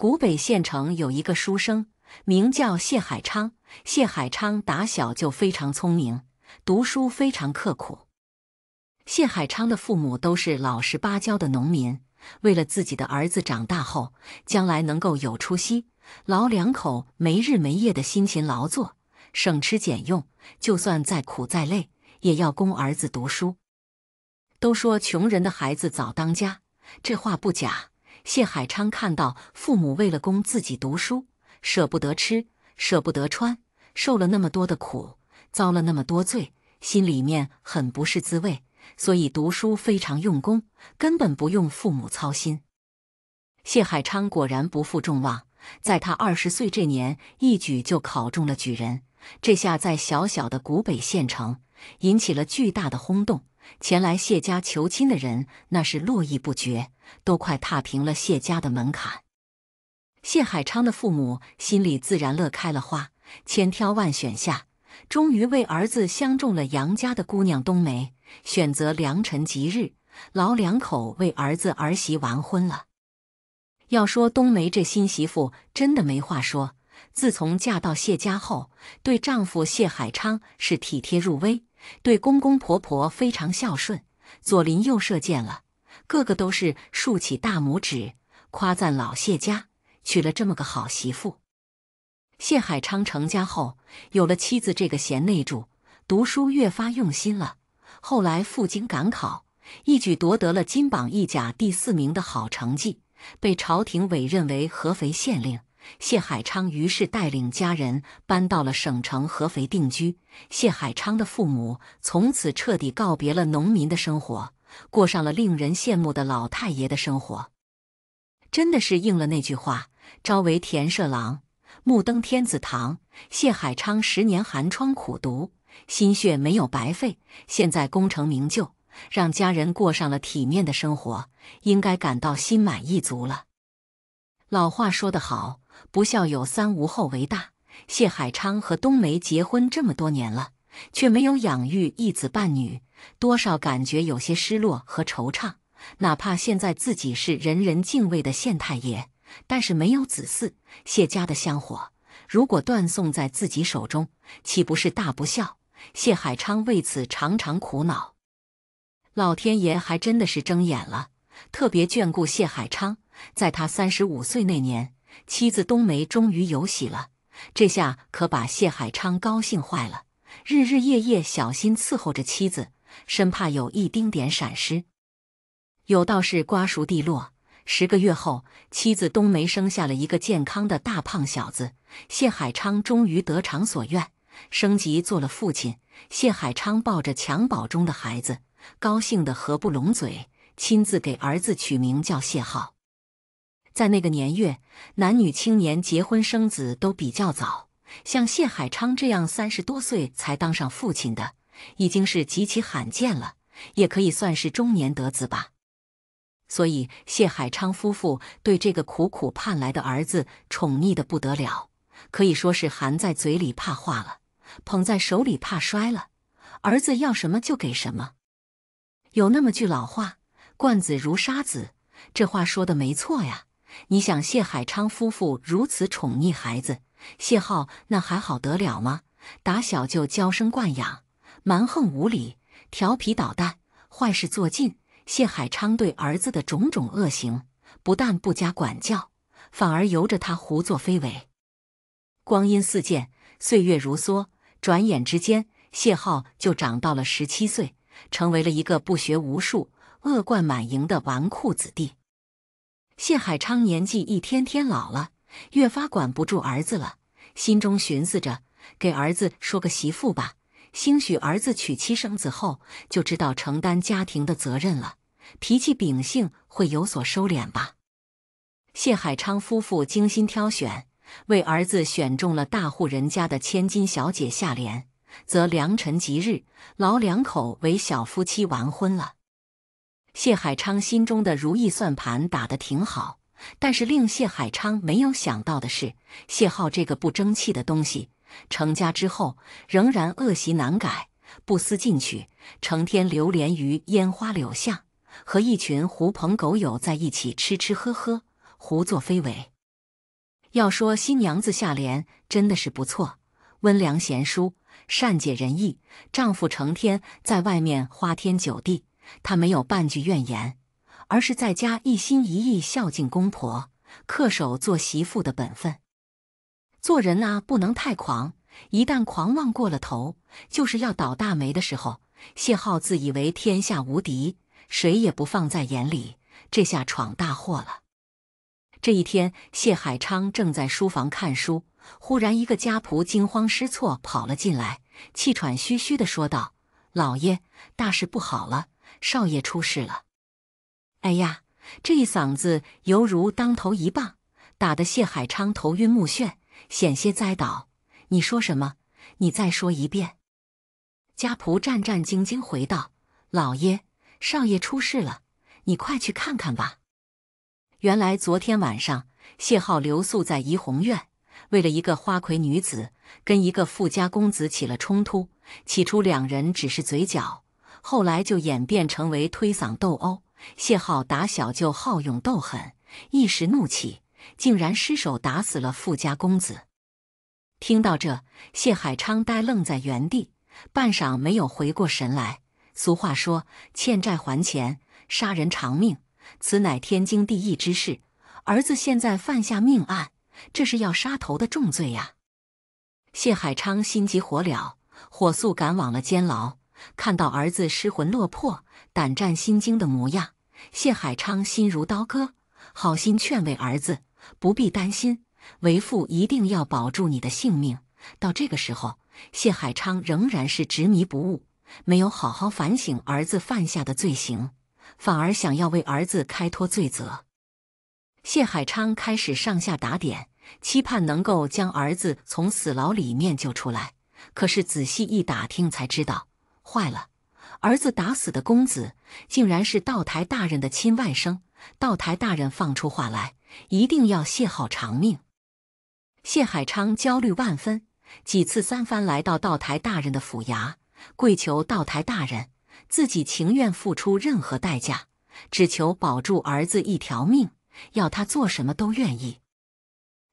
古北县城有一个书生，名叫谢海昌。谢海昌打小就非常聪明，读书非常刻苦。谢海昌的父母都是老实巴交的农民，为了自己的儿子长大后将来能够有出息，老两口没日没夜的辛勤劳作，省吃俭用，就算再苦再累，也要供儿子读书。都说穷人的孩子早当家，这话不假。谢海昌看到父母为了供自己读书，舍不得吃，舍不得穿，受了那么多的苦，遭了那么多罪，心里面很不是滋味，所以读书非常用功，根本不用父母操心。谢海昌果然不负众望，在他二十岁这年，一举就考中了举人，这下在小小的古北县城引起了巨大的轰动。前来谢家求亲的人，那是络绎不绝，都快踏平了谢家的门槛。谢海昌的父母心里自然乐开了花，千挑万选下，终于为儿子相中了杨家的姑娘冬梅。选择良辰吉日，老两口为儿子儿媳完婚了。要说冬梅这新媳妇，真的没话说。自从嫁到谢家后，对丈夫谢海昌是体贴入微。对公公婆婆非常孝顺，左邻右舍见了，个个都是竖起大拇指，夸赞老谢家娶了这么个好媳妇。谢海昌成家后，有了妻子这个贤内助，读书越发用心了。后来赴京赶考，一举夺得了金榜一甲第四名的好成绩，被朝廷委任为合肥县令。谢海昌于是带领家人搬到了省城合肥定居。谢海昌的父母从此彻底告别了农民的生活，过上了令人羡慕的老太爷的生活。真的是应了那句话：“朝为田舍郎，暮登天子堂。”谢海昌十年寒窗苦读，心血没有白费，现在功成名就，让家人过上了体面的生活，应该感到心满意足了。老话说得好。不孝有三，无后为大。谢海昌和冬梅结婚这么多年了，却没有养育一子半女，多少感觉有些失落和惆怅。哪怕现在自己是人人敬畏的县太爷，但是没有子嗣，谢家的香火如果断送在自己手中，岂不是大不孝？谢海昌为此常常苦恼。老天爷还真的是睁眼了，特别眷顾谢海昌，在他三十五岁那年。妻子冬梅终于有喜了，这下可把谢海昌高兴坏了，日日夜夜小心伺候着妻子，生怕有一丁点闪失。有道是瓜熟蒂落，十个月后，妻子冬梅生下了一个健康的大胖小子。谢海昌终于得偿所愿，升级做了父亲。谢海昌抱着襁褓中的孩子，高兴得合不拢嘴，亲自给儿子取名叫谢浩。在那个年月，男女青年结婚生子都比较早，像谢海昌这样三十多岁才当上父亲的，已经是极其罕见了，也可以算是中年得子吧。所以谢海昌夫妇对这个苦苦盼来的儿子宠溺的不得了，可以说是含在嘴里怕化了，捧在手里怕摔了，儿子要什么就给什么。有那么句老话，“惯子如杀子”，这话说的没错呀。你想，谢海昌夫妇如此宠溺孩子，谢浩那还好得了吗？打小就娇生惯养，蛮横无理，调皮捣蛋，坏事做尽。谢海昌对儿子的种种恶行不但不加管教，反而由着他胡作非为。光阴似箭，岁月如梭，转眼之间，谢浩就长到了十七岁，成为了一个不学无术、恶贯满盈的纨绔子弟。谢海昌年纪一天天老了，越发管不住儿子了。心中寻思着，给儿子说个媳妇吧，兴许儿子娶妻生子后，就知道承担家庭的责任了，脾气秉性会有所收敛吧。谢海昌夫妇精心挑选，为儿子选中了大户人家的千金小姐夏莲，则良辰吉日，老两口为小夫妻完婚了。谢海昌心中的如意算盘打得挺好，但是令谢海昌没有想到的是，谢浩这个不争气的东西，成家之后仍然恶习难改，不思进取，成天流连于烟花柳巷，和一群狐朋狗友在一起吃吃喝喝，胡作非为。要说新娘子夏莲真的是不错，温良贤淑，善解人意，丈夫成天在外面花天酒地。他没有半句怨言，而是在家一心一意孝敬公婆，恪守做媳妇的本分。做人啊，不能太狂，一旦狂妄过了头，就是要倒大霉的时候。谢浩自以为天下无敌，谁也不放在眼里，这下闯大祸了。这一天，谢海昌正在书房看书，忽然一个家仆惊慌失措跑了进来，气喘吁吁地说道：“老爷，大事不好了！”少爷出事了！哎呀，这一嗓子犹如当头一棒，打得谢海昌头晕目眩，险些栽倒。你说什么？你再说一遍。家仆战战兢兢回道：“老爷，少爷出事了，你快去看看吧。”原来昨天晚上，谢浩留宿在怡红院，为了一个花魁女子，跟一个富家公子起了冲突。起初两人只是嘴角。后来就演变成为推搡、斗殴。谢浩打小就好勇斗狠，一时怒起，竟然失手打死了富家公子。听到这，谢海昌呆愣在原地，半晌没有回过神来。俗话说：“欠债还钱，杀人偿命，此乃天经地义之事。”儿子现在犯下命案，这是要杀头的重罪呀！谢海昌心急火燎，火速赶往了监牢。看到儿子失魂落魄、胆战心惊的模样，谢海昌心如刀割，好心劝慰儿子：“不必担心，为父一定要保住你的性命。”到这个时候，谢海昌仍然是执迷不悟，没有好好反省儿子犯下的罪行，反而想要为儿子开脱罪责。谢海昌开始上下打点，期盼能够将儿子从死牢里面救出来。可是仔细一打听，才知道。坏了，儿子打死的公子，竟然是道台大人的亲外甥。道台大人放出话来，一定要谢浩偿命。谢海昌焦虑万分，几次三番来到道台大人的府衙，跪求道台大人，自己情愿付出任何代价，只求保住儿子一条命，要他做什么都愿意。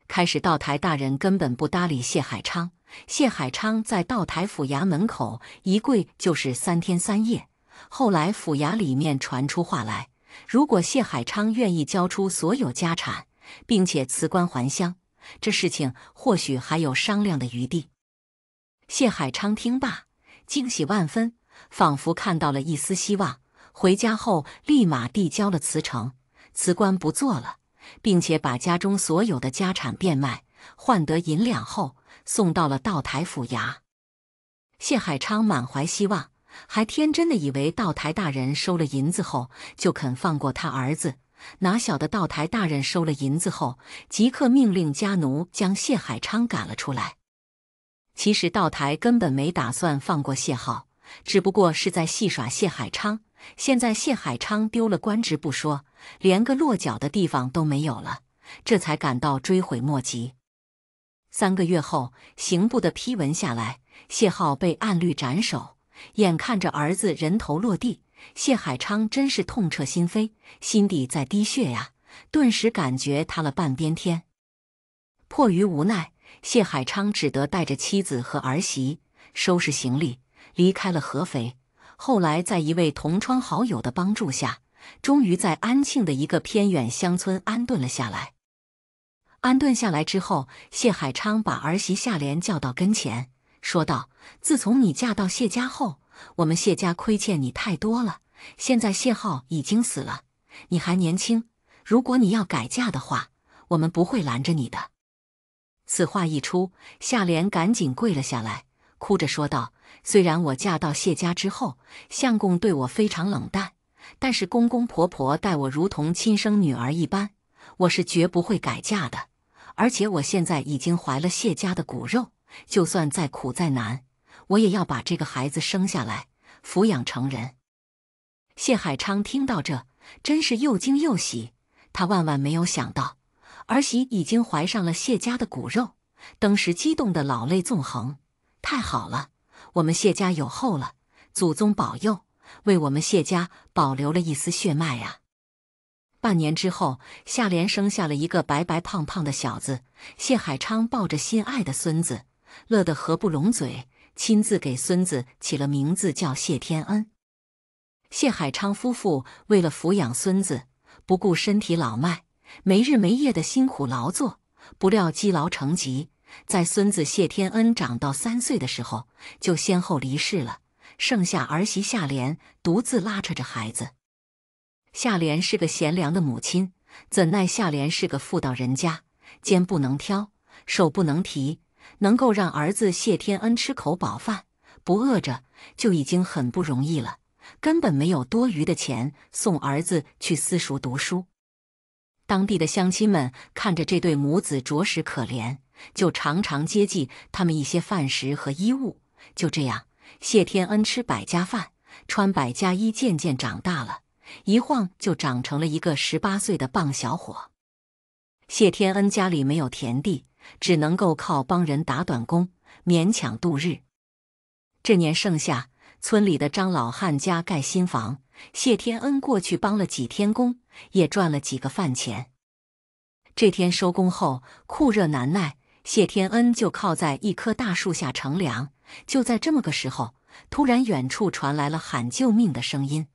开始，道台大人根本不搭理谢海昌。谢海昌在道台府衙门口一跪就是三天三夜。后来府衙里面传出话来，如果谢海昌愿意交出所有家产，并且辞官还乡，这事情或许还有商量的余地。谢海昌听罢，惊喜万分，仿佛看到了一丝希望。回家后，立马递交了辞呈，辞官不做了，并且把家中所有的家产变卖，换得银两后。送到了道台府衙，谢海昌满怀希望，还天真的以为道台大人收了银子后就肯放过他儿子，哪晓得道台大人收了银子后，即刻命令家奴将谢海昌赶了出来。其实道台根本没打算放过谢浩，只不过是在戏耍谢海昌。现在谢海昌丢了官职不说，连个落脚的地方都没有了，这才感到追悔莫及。三个月后，刑部的批文下来，谢浩被按律斩首。眼看着儿子人头落地，谢海昌真是痛彻心扉，心底在滴血呀！顿时感觉塌了半边天。迫于无奈，谢海昌只得带着妻子和儿媳收拾行李，离开了合肥。后来，在一位同窗好友的帮助下，终于在安庆的一个偏远乡村安顿了下来。安顿下来之后，谢海昌把儿媳夏莲叫到跟前，说道：“自从你嫁到谢家后，我们谢家亏欠你太多了。现在谢浩已经死了，你还年轻，如果你要改嫁的话，我们不会拦着你的。”此话一出，夏莲赶紧跪了下来，哭着说道：“虽然我嫁到谢家之后，相公对我非常冷淡，但是公公婆婆待我如同亲生女儿一般，我是绝不会改嫁的。”而且我现在已经怀了谢家的骨肉，就算再苦再难，我也要把这个孩子生下来，抚养成人。谢海昌听到这，真是又惊又喜，他万万没有想到儿媳已经怀上了谢家的骨肉，当时激动的老泪纵横。太好了，我们谢家有后了，祖宗保佑，为我们谢家保留了一丝血脉啊！半年之后，夏莲生下了一个白白胖胖的小子。谢海昌抱着心爱的孙子，乐得合不拢嘴，亲自给孙子起了名字，叫谢天恩。谢海昌夫妇为了抚养孙子，不顾身体老迈，没日没夜的辛苦劳作。不料积劳成疾，在孙子谢天恩长到三岁的时候，就先后离世了，剩下儿媳夏莲独自拉扯着孩子。夏莲是个贤良的母亲，怎奈夏莲是个妇道人家，肩不能挑，手不能提，能够让儿子谢天恩吃口饱饭，不饿着就已经很不容易了，根本没有多余的钱送儿子去私塾读书。当地的乡亲们看着这对母子着实可怜，就常常接济他们一些饭食和衣物。就这样，谢天恩吃百家饭，穿百家衣，渐渐长大了。一晃就长成了一个十八岁的棒小伙。谢天恩家里没有田地，只能够靠帮人打短工，勉强度日。这年盛夏，村里的张老汉家盖新房，谢天恩过去帮了几天工，也赚了几个饭钱。这天收工后，酷热难耐，谢天恩就靠在一棵大树下乘凉。就在这么个时候，突然远处传来了喊救命的声音。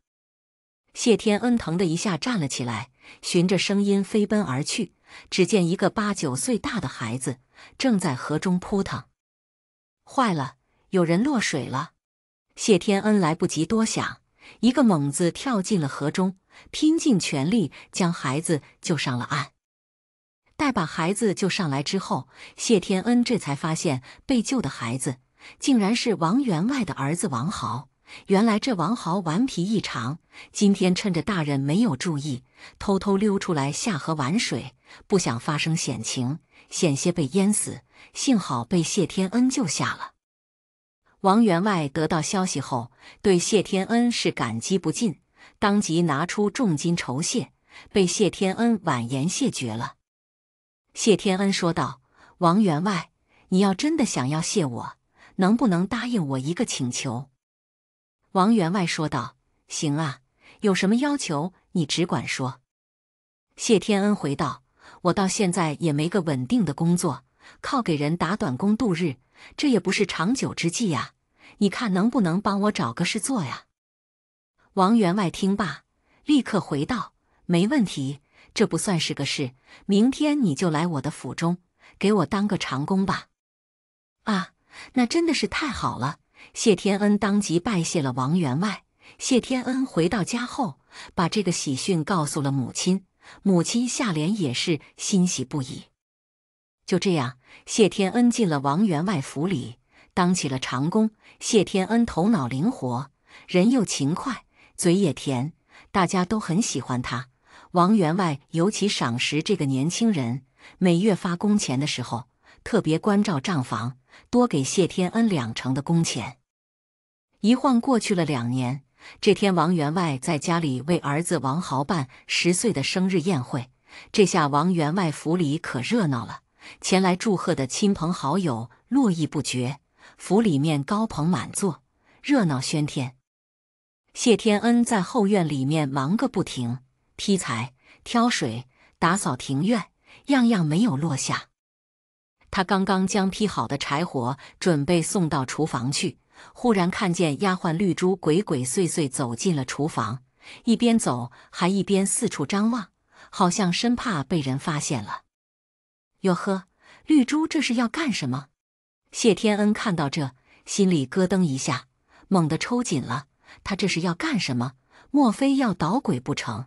谢天恩疼的一下站了起来，循着声音飞奔而去。只见一个八九岁大的孩子正在河中扑腾。坏了，有人落水了！谢天恩来不及多想，一个猛子跳进了河中，拼尽全力将孩子救上了岸。待把孩子救上来之后，谢天恩这才发现被救的孩子竟然是王员外的儿子王豪。原来这王豪顽皮异常，今天趁着大人没有注意，偷偷溜出来下河玩水，不想发生险情，险些被淹死，幸好被谢天恩救下了。王员外得到消息后，对谢天恩是感激不尽，当即拿出重金酬谢，被谢天恩婉言谢绝了。谢天恩说道：“王员外，你要真的想要谢我，能不能答应我一个请求？”王员外说道：“行啊，有什么要求你只管说。”谢天恩回道：“我到现在也没个稳定的工作，靠给人打短工度日，这也不是长久之计呀。你看能不能帮我找个事做呀？”王员外听罢，立刻回道：“没问题，这不算是个事。明天你就来我的府中，给我当个长工吧。”啊，那真的是太好了。谢天恩当即拜谢了王员外。谢天恩回到家后，把这个喜讯告诉了母亲，母亲下联也是欣喜不已。就这样，谢天恩进了王员外府里，当起了长工。谢天恩头脑灵活，人又勤快，嘴也甜，大家都很喜欢他。王员外尤其赏识这个年轻人，每月发工钱的时候，特别关照账房。多给谢天恩两成的工钱。一晃过去了两年。这天，王员外在家里为儿子王豪办十岁的生日宴会。这下王员外府里可热闹了，前来祝贺的亲朋好友络绎不绝，府里面高朋满座，热闹喧天。谢天恩在后院里面忙个不停，劈柴、挑水、打扫庭院，样样没有落下。他刚刚将劈好的柴火准备送到厨房去，忽然看见丫鬟绿珠鬼鬼祟祟走进了厨房，一边走还一边四处张望，好像生怕被人发现了。哟呵，绿珠这是要干什么？谢天恩看到这，心里咯噔一下，猛地抽紧了。他这是要干什么？莫非要捣鬼不成？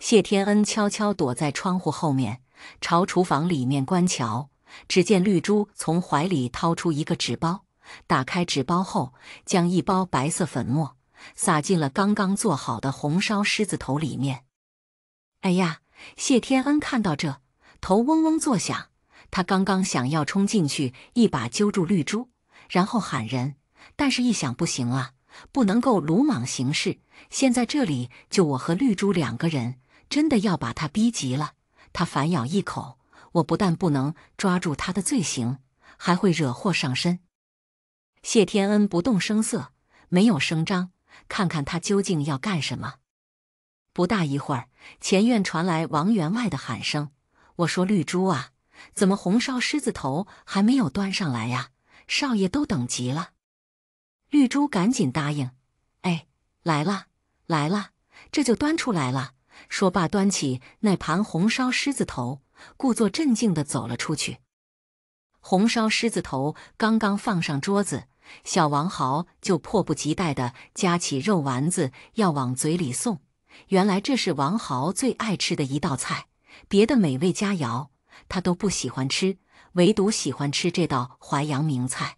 谢天恩悄悄躲在窗户后面，朝厨房里面观瞧。只见绿珠从怀里掏出一个纸包，打开纸包后，将一包白色粉末撒进了刚刚做好的红烧狮子头里面。哎呀！谢天恩看到这，头嗡嗡作响。他刚刚想要冲进去，一把揪住绿珠，然后喊人，但是一想不行啊，不能够鲁莽行事。现在这里就我和绿珠两个人，真的要把他逼急了，他反咬一口。我不但不能抓住他的罪行，还会惹祸上身。谢天恩不动声色，没有声张，看看他究竟要干什么。不大一会儿，前院传来王员外的喊声：“我说绿珠啊，怎么红烧狮子头还没有端上来呀？少爷都等急了。”绿珠赶紧答应：“哎，来了，来了，这就端出来了。”说罢，端起那盘红烧狮子头。故作镇静地走了出去。红烧狮子头刚刚放上桌子，小王豪就迫不及待地夹起肉丸子要往嘴里送。原来这是王豪最爱吃的一道菜，别的美味佳肴他都不喜欢吃，唯独喜欢吃这道淮扬名菜。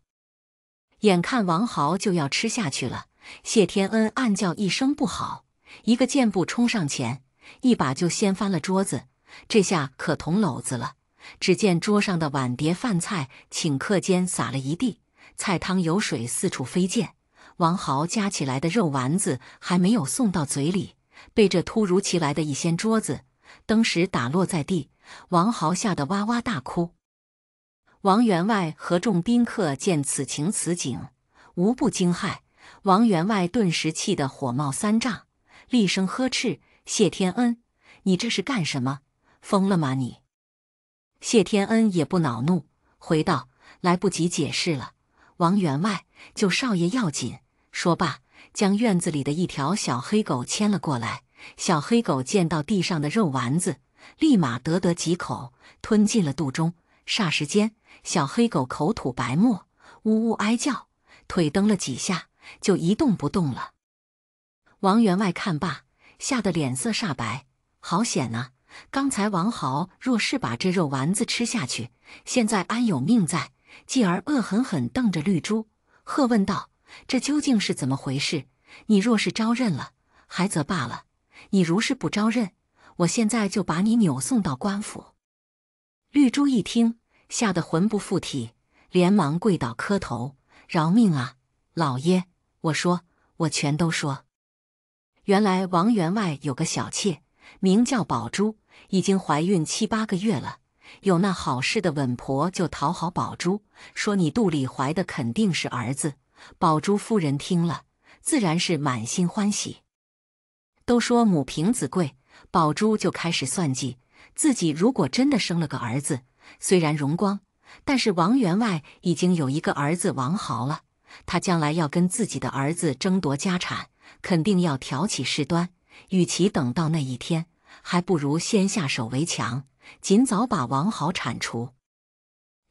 眼看王豪就要吃下去了，谢天恩暗叫一声不好，一个箭步冲上前，一把就掀翻了桌子。这下可捅篓子了！只见桌上的碗碟、饭菜顷刻间洒了一地，菜汤油水四处飞溅。王豪夹起来的肉丸子还没有送到嘴里，被这突如其来的一掀桌子，登时打落在地。王豪吓得哇哇大哭。王员外和众宾客见此情此景，无不惊骇。王员外顿时气得火冒三丈，厉声呵斥：“谢天恩，你这是干什么？”疯了吗你？谢天恩也不恼怒，回道：“来不及解释了，王员外救少爷要紧。”说罢，将院子里的一条小黑狗牵了过来。小黑狗见到地上的肉丸子，立马得得几口吞进了肚中。霎时间，小黑狗口吐白沫，呜呜哀叫，腿蹬了几下，就一动不动了。王员外看罢，吓得脸色煞白，好险呐！刚才王豪若是把这肉丸子吃下去，现在安有命在？继而恶狠狠瞪着绿珠，喝问道：“这究竟是怎么回事？你若是招认了，还则罢了；你如是不招认，我现在就把你扭送到官府。”绿珠一听，吓得魂不附体，连忙跪倒磕头：“饶命啊，老爷！我说，我全都说。原来王员外有个小妾。”名叫宝珠，已经怀孕七八个月了。有那好事的稳婆就讨好宝珠，说：“你肚里怀的肯定是儿子。”宝珠夫人听了，自然是满心欢喜。都说母凭子贵，宝珠就开始算计自己。如果真的生了个儿子，虽然荣光，但是王员外已经有一个儿子王豪了，他将来要跟自己的儿子争夺家产，肯定要挑起事端。与其等到那一天，还不如先下手为强，尽早把王豪铲除。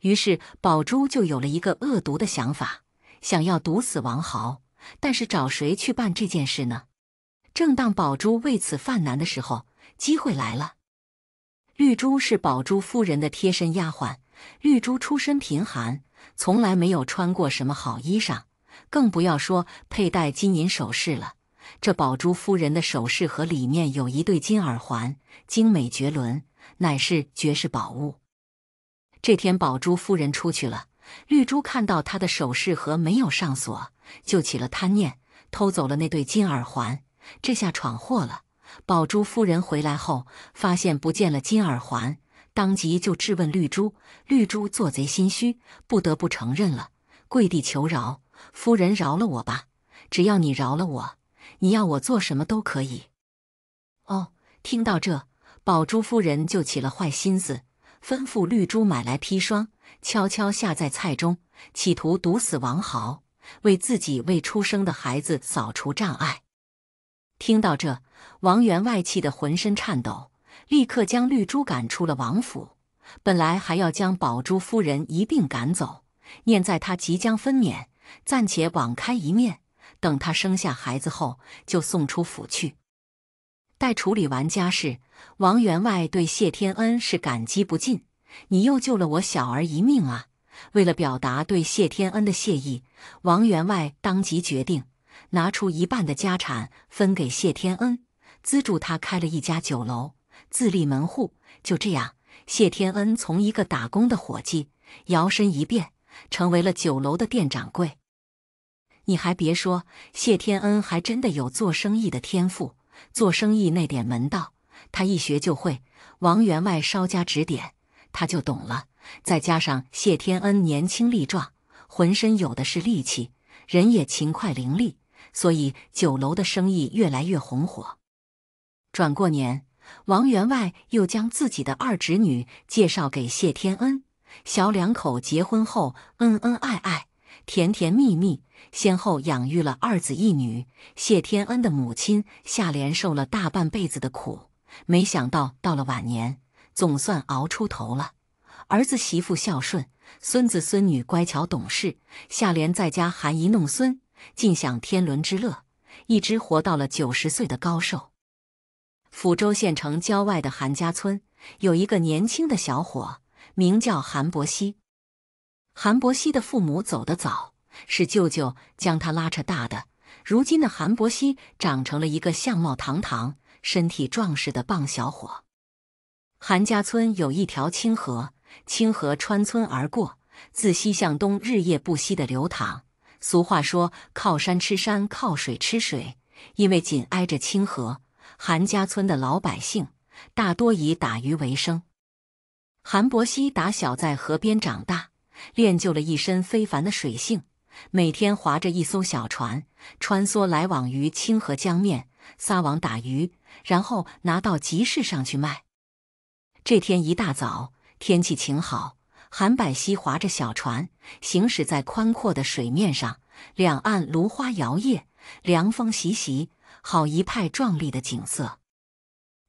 于是，宝珠就有了一个恶毒的想法，想要毒死王豪。但是，找谁去办这件事呢？正当宝珠为此犯难的时候，机会来了。绿珠是宝珠夫人的贴身丫鬟，绿珠出身贫寒，从来没有穿过什么好衣裳，更不要说佩戴金银首饰了。这宝珠夫人的首饰盒里面有一对金耳环，精美绝伦，乃是绝世宝物。这天，宝珠夫人出去了，绿珠看到她的首饰盒没有上锁，就起了贪念，偷走了那对金耳环。这下闯祸了。宝珠夫人回来后，发现不见了金耳环，当即就质问绿珠。绿珠做贼心虚，不得不承认了，跪地求饶：“夫人饶了我吧，只要你饶了我。”你要我做什么都可以。哦，听到这，宝珠夫人就起了坏心思，吩咐绿珠买来砒霜，悄悄下在菜中，企图毒死王豪，为自己未出生的孩子扫除障碍。听到这，王员外气得浑身颤抖，立刻将绿珠赶出了王府。本来还要将宝珠夫人一并赶走，念在她即将分娩，暂且网开一面。等他生下孩子后，就送出府去。待处理完家事，王员外对谢天恩是感激不尽：“你又救了我小儿一命啊！”为了表达对谢天恩的谢意，王员外当即决定拿出一半的家产分给谢天恩，资助他开了一家酒楼，自立门户。就这样，谢天恩从一个打工的伙计，摇身一变，成为了酒楼的店掌柜。你还别说，谢天恩还真的有做生意的天赋，做生意那点门道，他一学就会。王员外稍加指点，他就懂了。再加上谢天恩年轻力壮，浑身有的是力气，人也勤快伶俐，所以酒楼的生意越来越红火。转过年，王员外又将自己的二侄女介绍给谢天恩，小两口结婚后恩恩爱爱，甜甜蜜蜜。先后养育了二子一女，谢天恩的母亲夏莲受了大半辈子的苦，没想到到了晚年总算熬出头了。儿子媳妇孝顺，孙子孙女乖巧懂事，夏莲在家含饴弄孙，尽享天伦之乐，一直活到了九十岁的高寿。抚州县城郊外的韩家村有一个年轻的小伙，名叫韩伯熙。韩伯熙的父母走得早。是舅舅将他拉扯大的。如今的韩伯熙长成了一个相貌堂堂、身体壮实的棒小伙。韩家村有一条清河，清河穿村而过，自西向东日夜不息地流淌。俗话说：“靠山吃山，靠水吃水。”因为紧挨着清河，韩家村的老百姓大多以打鱼为生。韩伯熙打小在河边长大，练就了一身非凡的水性。每天划着一艘小船，穿梭来往于清河江面，撒网打鱼，然后拿到集市上去卖。这天一大早，天气晴好，韩百熙划着小船行驶在宽阔的水面上，两岸芦花摇曳，凉风习习，好一派壮丽的景色。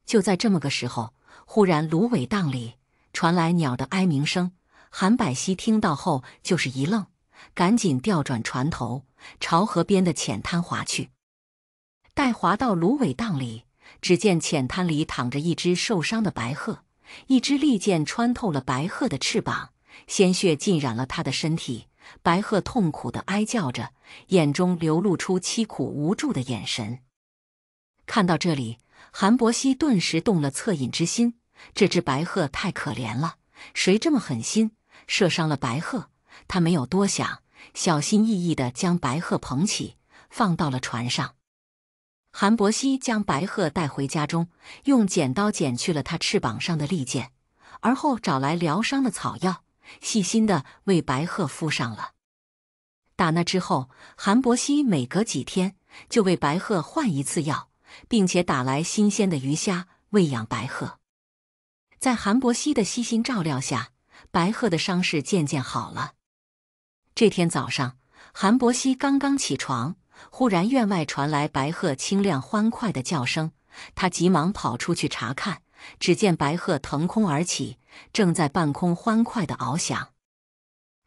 就在这么个时候，忽然芦苇荡里传来鸟的哀鸣声，韩百熙听到后就是一愣。赶紧调转船头，朝河边的浅滩划去。待划到芦苇荡里，只见浅滩里躺着一只受伤的白鹤，一支利箭穿透了白鹤的翅膀，鲜血浸染了他的身体。白鹤痛苦的哀叫着，眼中流露出凄苦无助的眼神。看到这里，韩伯溪顿时动了恻隐之心。这只白鹤太可怜了，谁这么狠心射伤了白鹤？他没有多想，小心翼翼地将白鹤捧起，放到了船上。韩伯溪将白鹤带回家中，用剪刀剪去了它翅膀上的利剑，而后找来疗伤的草药，细心地为白鹤敷上了。打那之后，韩伯溪每隔几天就为白鹤换一次药，并且打来新鲜的鱼虾喂养白鹤。在韩伯溪的悉心照料下，白鹤的伤势渐渐好了。这天早上，韩博熙刚刚起床，忽然院外传来白鹤清亮欢快的叫声。他急忙跑出去查看，只见白鹤腾空而起，正在半空欢快的翱翔。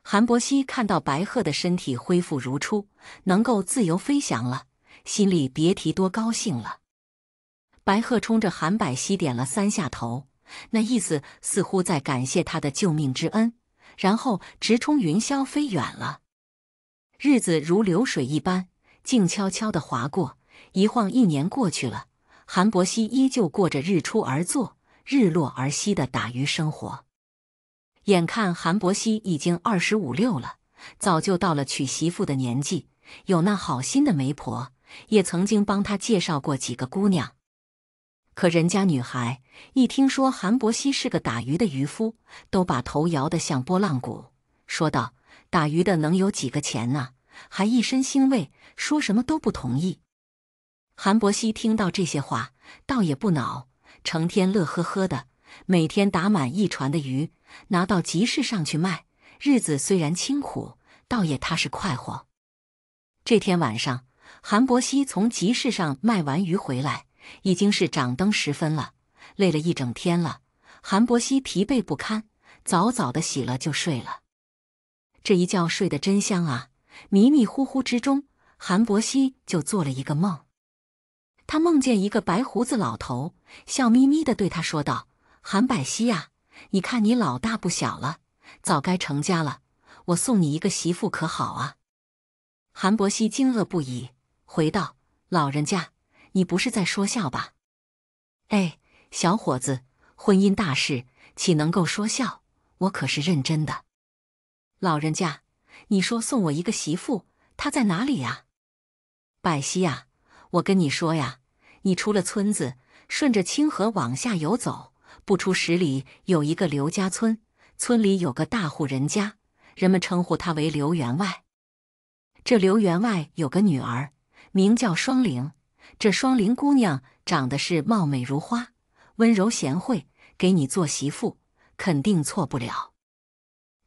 韩博熙看到白鹤的身体恢复如初，能够自由飞翔了，心里别提多高兴了。白鹤冲着韩柏熙点了三下头，那意思似乎在感谢他的救命之恩。然后直冲云霄飞远了。日子如流水一般，静悄悄的划过，一晃一年过去了。韩伯熙依旧过着日出而作、日落而息的打鱼生活。眼看韩伯熙已经二十五六了，早就到了娶媳妇的年纪，有那好心的媒婆也曾经帮他介绍过几个姑娘。可人家女孩一听说韩博熙是个打鱼的渔夫，都把头摇得像拨浪鼓，说道：“打鱼的能有几个钱呢？还一身腥味，说什么都不同意。”韩博熙听到这些话，倒也不恼，成天乐呵呵的，每天打满一船的鱼，拿到集市上去卖。日子虽然清苦，倒也踏实快活。这天晚上，韩博熙从集市上卖完鱼回来。已经是掌灯时分了，累了一整天了，韩博西疲惫不堪，早早的洗了就睡了。这一觉睡得真香啊！迷迷糊糊之中，韩博西就做了一个梦。他梦见一个白胡子老头，笑眯眯的对他说道：“韩柏熙呀，你看你老大不小了，早该成家了。我送你一个媳妇可好啊？”韩博西惊愕不已，回道：“老人家。”你不是在说笑吧？哎，小伙子，婚姻大事岂能够说笑？我可是认真的。老人家，你说送我一个媳妇，她在哪里呀？百西呀，我跟你说呀，你出了村子，顺着清河往下游走，不出十里，有一个刘家村，村里有个大户人家，人们称呼他为刘员外。这刘员外有个女儿，名叫双玲。这双玲姑娘长得是貌美如花，温柔贤惠，给你做媳妇肯定错不了。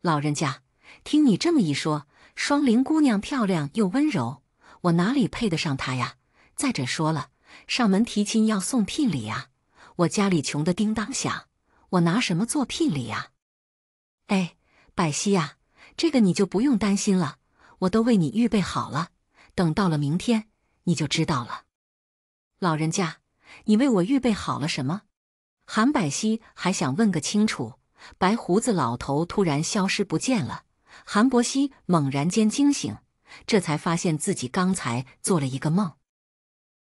老人家，听你这么一说，双玲姑娘漂亮又温柔，我哪里配得上她呀？再者说了，上门提亲要送聘礼啊，我家里穷得叮当响，我拿什么做聘礼呀？哎，百熙呀，这个你就不用担心了，我都为你预备好了，等到了明天你就知道了。老人家，你为我预备好了什么？韩柏溪还想问个清楚，白胡子老头突然消失不见了。韩柏溪猛然间惊醒，这才发现自己刚才做了一个梦。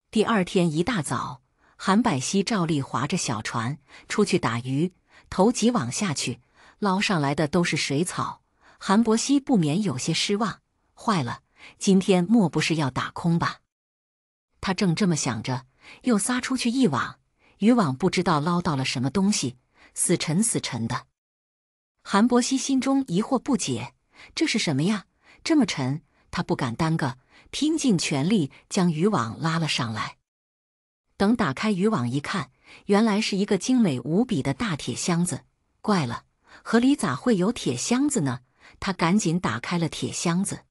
第二天一大早，韩柏溪照例划着小船出去打鱼，头几网下去，捞上来的都是水草。韩柏溪不免有些失望。坏了，今天莫不是要打空吧？他正这么想着，又撒出去一网，渔网不知道捞到了什么东西，死沉死沉的。韩博西心中疑惑不解，这是什么呀？这么沉，他不敢耽搁，拼尽全力将渔网拉了上来。等打开渔网一看，原来是一个精美无比的大铁箱子。怪了，河里咋会有铁箱子呢？他赶紧打开了铁箱子，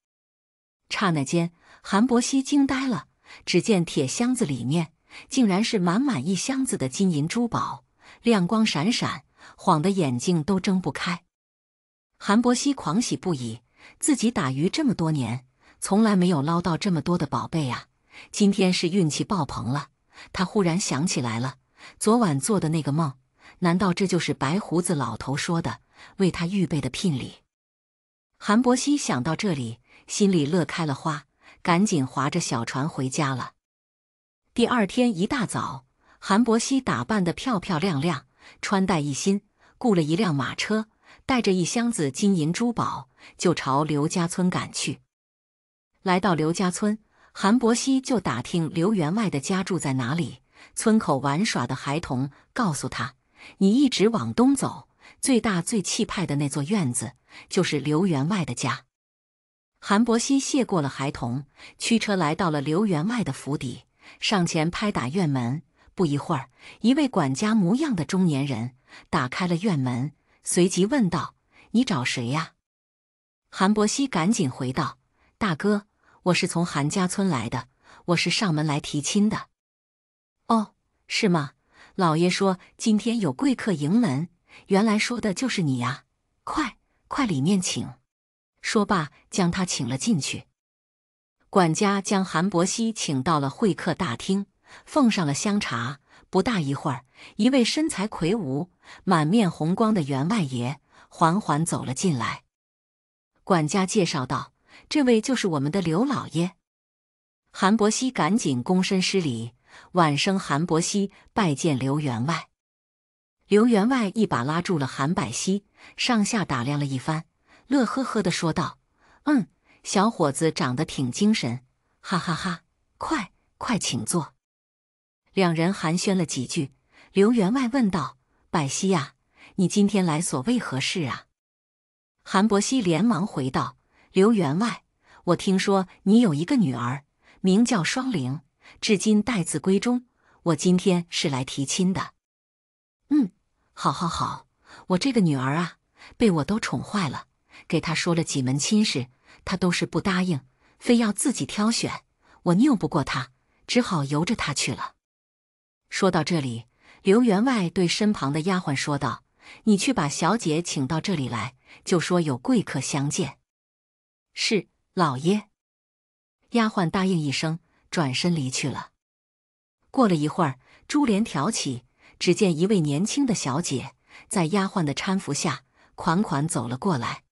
刹那间，韩博西惊呆了。只见铁箱子里面竟然是满满一箱子的金银珠宝，亮光闪闪，晃得眼睛都睁不开。韩博熙狂喜不已，自己打鱼这么多年，从来没有捞到这么多的宝贝啊！今天是运气爆棚了。他忽然想起来了昨晚做的那个梦，难道这就是白胡子老头说的为他预备的聘礼？韩博熙想到这里，心里乐开了花。赶紧划着小船回家了。第二天一大早，韩伯熙打扮得漂漂亮亮，穿戴一新，雇了一辆马车，带着一箱子金银珠宝，就朝刘家村赶去。来到刘家村，韩伯熙就打听刘员外的家住在哪里。村口玩耍的孩童告诉他：“你一直往东走，最大最气派的那座院子，就是刘员外的家。”韩博熙谢过了孩童，驱车来到了刘员外的府邸，上前拍打院门。不一会儿，一位管家模样的中年人打开了院门，随即问道：“你找谁呀？”韩博熙赶紧回道：“大哥，我是从韩家村来的，我是上门来提亲的。”“哦，是吗？老爷说今天有贵客迎门，原来说的就是你呀！快，快里面请。”说罢，将他请了进去。管家将韩伯熙请到了会客大厅，奉上了香茶。不大一会儿，一位身材魁梧、满面红光的员外爷缓缓走了进来。管家介绍道：“这位就是我们的刘老爷。”韩伯熙赶紧躬身施礼：“晚生韩伯熙拜见刘员外。”刘员外一把拉住了韩柏熙，上下打量了一番。乐呵呵的说道：“嗯，小伙子长得挺精神，哈哈哈！快快请坐。”两人寒暄了几句，刘员外问道：“柏西呀，你今天来所为何事啊？”韩博西连忙回道：“刘员外，我听说你有一个女儿，名叫双灵，至今待字闺中。我今天是来提亲的。”“嗯，好，好，好，我这个女儿啊，被我都宠坏了。”给他说了几门亲事，他都是不答应，非要自己挑选。我拗不过他，只好由着他去了。说到这里，刘员外对身旁的丫鬟说道：“你去把小姐请到这里来，就说有贵客相见。”“是，老爷。”丫鬟答应一声，转身离去了。过了一会儿，珠帘挑起，只见一位年轻的小姐在丫鬟的搀扶下款款走了过来。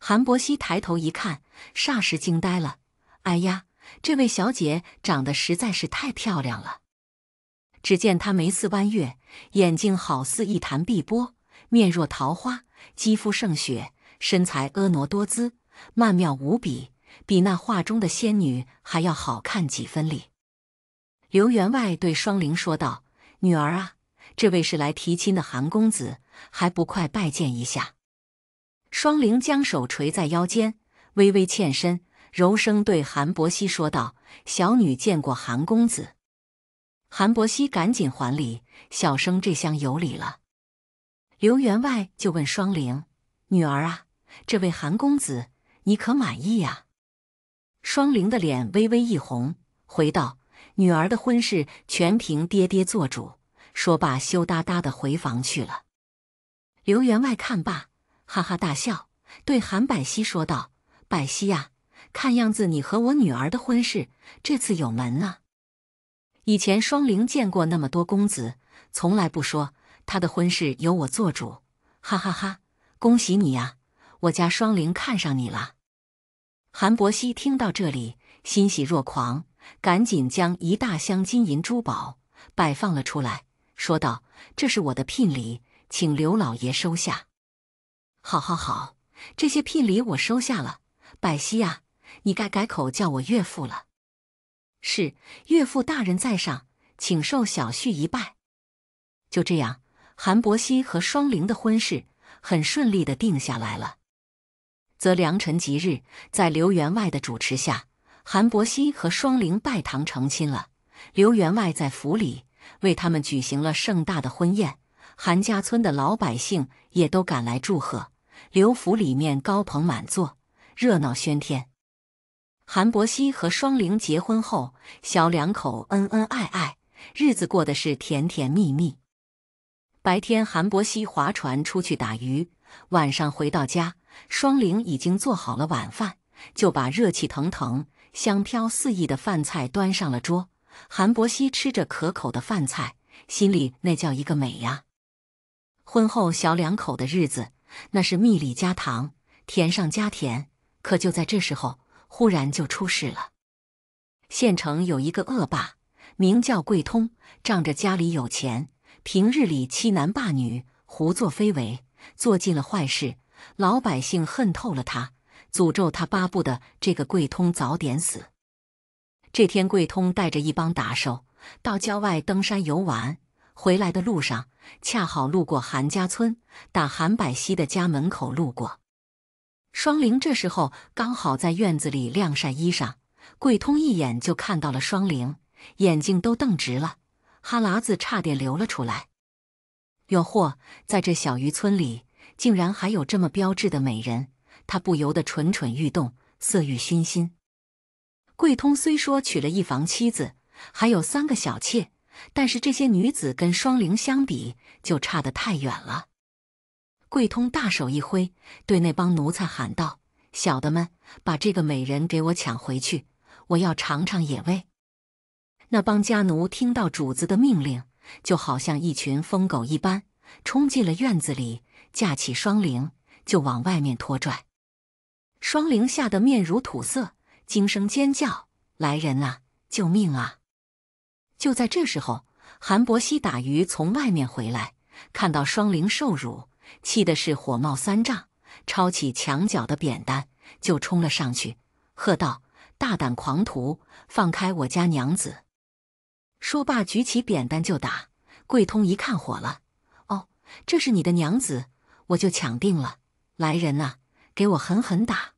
韩伯溪抬头一看，霎时惊呆了。“哎呀，这位小姐长得实在是太漂亮了！”只见她眉似弯月，眼睛好似一潭碧波，面若桃花，肌肤胜雪，身材婀娜多姿，曼妙无比，比那画中的仙女还要好看几分哩。刘员外对双灵说道：“女儿啊，这位是来提亲的韩公子，还不快拜见一下。”双灵将手垂在腰间，微微欠身，柔声对韩柏熙说道：“小女见过韩公子。”韩柏熙赶紧还礼：“小生这厢有礼了。”刘员外就问双灵：“女儿啊，这位韩公子，你可满意呀？”双灵的脸微微一红，回道：“女儿的婚事全凭爹爹做主。”说罢，羞答答的回房去了。刘员外看罢。哈哈大笑，对韩柏熙说道：“柏熙呀，看样子你和我女儿的婚事这次有门了。以前双灵见过那么多公子，从来不说他的婚事由我做主。哈哈哈，恭喜你呀，我家双灵看上你了。”韩伯溪听到这里，欣喜若狂，赶紧将一大箱金银珠宝摆放了出来，说道：“这是我的聘礼，请刘老爷收下。”好好好，这些聘礼我收下了。百熙啊，你该改口叫我岳父了。是，岳父大人在上，请受小婿一拜。就这样，韩伯熙和双灵的婚事很顺利的定下来了。择良辰吉日，在刘员外的主持下，韩伯熙和双灵拜堂成亲了。刘员外在府里为他们举行了盛大的婚宴。韩家村的老百姓也都赶来祝贺，刘府里面高朋满座，热闹喧天。韩伯熙和双玲结婚后，小两口恩恩爱爱，日子过得是甜甜蜜蜜。白天，韩伯熙划船出去打鱼，晚上回到家，双玲已经做好了晚饭，就把热气腾腾、香飘四溢的饭菜端上了桌。韩伯熙吃着可口的饭菜，心里那叫一个美呀！婚后，小两口的日子那是蜜里加糖，甜上加甜。可就在这时候，忽然就出事了。县城有一个恶霸，名叫贵通，仗着家里有钱，平日里欺男霸女，胡作非为，做尽了坏事。老百姓恨透了他，诅咒他，巴不得这个贵通早点死。这天，贵通带着一帮打手到郊外登山游玩。回来的路上，恰好路过韩家村，打韩百熙的家门口路过。双玲这时候刚好在院子里晾晒衣裳，桂通一眼就看到了双玲，眼睛都瞪直了，哈喇子差点流了出来。有货，在这小渔村里，竟然还有这么标致的美人，他不由得蠢蠢欲动，色欲熏心。桂通虽说娶了一房妻子，还有三个小妾。但是这些女子跟双灵相比就差得太远了。桂通大手一挥，对那帮奴才喊道：“小的们，把这个美人给我抢回去！我要尝尝野味。”那帮家奴听到主子的命令，就好像一群疯狗一般，冲进了院子里，架起双灵就往外面拖拽。双灵吓得面如土色，惊声尖叫：“来人啊！救命啊！”就在这时候，韩伯溪打鱼从外面回来，看到双灵受辱，气的是火冒三丈，抄起墙角的扁担就冲了上去，喝道：“大胆狂徒，放开我家娘子！”说罢，举起扁担就打。桂通一看火了：“哦，这是你的娘子，我就抢定了！来人呐，给我狠狠打！”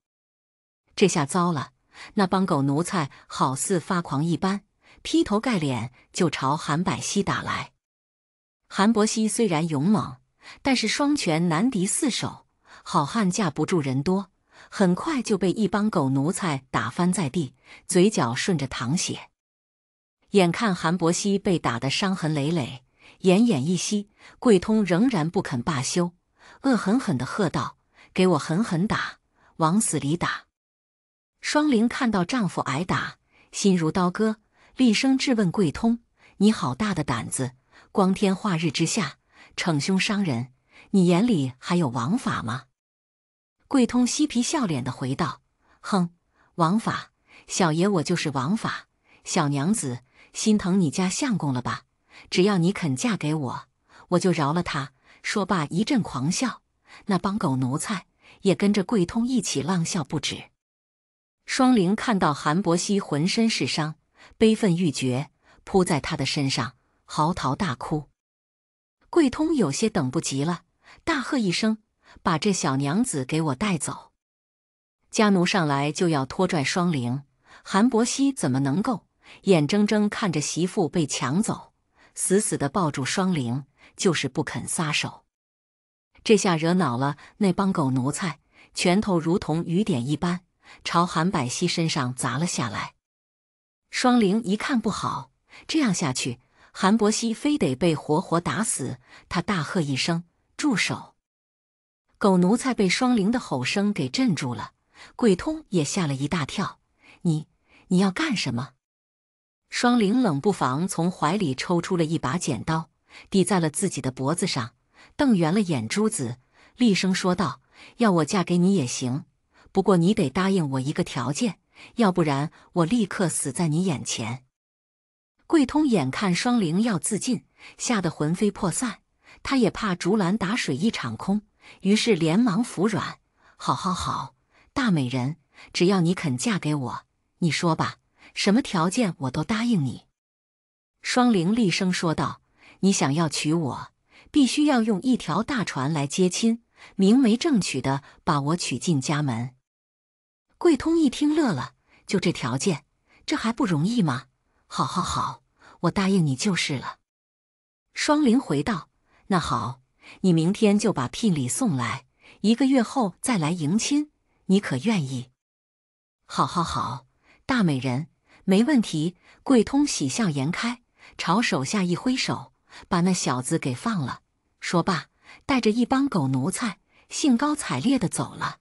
这下糟了，那帮狗奴才好似发狂一般。劈头盖脸就朝韩柏熙打来。韩柏熙虽然勇猛，但是双拳难敌四手，好汉架不住人多，很快就被一帮狗奴才打翻在地，嘴角顺着淌血。眼看韩柏熙被打得伤痕累累，奄奄一息，桂通仍然不肯罢休，恶狠狠的喝道：“给我狠狠打，往死里打！”双灵看到丈夫挨打，心如刀割。厉声质问贵通：“你好大的胆子！光天化日之下，逞凶伤人，你眼里还有王法吗？”贵通嬉皮笑脸的回道：“哼，王法，小爷我就是王法。小娘子心疼你家相公了吧？只要你肯嫁给我，我就饶了他。”说罢一阵狂笑。那帮狗奴才也跟着贵通一起浪笑不止。双灵看到韩伯溪浑身是伤。悲愤欲绝，扑在他的身上，嚎啕大哭。桂通有些等不及了，大喝一声：“把这小娘子给我带走！”家奴上来就要拖拽双灵，韩柏溪怎么能够眼睁睁看着媳妇被抢走？死死的抱住双灵，就是不肯撒手。这下惹恼了那帮狗奴才，拳头如同雨点一般朝韩柏溪身上砸了下来。双灵一看不好，这样下去，韩博熙非得被活活打死。他大喝一声：“住手！”狗奴才被双灵的吼声给震住了，鬼通也吓了一大跳：“你你要干什么？”双灵冷不防从怀里抽出了一把剪刀，抵在了自己的脖子上，瞪圆了眼珠子，厉声说道：“要我嫁给你也行，不过你得答应我一个条件。”要不然，我立刻死在你眼前。桂通眼看双灵要自尽，吓得魂飞魄散。他也怕竹篮打水一场空，于是连忙服软：“好好好，大美人，只要你肯嫁给我，你说吧，什么条件我都答应你。”双灵厉声说道：“你想要娶我，必须要用一条大船来接亲，明媒正娶的把我娶进家门。”桂通一听乐了，就这条件，这还不容易吗？好好好，我答应你就是了。双林回道：“那好，你明天就把聘礼送来，一个月后再来迎亲，你可愿意？”“好好好，大美人，没问题。”桂通喜笑颜开，朝手下一挥手，把那小子给放了。说罢，带着一帮狗奴才，兴高采烈的走了。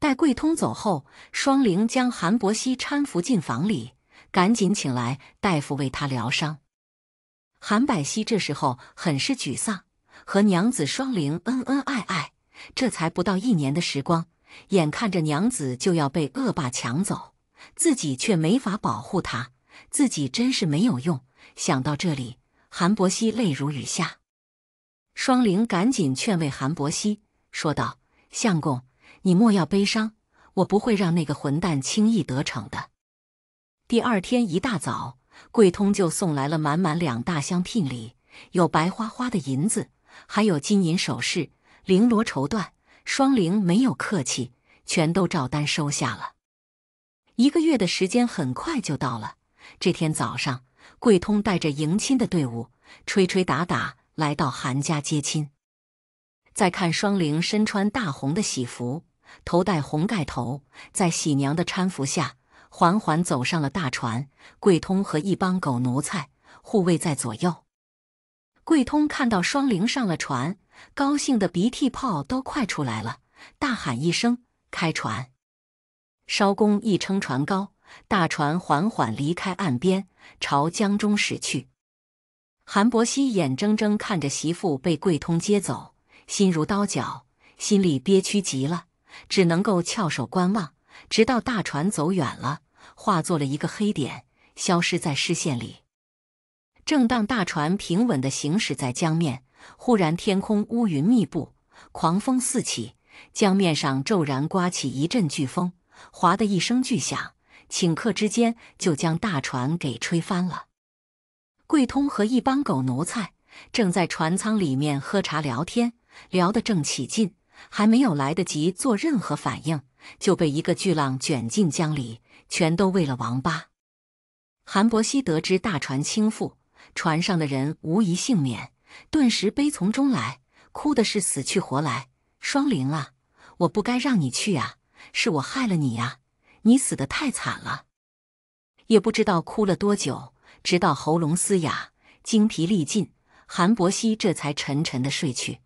待桂通走后，双灵将韩伯熙搀扶进房里，赶紧请来大夫为他疗伤。韩柏熙这时候很是沮丧，和娘子双灵恩恩爱爱，这才不到一年的时光，眼看着娘子就要被恶霸抢走，自己却没法保护她，自己真是没有用。想到这里，韩伯熙泪如雨下。双灵赶紧劝慰韩伯熙，说道：“相公。”你莫要悲伤，我不会让那个混蛋轻易得逞的。第二天一大早，桂通就送来了满满两大箱聘礼，有白花花的银子，还有金银首饰、绫罗绸缎。双灵没有客气，全都照单收下了。一个月的时间很快就到了，这天早上，桂通带着迎亲的队伍，吹吹打打来到韩家接亲。再看双灵，身穿大红的喜服，头戴红盖头，在喜娘的搀扶下，缓缓走上了大船。桂通和一帮狗奴才护卫在左右。桂通看到双灵上了船，高兴的鼻涕泡都快出来了，大喊一声：“开船！”艄公一撑船篙，大船缓缓离开岸边，朝江中驶去。韩伯熙眼睁睁看着媳妇被桂通接走。心如刀绞，心里憋屈极了，只能够翘首观望，直到大船走远了，化作了一个黑点，消失在视线里。正当大船平稳地行驶在江面，忽然天空乌云密布，狂风四起，江面上骤然刮起一阵飓风，哗的一声巨响，顷刻之间就将大船给吹翻了。贵通和一帮狗奴才正在船舱里面喝茶聊天。聊得正起劲，还没有来得及做任何反应，就被一个巨浪卷进江里，全都喂了王八。韩伯溪得知大船倾覆，船上的人无一幸免，顿时悲从中来，哭的是死去活来。双灵啊，我不该让你去啊，是我害了你呀，你死得太惨了。也不知道哭了多久，直到喉咙嘶哑，精疲力尽，韩伯溪这才沉沉的睡去。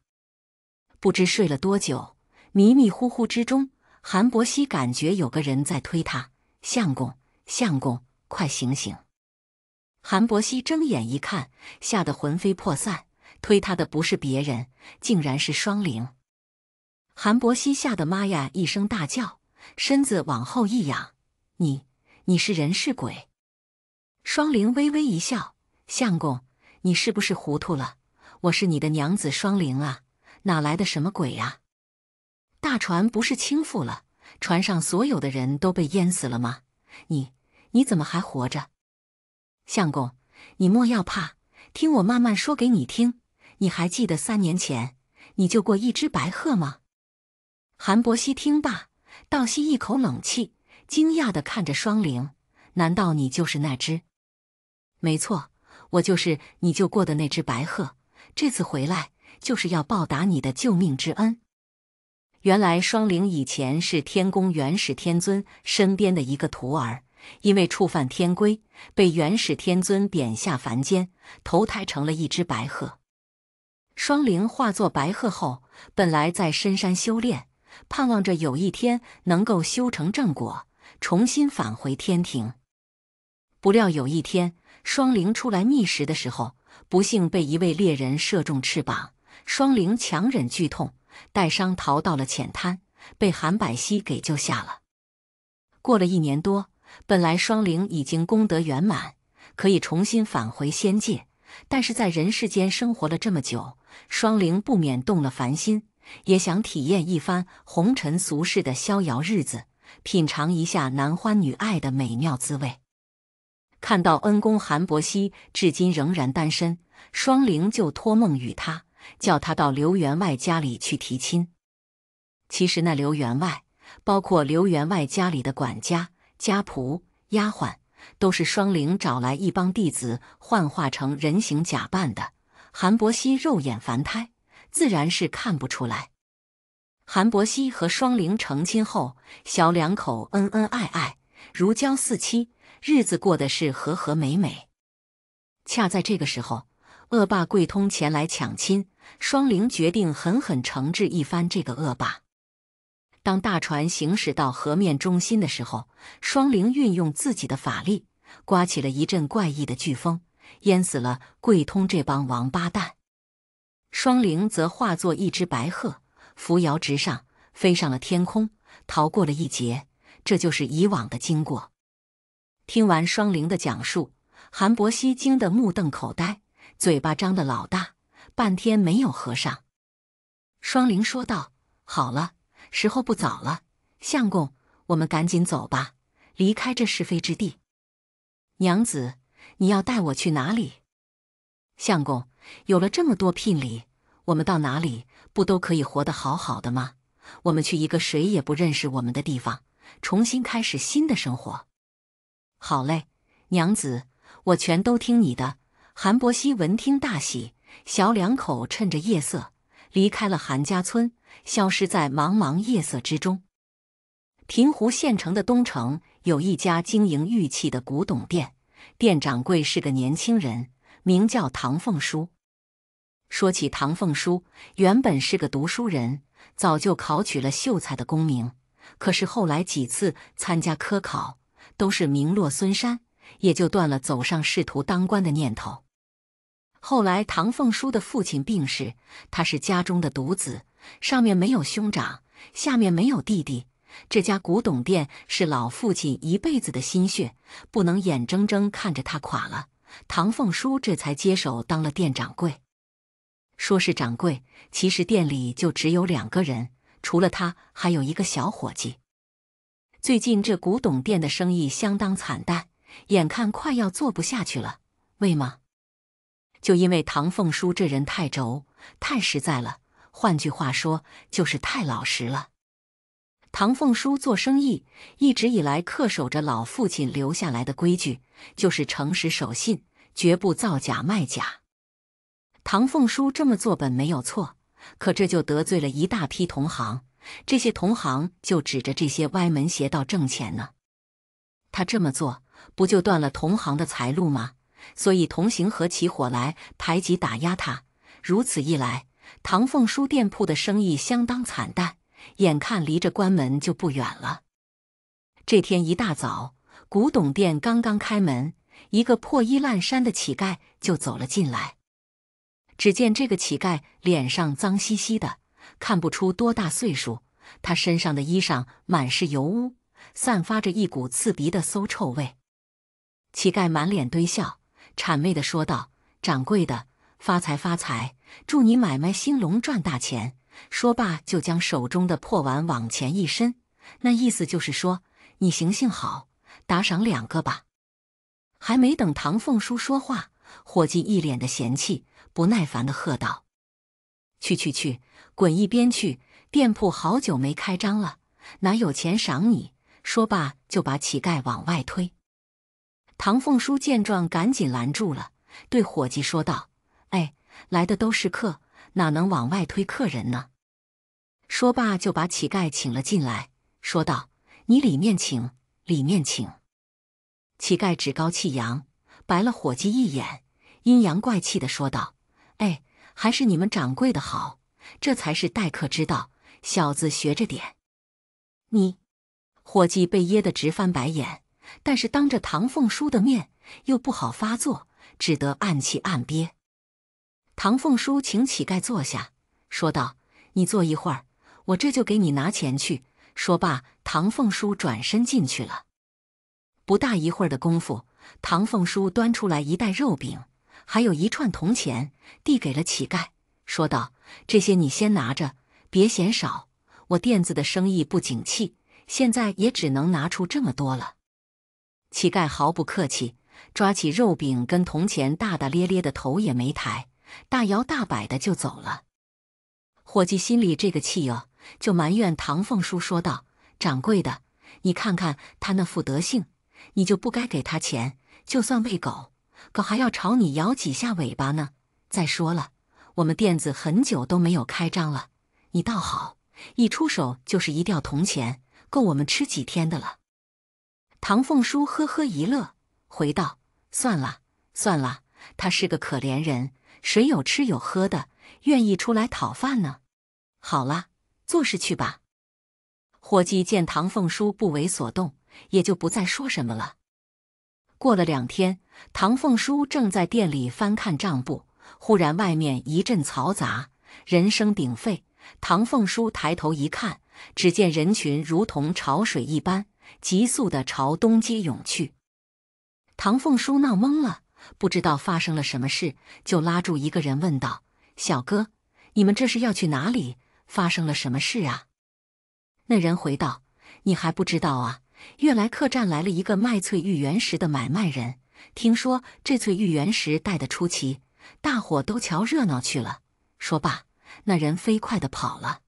不知睡了多久，迷迷糊糊之中，韩博熙感觉有个人在推他：“相公，相公，快醒醒！”韩博熙睁眼一看，吓得魂飞魄散。推他的不是别人，竟然是双灵。韩博熙吓得“妈呀”一声大叫，身子往后一仰：“你，你是人是鬼？”双灵微微一笑：“相公，你是不是糊涂了？我是你的娘子双灵啊。”哪来的什么鬼呀？大船不是倾覆了，船上所有的人都被淹死了吗？你你怎么还活着？相公，你莫要怕，听我慢慢说给你听。你还记得三年前你救过一只白鹤吗？韩博熙听罢，倒吸一口冷气，惊讶的看着双灵。难道你就是那只？没错，我就是你救过的那只白鹤。这次回来。就是要报答你的救命之恩。原来双灵以前是天宫元始天尊身边的一个徒儿，因为触犯天规，被元始天尊贬下凡间，投胎成了一只白鹤。双灵化作白鹤后，本来在深山修炼，盼望着有一天能够修成正果，重新返回天庭。不料有一天，双灵出来觅食的时候，不幸被一位猎人射中翅膀。双灵强忍剧痛，带伤逃到了浅滩，被韩柏熙给救下了。过了一年多，本来双灵已经功德圆满，可以重新返回仙界，但是在人世间生活了这么久，双灵不免动了凡心，也想体验一番红尘俗世的逍遥日子，品尝一下男欢女爱的美妙滋味。看到恩公韩伯熙至今仍然单身，双灵就托梦与他。叫他到刘员外家里去提亲。其实那刘员外，包括刘员外家里的管家、家仆、丫鬟，都是双灵找来一帮弟子幻化成人形假扮的。韩伯熙肉眼凡胎，自然是看不出来。韩伯熙和双灵成亲后，小两口恩恩爱爱，如胶似漆，日子过得是和和美美。恰在这个时候。恶霸桂通前来抢亲，双灵决定狠狠惩治一番这个恶霸。当大船行驶到河面中心的时候，双灵运用自己的法力，刮起了一阵怪异的飓风，淹死了桂通这帮王八蛋。双灵则化作一只白鹤，扶摇直上，飞上了天空，逃过了一劫。这就是以往的经过。听完双灵的讲述，韩伯熙惊得目瞪口呆。嘴巴张的老大，半天没有合上。双灵说道：“好了，时候不早了，相公，我们赶紧走吧，离开这是非之地。”娘子，你要带我去哪里？相公，有了这么多聘礼，我们到哪里不都可以活得好好的吗？我们去一个谁也不认识我们的地方，重新开始新的生活。好嘞，娘子，我全都听你的。韩伯熙闻听大喜，小两口趁着夜色离开了韩家村，消失在茫茫夜色之中。平湖县城的东城有一家经营玉器的古董店，店掌柜是个年轻人，名叫唐凤书。说起唐凤书，原本是个读书人，早就考取了秀才的功名，可是后来几次参加科考，都是名落孙山。也就断了走上仕途当官的念头。后来，唐凤书的父亲病逝，他是家中的独子，上面没有兄长，下面没有弟弟。这家古董店是老父亲一辈子的心血，不能眼睁睁看着他垮了。唐凤书这才接手当了店掌柜。说是掌柜，其实店里就只有两个人，除了他，还有一个小伙计。最近这古董店的生意相当惨淡。眼看快要做不下去了，为嘛？就因为唐凤书这人太轴、太实在了。换句话说，就是太老实了。唐凤书做生意一直以来恪守着老父亲留下来的规矩，就是诚实守信，绝不造假卖假。唐凤书这么做本没有错，可这就得罪了一大批同行。这些同行就指着这些歪门邪道挣钱呢。他这么做。不就断了同行的财路吗？所以同行合起伙来排挤打压他。如此一来，唐凤书店铺的生意相当惨淡，眼看离着关门就不远了。这天一大早，古董店刚刚开门，一个破衣烂衫的乞丐就走了进来。只见这个乞丐脸上脏兮兮的，看不出多大岁数，他身上的衣裳满是油污，散发着一股刺鼻的馊臭味。乞丐满脸堆笑，谄媚的说道：“掌柜的，发财发财，祝你买卖兴隆，赚大钱。”说罢，就将手中的破碗往前一伸，那意思就是说：“你行行好，打赏两个吧。”还没等唐凤叔说话，伙计一脸的嫌弃，不耐烦的喝道：“去去去，滚一边去！店铺好久没开张了，哪有钱赏你？”说罢，就把乞丐往外推。唐凤书见状，赶紧拦住了，对伙计说道：“哎，来的都是客，哪能往外推客人呢？”说罢就把乞丐请了进来，说道：“你里面请，里面请。”乞丐趾高气扬，白了伙计一眼，阴阳怪气的说道：“哎，还是你们掌柜的好，这才是待客之道。小子学着点。”你，伙计被噎得直翻白眼。但是当着唐凤书的面又不好发作，只得暗气暗憋。唐凤书请乞丐坐下，说道：“你坐一会儿，我这就给你拿钱去。”说罢，唐凤书转身进去了。不大一会儿的功夫，唐凤书端出来一袋肉饼，还有一串铜钱，递给了乞丐，说道：“这些你先拿着，别嫌少。我店子的生意不景气，现在也只能拿出这么多了。”乞丐毫不客气，抓起肉饼跟铜钱，大大咧咧的头也没抬，大摇大摆的就走了。伙计心里这个气哟，就埋怨唐凤叔说道：“掌柜的，你看看他那副德性，你就不该给他钱。就算喂狗，可还要朝你摇几下尾巴呢。再说了，我们店子很久都没有开张了，你倒好，一出手就是一吊铜钱，够我们吃几天的了。”唐凤书呵呵一乐，回道：“算了算了，他是个可怜人，谁有吃有喝的，愿意出来讨饭呢？好了，做事去吧。”伙计见唐凤书不为所动，也就不再说什么了。过了两天，唐凤书正在店里翻看账簿，忽然外面一阵嘈杂，人声鼎沸。唐凤书抬头一看，只见人群如同潮水一般。急速的朝东街涌去，唐凤书闹懵了，不知道发生了什么事，就拉住一个人问道：“小哥，你们这是要去哪里？发生了什么事啊？”那人回道：“你还不知道啊？悦来客栈来了一个卖翠玉原石的买卖人，听说这翠玉原石带的出奇，大伙都瞧热闹去了。”说罢，那人飞快的跑了。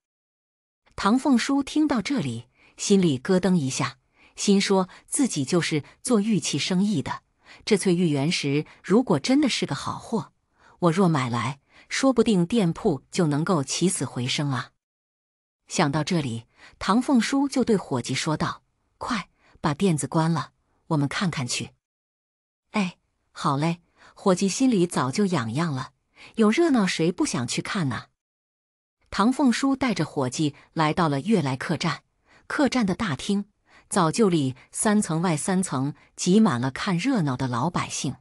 唐凤书听到这里，心里咯噔一下。心说自己就是做玉器生意的，这翠玉原石如果真的是个好货，我若买来，说不定店铺就能够起死回生啊！想到这里，唐凤书就对伙计说道：“快把店子关了，我们看看去。”哎，好嘞！伙计心里早就痒痒了，有热闹谁不想去看呢？唐凤书带着伙计来到了悦来客栈，客栈的大厅。早就里三层外三层挤满了看热闹的老百姓，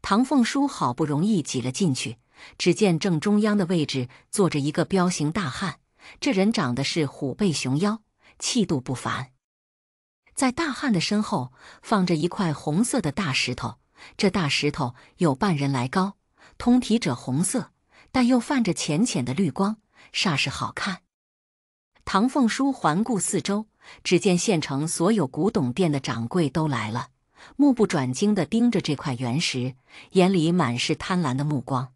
唐凤书好不容易挤了进去。只见正中央的位置坐着一个彪形大汉，这人长得是虎背熊腰，气度不凡。在大汉的身后放着一块红色的大石头，这大石头有半人来高，通体者红色，但又泛着浅浅的绿光，煞是好看。唐凤书环顾四周。只见县城所有古董店的掌柜都来了，目不转睛地盯着这块原石，眼里满是贪婪的目光。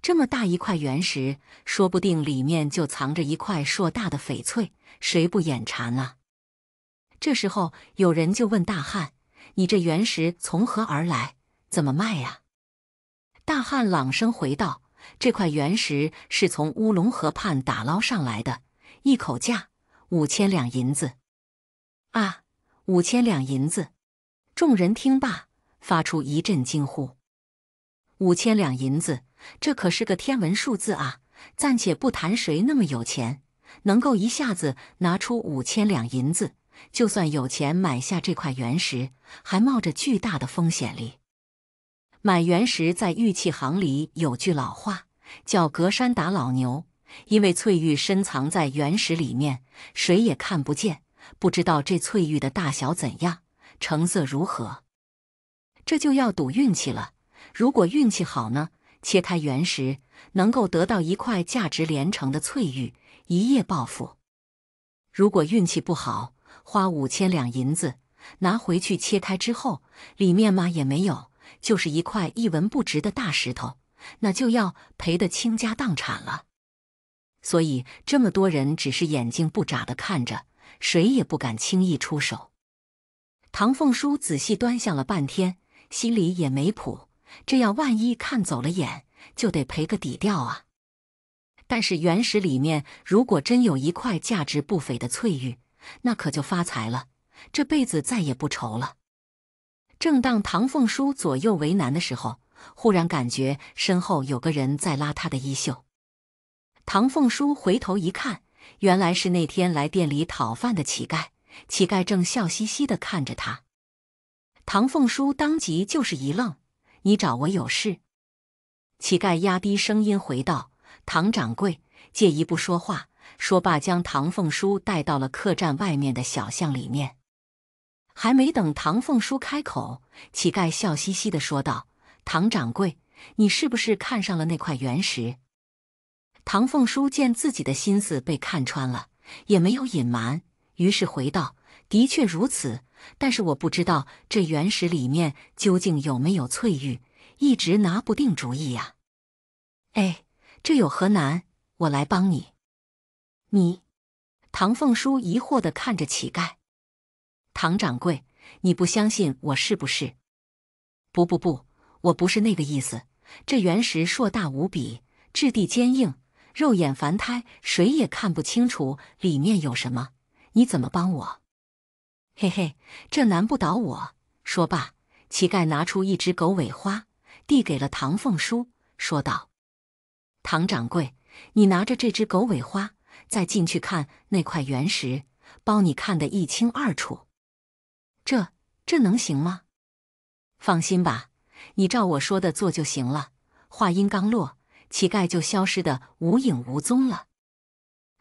这么大一块原石，说不定里面就藏着一块硕大的翡翠，谁不眼馋啊？这时候，有人就问大汉：“你这原石从何而来？怎么卖呀？”大汉朗声回道：“这块原石是从乌龙河畔打捞上来的，一口价。”五千两银子！啊，五千两银子！众人听罢，发出一阵惊呼。五千两银子，这可是个天文数字啊！暂且不谈谁那么有钱，能够一下子拿出五千两银子，就算有钱买下这块原石，还冒着巨大的风险哩。买原石在玉器行里有句老话，叫“隔山打老牛”。因为翠玉深藏在原石里面，谁也看不见，不知道这翠玉的大小怎样，成色如何，这就要赌运气了。如果运气好呢，切开原石能够得到一块价值连城的翠玉，一夜暴富；如果运气不好，花五千两银子拿回去切开之后，里面嘛也没有，就是一块一文不值的大石头，那就要赔得倾家荡产了。所以这么多人只是眼睛不眨的看着，谁也不敢轻易出手。唐凤书仔细端详了半天，心里也没谱。这要万一看走了眼，就得赔个底掉啊！但是原石里面如果真有一块价值不菲的翠玉，那可就发财了，这辈子再也不愁了。正当唐凤书左右为难的时候，忽然感觉身后有个人在拉他的衣袖。唐凤书回头一看，原来是那天来店里讨饭的乞丐。乞丐正笑嘻嘻的看着他。唐凤书当即就是一愣：“你找我有事？”乞丐压低声音回道：“唐掌柜，借一步说话。”说罢，将唐凤书带到了客栈外面的小巷里面。还没等唐凤书开口，乞丐笑嘻嘻的说道：“唐掌柜，你是不是看上了那块原石？”唐凤叔见自己的心思被看穿了，也没有隐瞒，于是回道：“的确如此，但是我不知道这原石里面究竟有没有翠玉，一直拿不定主意呀。”“哎，这有何难？我来帮你。”“你？”唐凤叔疑惑地看着乞丐。“唐掌柜，你不相信我是不是？”“不不不，我不是那个意思。这原石硕大无比，质地坚硬。”肉眼凡胎，谁也看不清楚里面有什么。你怎么帮我？嘿嘿，这难不倒我。说罢，乞丐拿出一只狗尾花，递给了唐凤书，说道：“唐掌柜，你拿着这只狗尾花，再进去看那块原石，包你看得一清二楚。这这能行吗？”放心吧，你照我说的做就行了。话音刚落。乞丐就消失的无影无踪了。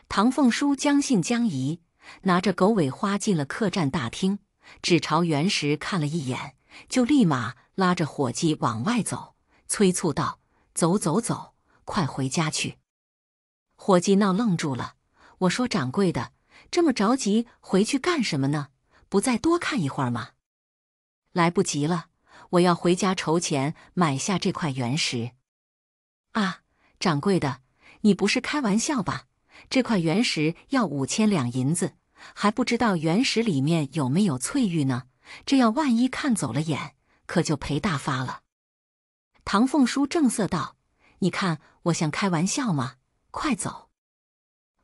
唐凤书将信将疑，拿着狗尾花进了客栈大厅，只朝原石看了一眼，就立马拉着伙计往外走，催促道：“走走走，快回家去！”伙计闹愣住了：“我说掌柜的，这么着急回去干什么呢？不再多看一会儿吗？来不及了，我要回家筹钱买下这块原石。”啊，掌柜的，你不是开玩笑吧？这块原石要五千两银子，还不知道原石里面有没有翠玉呢。这要万一看走了眼，可就赔大发了。唐凤叔正色道：“你看我像开玩笑吗？”快走！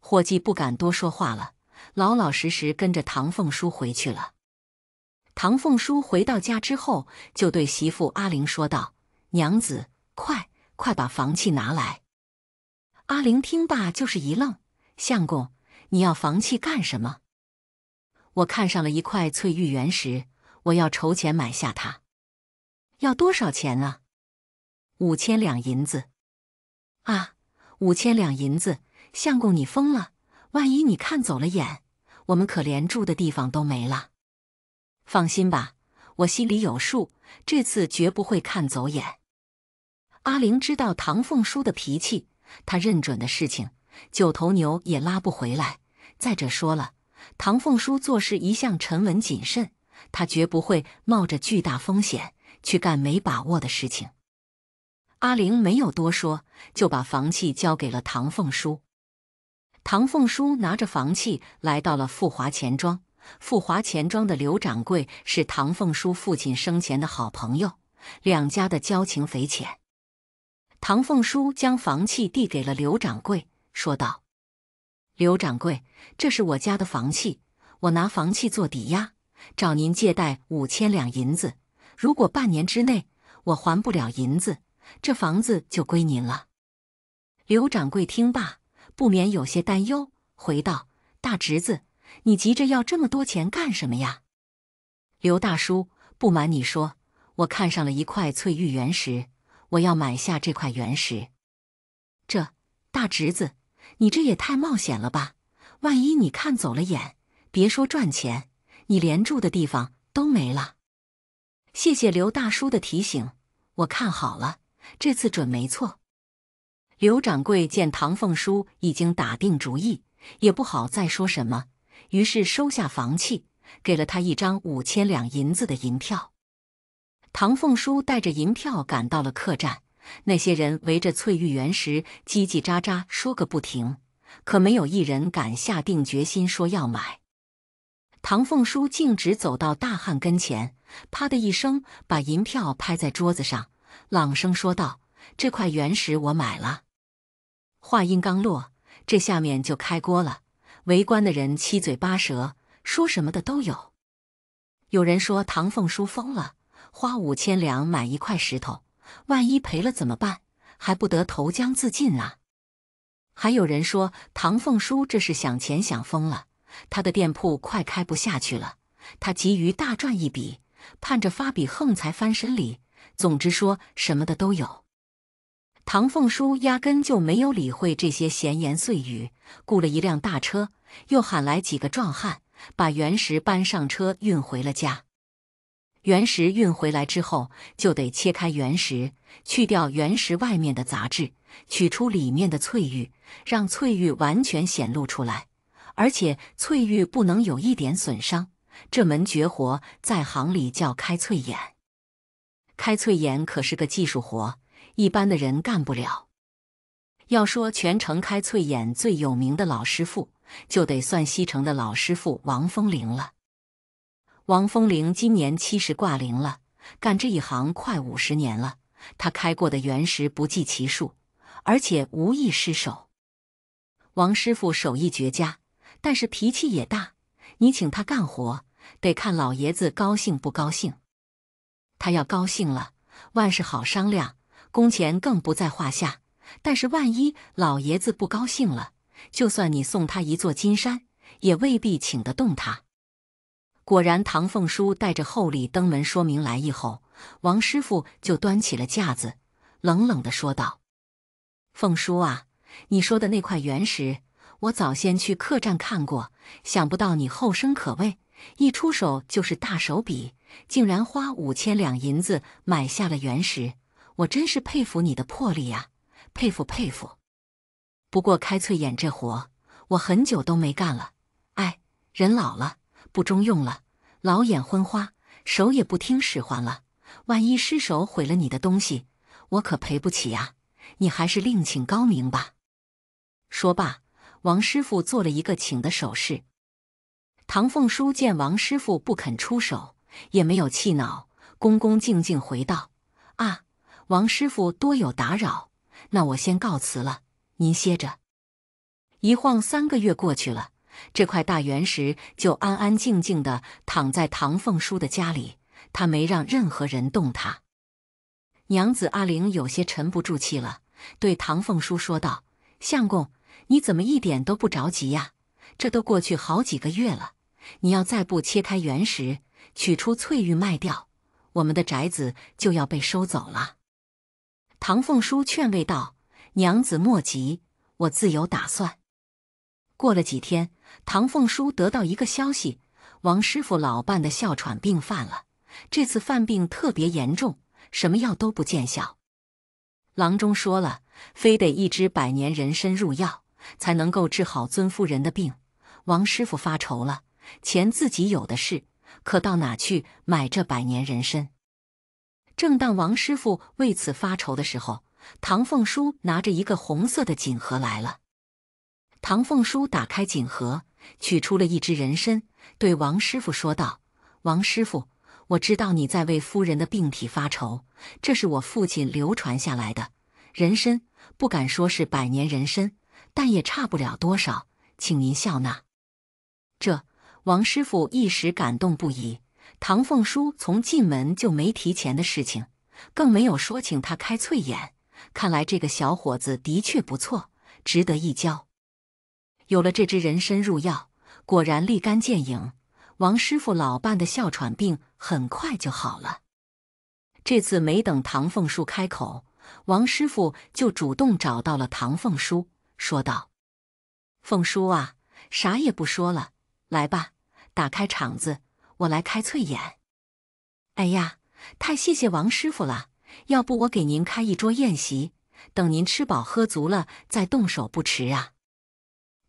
伙计不敢多说话了，老老实实跟着唐凤叔回去了。唐凤叔回到家之后，就对媳妇阿玲说道：“娘子，快！”快把房契拿来！阿玲听罢就是一愣：“相公，你要房契干什么？”“我看上了一块翠玉原石，我要筹钱买下它。要多少钱啊？”“五千两银子。”“啊，五千两银子！相公你疯了！万一你看走了眼，我们可连住的地方都没了。”“放心吧，我心里有数，这次绝不会看走眼。”阿玲知道唐凤叔的脾气，他认准的事情，九头牛也拉不回来。再者说了，唐凤叔做事一向沉稳谨慎，他绝不会冒着巨大风险去干没把握的事情。阿玲没有多说，就把房契交给了唐凤叔。唐凤叔拿着房契来到了富华钱庄。富华钱庄的刘掌柜是唐凤叔父亲生前的好朋友，两家的交情匪浅。唐凤书将房契递给了刘掌柜，说道：“刘掌柜，这是我家的房契，我拿房契做抵押，找您借贷五千两银子。如果半年之内我还不了银子，这房子就归您了。”刘掌柜听罢，不免有些担忧，回道：“大侄子，你急着要这么多钱干什么呀？”刘大叔，不瞒你说，我看上了一块翠玉原石。我要买下这块原石，这大侄子，你这也太冒险了吧！万一你看走了眼，别说赚钱，你连住的地方都没了。谢谢刘大叔的提醒，我看好了，这次准没错。刘掌柜见唐凤书已经打定主意，也不好再说什么，于是收下房契，给了他一张五千两银子的银票。唐凤书带着银票赶到了客栈，那些人围着翠玉原石叽叽喳喳说个不停，可没有一人敢下定决心说要买。唐凤书径直走到大汉跟前，啪的一声把银票拍在桌子上，朗声说道：“这块原石我买了。”话音刚落，这下面就开锅了，围观的人七嘴八舌，说什么的都有。有人说唐凤书疯了。花五千两买一块石头，万一赔了怎么办？还不得投江自尽啊！还有人说唐凤书这是想钱想疯了，他的店铺快开不下去了，他急于大赚一笔，盼着发笔横财翻身里。总之说什么的都有。唐凤书压根就没有理会这些闲言碎语，雇了一辆大车，又喊来几个壮汉，把原石搬上车，运回了家。原石运回来之后，就得切开原石，去掉原石外面的杂质，取出里面的翠玉，让翠玉完全显露出来，而且翠玉不能有一点损伤。这门绝活在行里叫“开翠眼”，开翠眼可是个技术活，一般的人干不了。要说全城开翠眼最有名的老师傅，就得算西城的老师傅王风铃了。王风铃今年七十挂零了，干这一行快五十年了。他开过的原石不计其数，而且无一失手。王师傅手艺绝佳，但是脾气也大。你请他干活，得看老爷子高兴不高兴。他要高兴了，万事好商量，工钱更不在话下。但是万一老爷子不高兴了，就算你送他一座金山，也未必请得动他。果然，唐凤叔带着厚礼登门说明来意后，王师傅就端起了架子，冷冷的说道：“凤叔啊，你说的那块原石，我早先去客栈看过，想不到你后生可畏，一出手就是大手笔，竟然花五千两银子买下了原石，我真是佩服你的魄力呀，佩服佩服。不过开翠眼这活，我很久都没干了，哎，人老了。”不中用了，老眼昏花，手也不听使唤了。万一失手毁了你的东西，我可赔不起呀！你还是另请高明吧。说罢，王师傅做了一个请的手势。唐凤书见王师傅不肯出手，也没有气恼，恭恭敬敬回道：“啊，王师傅多有打扰，那我先告辞了。您歇着。”一晃三个月过去了。这块大原石就安安静静地躺在唐凤叔的家里，他没让任何人动它。娘子阿玲有些沉不住气了，对唐凤叔说道：“相公，你怎么一点都不着急呀？这都过去好几个月了，你要再不切开原石，取出翠玉卖掉，我们的宅子就要被收走了。”唐凤叔劝慰道：“娘子莫急，我自有打算。”过了几天。唐凤书得到一个消息：王师傅老伴的哮喘病犯了，这次犯病特别严重，什么药都不见效。郎中说了，非得一支百年人参入药，才能够治好尊夫人的病。王师傅发愁了，钱自己有的是，可到哪去买这百年人参？正当王师傅为此发愁的时候，唐凤书拿着一个红色的锦盒来了。唐凤叔打开锦盒，取出了一只人参，对王师傅说道：“王师傅，我知道你在为夫人的病体发愁，这是我父亲流传下来的。人参不敢说是百年人参，但也差不了多少，请您笑纳。”这王师傅一时感动不已。唐凤叔从进门就没提钱的事情，更没有说请他开翠眼，看来这个小伙子的确不错，值得一教。有了这支人参入药，果然立竿见影。王师傅老伴的哮喘病很快就好了。这次没等唐凤叔开口，王师傅就主动找到了唐凤叔，说道：“凤叔啊，啥也不说了，来吧，打开场子，我来开翠眼。”哎呀，太谢谢王师傅了！要不我给您开一桌宴席，等您吃饱喝足了再动手不迟啊！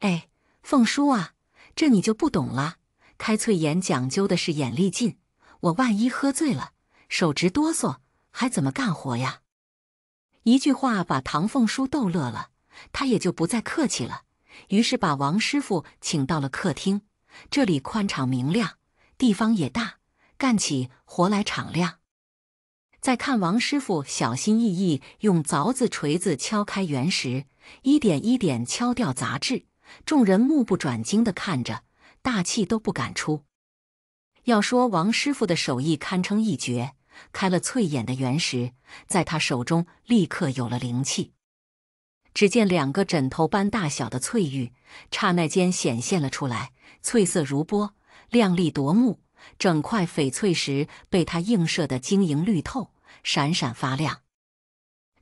哎，凤叔啊，这你就不懂了。开翠眼讲究的是眼力劲，我万一喝醉了，手直哆嗦，还怎么干活呀？一句话把唐凤叔逗乐了，他也就不再客气了。于是把王师傅请到了客厅，这里宽敞明亮，地方也大，干起活来敞亮。再看王师傅小心翼翼用凿子、锤子敲开原石，一点一点敲掉杂质。众人目不转睛地看着，大气都不敢出。要说王师傅的手艺堪称一绝，开了翠眼的原石，在他手中立刻有了灵气。只见两个枕头般大小的翠玉，刹那间显现了出来，翠色如波，亮丽夺目。整块翡翠石被他映射的晶莹绿透，闪闪发亮。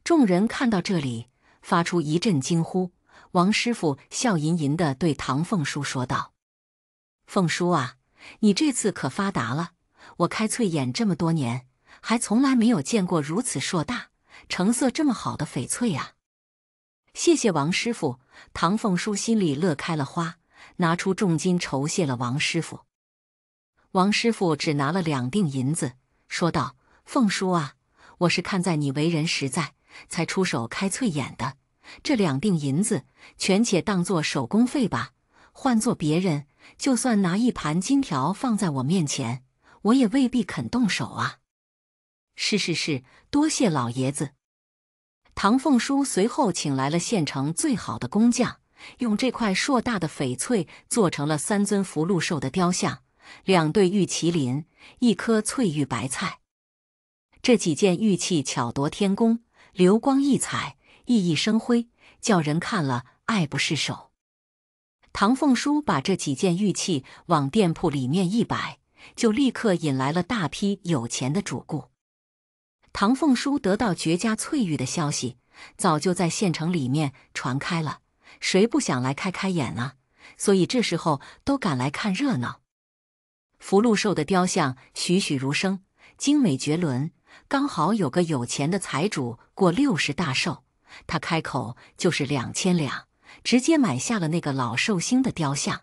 众人看到这里，发出一阵惊呼。王师傅笑吟吟地对唐凤叔说道：“凤叔啊，你这次可发达了！我开翠眼这么多年，还从来没有见过如此硕大、成色这么好的翡翠啊！”谢谢王师傅。唐凤叔心里乐开了花，拿出重金酬谢了王师傅。王师傅只拿了两锭银子，说道：“凤叔啊，我是看在你为人实在，才出手开翠眼的。”这两锭银子，全且当做手工费吧。换做别人，就算拿一盘金条放在我面前，我也未必肯动手啊。是是是，多谢老爷子。唐凤叔随后请来了县城最好的工匠，用这块硕大的翡翠做成了三尊福禄寿的雕像，两对玉麒麟，一颗翠玉白菜。这几件玉器巧夺天工，流光溢彩。熠熠生辉，叫人看了爱不释手。唐凤书把这几件玉器往店铺里面一摆，就立刻引来了大批有钱的主顾。唐凤书得到绝佳翠玉的消息，早就在县城里面传开了，谁不想来开开眼啊？所以这时候都赶来看热闹。福禄寿的雕像栩栩如生，精美绝伦，刚好有个有钱的财主过六十大寿。他开口就是两千两，直接买下了那个老寿星的雕像。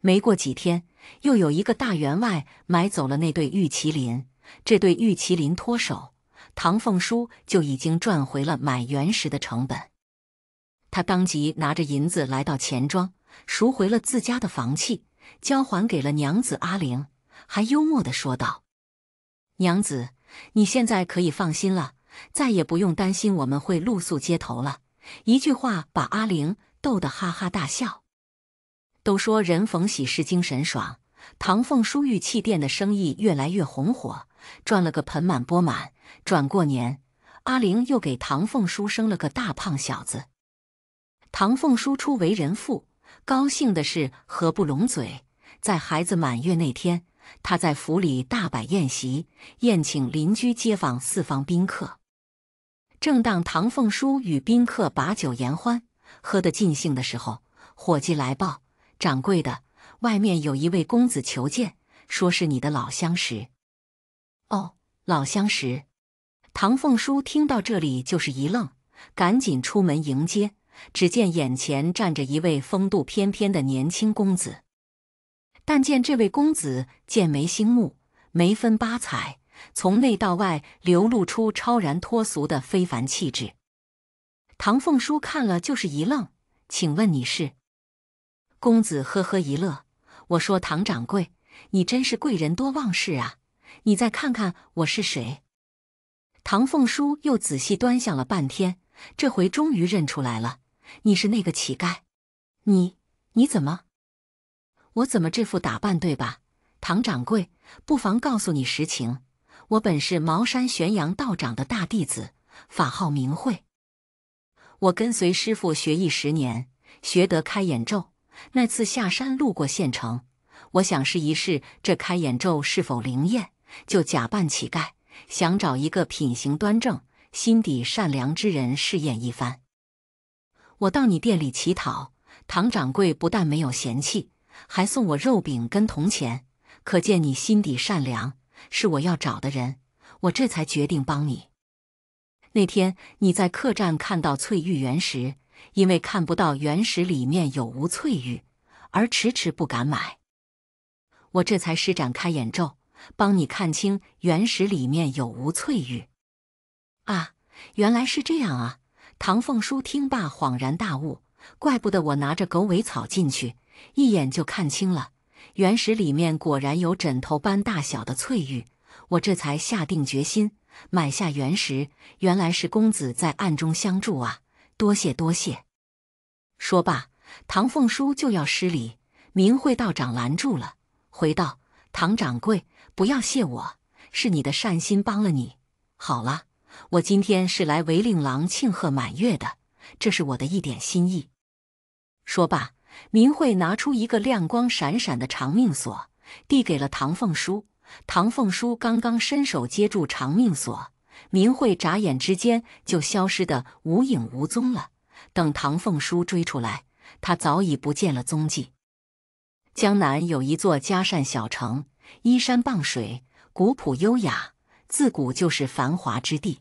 没过几天，又有一个大员外买走了那对玉麒麟。这对玉麒麟脱手，唐凤书就已经赚回了买原石的成本。他当即拿着银子来到钱庄，赎回了自家的房契，交还给了娘子阿玲，还幽默地说道：“娘子，你现在可以放心了。”再也不用担心我们会露宿街头了，一句话把阿玲逗得哈哈大笑。都说人逢喜事精神爽，唐凤书玉器店的生意越来越红火，赚了个盆满钵满。转过年，阿玲又给唐凤书生了个大胖小子。唐凤书初为人父，高兴的是合不拢嘴。在孩子满月那天，他在府里大摆宴席，宴请邻居、街坊、四方宾客。正当唐凤书与宾客把酒言欢，喝得尽兴的时候，伙计来报：“掌柜的，外面有一位公子求见，说是你的老相识。”哦，老相识！唐凤书听到这里就是一愣，赶紧出门迎接。只见眼前站着一位风度翩翩的年轻公子，但见这位公子剑眉星目，眉分八彩。从内到外流露出超然脱俗的非凡气质。唐凤书看了就是一愣：“请问你是？”公子呵呵一乐：“我说唐掌柜，你真是贵人多忘事啊！你再看看我是谁？”唐凤书又仔细端详了半天，这回终于认出来了：“你是那个乞丐？你你怎么？我怎么这副打扮对吧？唐掌柜，不妨告诉你实情。”我本是茅山玄阳道长的大弟子，法号明慧。我跟随师傅学艺十年，学得开眼咒。那次下山路过县城，我想试一试这开眼咒是否灵验，就假扮乞丐，想找一个品行端正、心底善良之人试验一番。我到你店里乞讨，唐掌柜不但没有嫌弃，还送我肉饼跟铜钱，可见你心底善良。是我要找的人，我这才决定帮你。那天你在客栈看到翠玉原石，因为看不到原石里面有无翠玉，而迟迟不敢买。我这才施展开眼咒，帮你看清原石里面有无翠玉。啊，原来是这样啊！唐凤叔听罢恍然大悟，怪不得我拿着狗尾草进去，一眼就看清了。原石里面果然有枕头般大小的翠玉，我这才下定决心买下原石。原来是公子在暗中相助啊，多谢多谢。说罢，唐凤书就要施礼，明慧道长拦住了，回道：“唐掌柜，不要谢我，是你的善心帮了你。好了，我今天是来为令郎庆贺满月的，这是我的一点心意。”说罢。明慧拿出一个亮光闪闪的长命锁，递给了唐凤书。唐凤书刚刚伸手接住长命锁，明慧眨眼之间就消失得无影无踪了。等唐凤书追出来，他早已不见了踪迹。江南有一座嘉善小城，依山傍水，古朴优雅，自古就是繁华之地。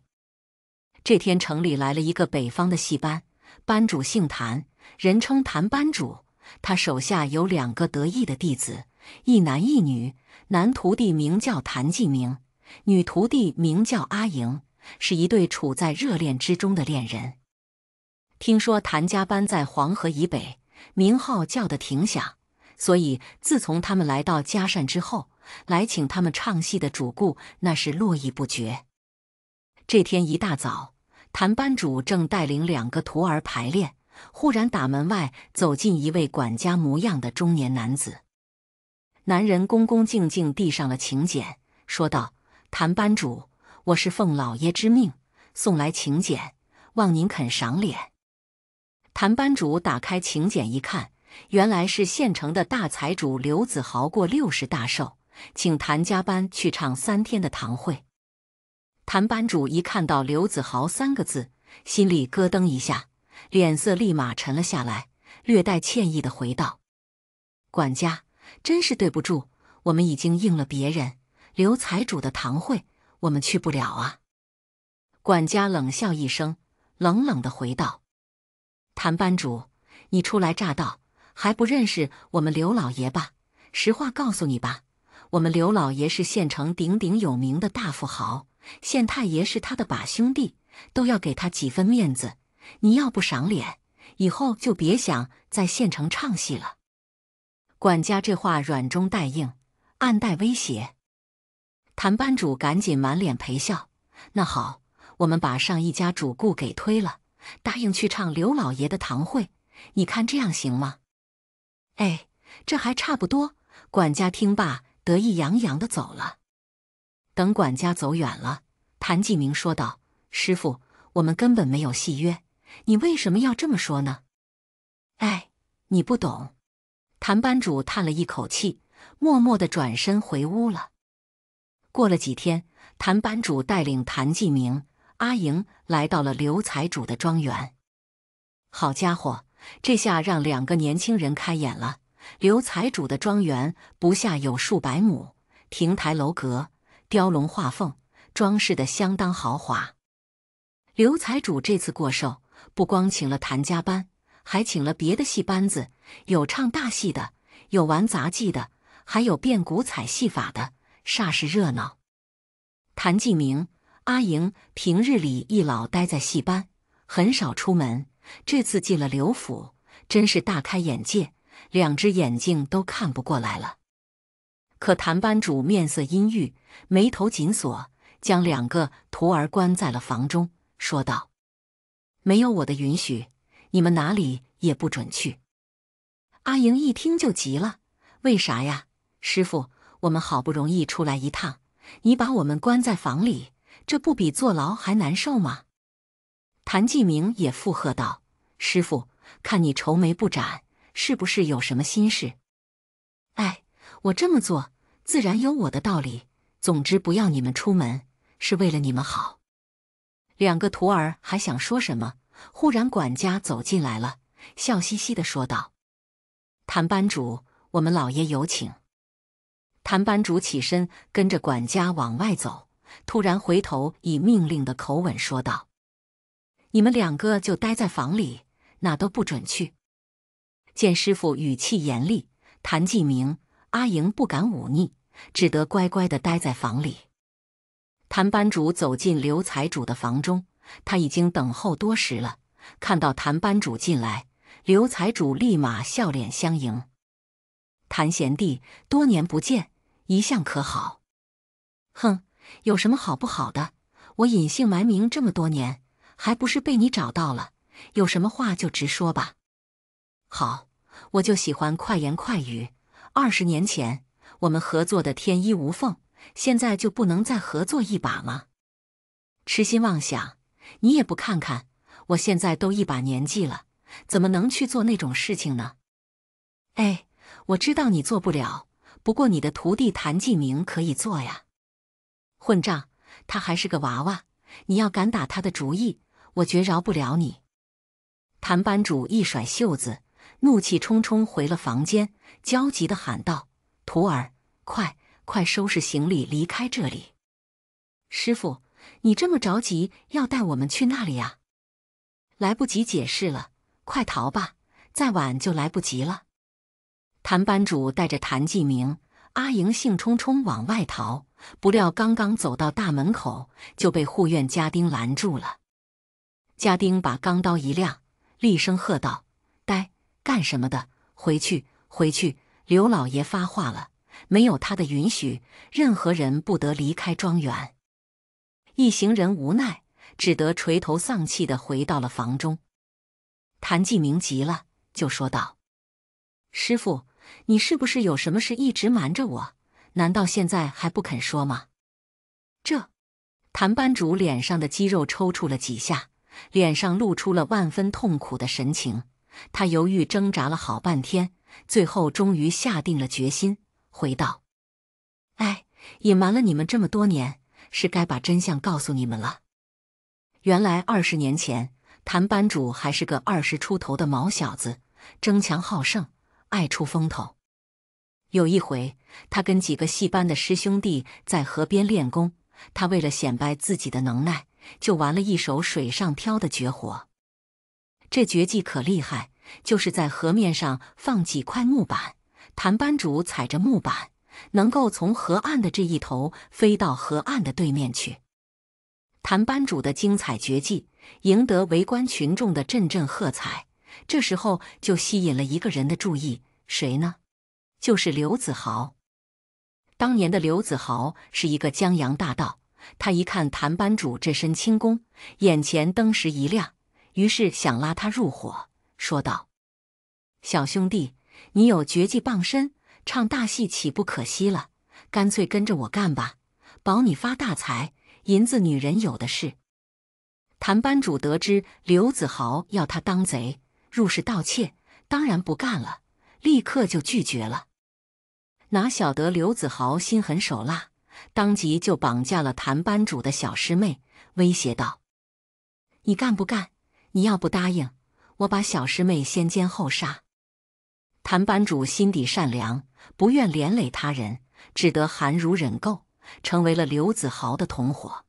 这天，城里来了一个北方的戏班，班主姓谭。人称谭班主，他手下有两个得意的弟子，一男一女。男徒弟名叫谭继明，女徒弟名叫阿莹，是一对处在热恋之中的恋人。听说谭家班在黄河以北，名号叫得挺响，所以自从他们来到嘉善之后，来请他们唱戏的主顾那是络绎不绝。这天一大早，谭班主正带领两个徒儿排练。忽然，打门外走进一位管家模样的中年男子。男人恭恭敬敬递上了请柬，说道：“谭班主，我是奉老爷之命送来请柬，望您肯赏脸。”谭班主打开请柬一看，原来是县城的大财主刘子豪过六十大寿，请谭家班去唱三天的堂会。谭班主一看到“刘子豪”三个字，心里咯噔一下。脸色立马沉了下来，略带歉意的回道：“管家，真是对不住，我们已经应了别人刘财主的堂会，我们去不了啊。”管家冷笑一声，冷冷的回道：“谭班主，你初来乍到，还不认识我们刘老爷吧？实话告诉你吧，我们刘老爷是县城鼎鼎有名的大富豪，县太爷是他的把兄弟，都要给他几分面子。”你要不赏脸，以后就别想在县城唱戏了。管家这话软中带硬，暗带威胁。谭班主赶紧满脸陪笑：“那好，我们把上一家主顾给推了，答应去唱刘老爷的堂会。你看这样行吗？”哎，这还差不多。管家听罢，得意洋洋的走了。等管家走远了，谭继明说道：“师傅，我们根本没有戏约。”你为什么要这么说呢？哎，你不懂。谭班主叹了一口气，默默地转身回屋了。过了几天，谭班主带领谭继明、阿莹来到了刘财主的庄园。好家伙，这下让两个年轻人开眼了。刘财主的庄园不下有数百亩，亭台楼阁、雕龙画凤，装饰的相当豪华。刘财主这次过寿。不光请了谭家班，还请了别的戏班子，有唱大戏的，有玩杂技的，还有变古彩戏法的，煞是热闹。谭继明、阿莹平日里一老待在戏班，很少出门。这次进了刘府，真是大开眼界，两只眼睛都看不过来了。可谭班主面色阴郁，眉头紧锁，将两个徒儿关在了房中，说道。没有我的允许，你们哪里也不准去。阿莹一听就急了：“为啥呀，师傅？我们好不容易出来一趟，你把我们关在房里，这不比坐牢还难受吗？”谭继明也附和道：“师傅，看你愁眉不展，是不是有什么心事？”“哎，我这么做自然有我的道理。总之，不要你们出门，是为了你们好。”两个徒儿还想说什么。忽然，管家走进来了，笑嘻嘻的说道：“谭班主，我们老爷有请。”谭班主起身跟着管家往外走，突然回头以命令的口吻说道：“你们两个就待在房里，哪都不准去。”见师傅语气严厉，谭继明、阿莹不敢忤逆，只得乖乖的待在房里。谭班主走进刘财主的房中。他已经等候多时了，看到谭班主进来，刘财主立马笑脸相迎。谭贤弟，多年不见，一向可好？哼，有什么好不好的？我隐姓埋名这么多年，还不是被你找到了？有什么话就直说吧。好，我就喜欢快言快语。二十年前我们合作的天衣无缝，现在就不能再合作一把吗？痴心妄想！你也不看看，我现在都一把年纪了，怎么能去做那种事情呢？哎，我知道你做不了，不过你的徒弟谭继明可以做呀。混账，他还是个娃娃，你要敢打他的主意，我绝饶不了你！谭班主一甩袖子，怒气冲冲回了房间，焦急地喊道：“徒儿，快快收拾行李，离开这里！师傅。”你这么着急要带我们去那里呀？来不及解释了，快逃吧！再晚就来不及了。谭班主带着谭继明、阿莹兴冲冲往外逃，不料刚刚走到大门口，就被护院家丁拦住了。家丁把钢刀一亮，厉声喝道：“呆，干什么的？回去，回去！刘老爷发话了，没有他的允许，任何人不得离开庄园。”一行人无奈，只得垂头丧气的回到了房中。谭继明急了，就说道：“师傅，你是不是有什么事一直瞒着我？难道现在还不肯说吗？”这，谭班主脸上的肌肉抽搐了几下，脸上露出了万分痛苦的神情。他犹豫挣扎了好半天，最后终于下定了决心，回道：“哎，隐瞒了你们这么多年。”是该把真相告诉你们了。原来二十年前，谭班主还是个二十出头的毛小子，争强好胜，爱出风头。有一回，他跟几个戏班的师兄弟在河边练功，他为了显摆自己的能耐，就玩了一手水上漂的绝活。这绝技可厉害，就是在河面上放几块木板，谭班主踩着木板。能够从河岸的这一头飞到河岸的对面去，谭班主的精彩绝技赢得围观群众的阵阵喝彩。这时候就吸引了一个人的注意，谁呢？就是刘子豪。当年的刘子豪是一个江洋大盗，他一看谭班主这身轻功，眼前登时一亮，于是想拉他入伙，说道：“小兄弟，你有绝技傍身。”唱大戏岂不可惜了？干脆跟着我干吧，保你发大财，银子、女人有的是。谭班主得知刘子豪要他当贼入室盗窃，当然不干了，立刻就拒绝了。哪晓得刘子豪心狠手辣，当即就绑架了谭班主的小师妹，威胁道：“你干不干？你要不答应，我把小师妹先奸后杀。”谭班主心底善良。不愿连累他人，只得含辱忍够，成为了刘子豪的同伙。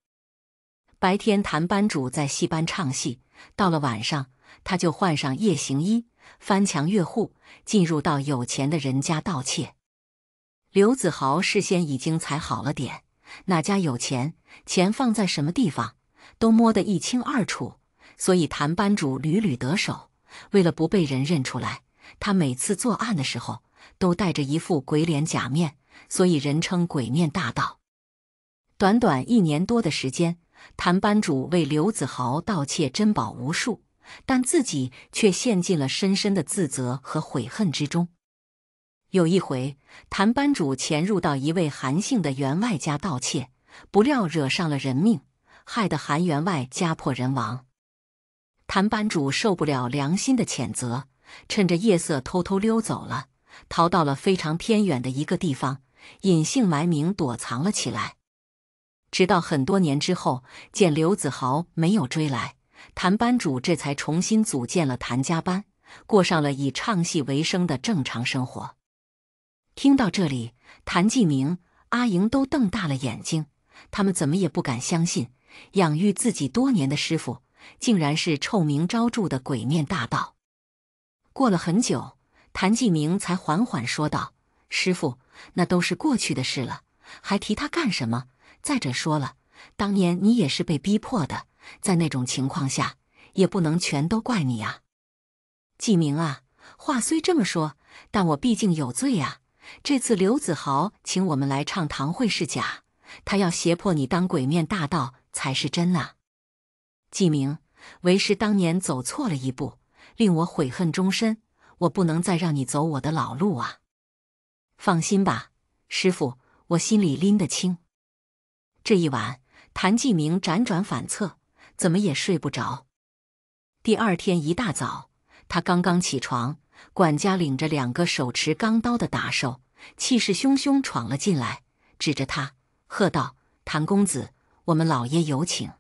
白天谭班主在戏班唱戏，到了晚上，他就换上夜行衣，翻墙越户，进入到有钱的人家盗窃。刘子豪事先已经踩好了点，哪家有钱，钱放在什么地方，都摸得一清二楚，所以谭班主屡屡得手。为了不被人认出来，他每次作案的时候。都戴着一副鬼脸假面，所以人称“鬼面大盗”。短短一年多的时间，谭班主为刘子豪盗窃珍宝无数，但自己却陷进了深深的自责和悔恨之中。有一回，谭班主潜入到一位韩姓的员外家盗窃，不料惹上了人命，害得韩员外家破人亡。谭班主受不了良心的谴责，趁着夜色偷偷溜走了。逃到了非常偏远的一个地方，隐姓埋名躲藏了起来。直到很多年之后，见刘子豪没有追来，谭班主这才重新组建了谭家班，过上了以唱戏为生的正常生活。听到这里，谭继明、阿莹都瞪大了眼睛，他们怎么也不敢相信，养育自己多年的师傅，竟然是臭名昭著的鬼面大盗。过了很久。谭继明才缓缓说道：“师傅，那都是过去的事了，还提他干什么？再者说了，当年你也是被逼迫的，在那种情况下，也不能全都怪你啊。”继明啊，话虽这么说，但我毕竟有罪啊。这次刘子豪请我们来唱堂会是假，他要胁迫你当鬼面大盗才是真呐。继明，为师当年走错了一步，令我悔恨终身。我不能再让你走我的老路啊！放心吧，师傅，我心里拎得清。这一晚，谭继明辗转反侧，怎么也睡不着。第二天一大早，他刚刚起床，管家领着两个手持钢刀的打手，气势汹汹闯了进来，指着他喝道：“谭公子，我们老爷有请。”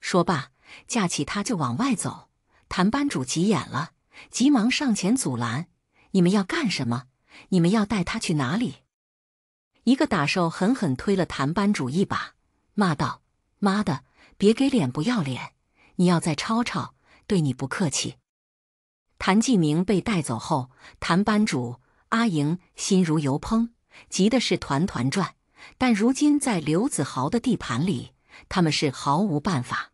说罢，架起他就往外走。谭班主急眼了。急忙上前阻拦：“你们要干什么？你们要带他去哪里？”一个打手狠狠推了谭班主一把，骂道：“妈的，别给脸不要脸！你要再吵吵，对你不客气。”谭继明被带走后，谭班主阿莹心如油烹，急的是团团转。但如今在刘子豪的地盘里，他们是毫无办法。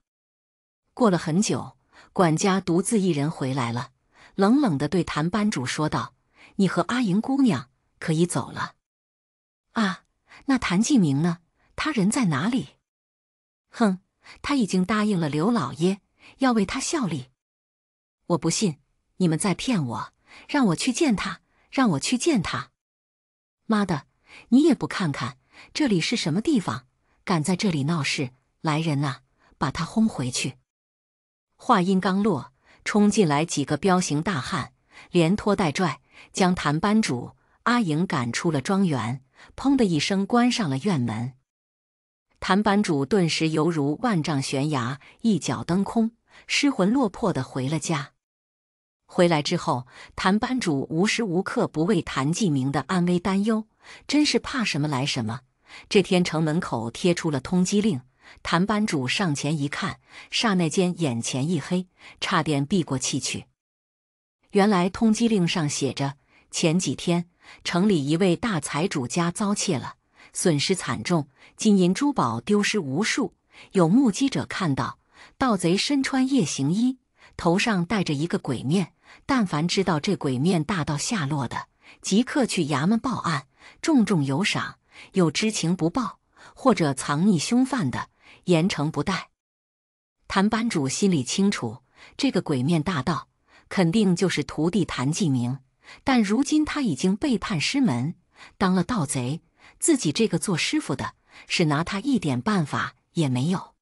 过了很久，管家独自一人回来了。冷冷地对谭班主说道：“你和阿莹姑娘可以走了。”啊，那谭继明呢？他人在哪里？哼，他已经答应了刘老爷，要为他效力。我不信，你们在骗我！让我去见他，让我去见他！妈的，你也不看看这里是什么地方，敢在这里闹事！来人啊，把他轰回去！话音刚落。冲进来几个彪形大汉，连拖带拽，将谭班主阿莹赶出了庄园。砰的一声，关上了院门。谭班主顿时犹如万丈悬崖，一脚蹬空，失魂落魄的回了家。回来之后，谭班主无时无刻不为谭继明的安危担忧，真是怕什么来什么。这天，城门口贴出了通缉令。谭班主上前一看，刹那间眼前一黑，差点闭过气去。原来通缉令上写着：前几天城里一位大财主家遭窃了，损失惨重，金银珠宝丢失无数。有目击者看到盗贼身穿夜行衣，头上戴着一个鬼面。但凡知道这鬼面大盗下落的，即刻去衙门报案，重重有赏。有知情不报或者藏匿凶犯的。严惩不贷。谭班主心里清楚，这个鬼面大盗肯定就是徒弟谭继明，但如今他已经背叛师门，当了盗贼，自己这个做师傅的是拿他一点办法也没有。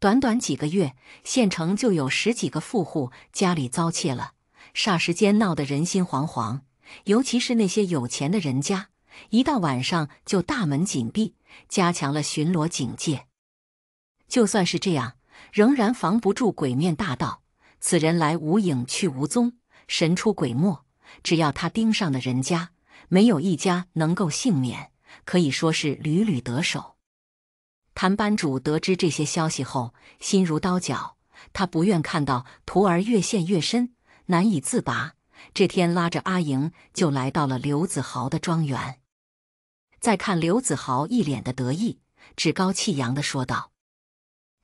短短几个月，县城就有十几个富户家里遭窃了，霎时间闹得人心惶惶。尤其是那些有钱的人家，一到晚上就大门紧闭，加强了巡逻警戒。就算是这样，仍然防不住鬼面大盗。此人来无影去无踪，神出鬼没。只要他盯上的人家，没有一家能够幸免，可以说是屡屡得手。谭班主得知这些消息后，心如刀绞。他不愿看到徒儿越陷越深，难以自拔。这天，拉着阿莹就来到了刘子豪的庄园。再看刘子豪一脸的得意，趾高气扬地说道。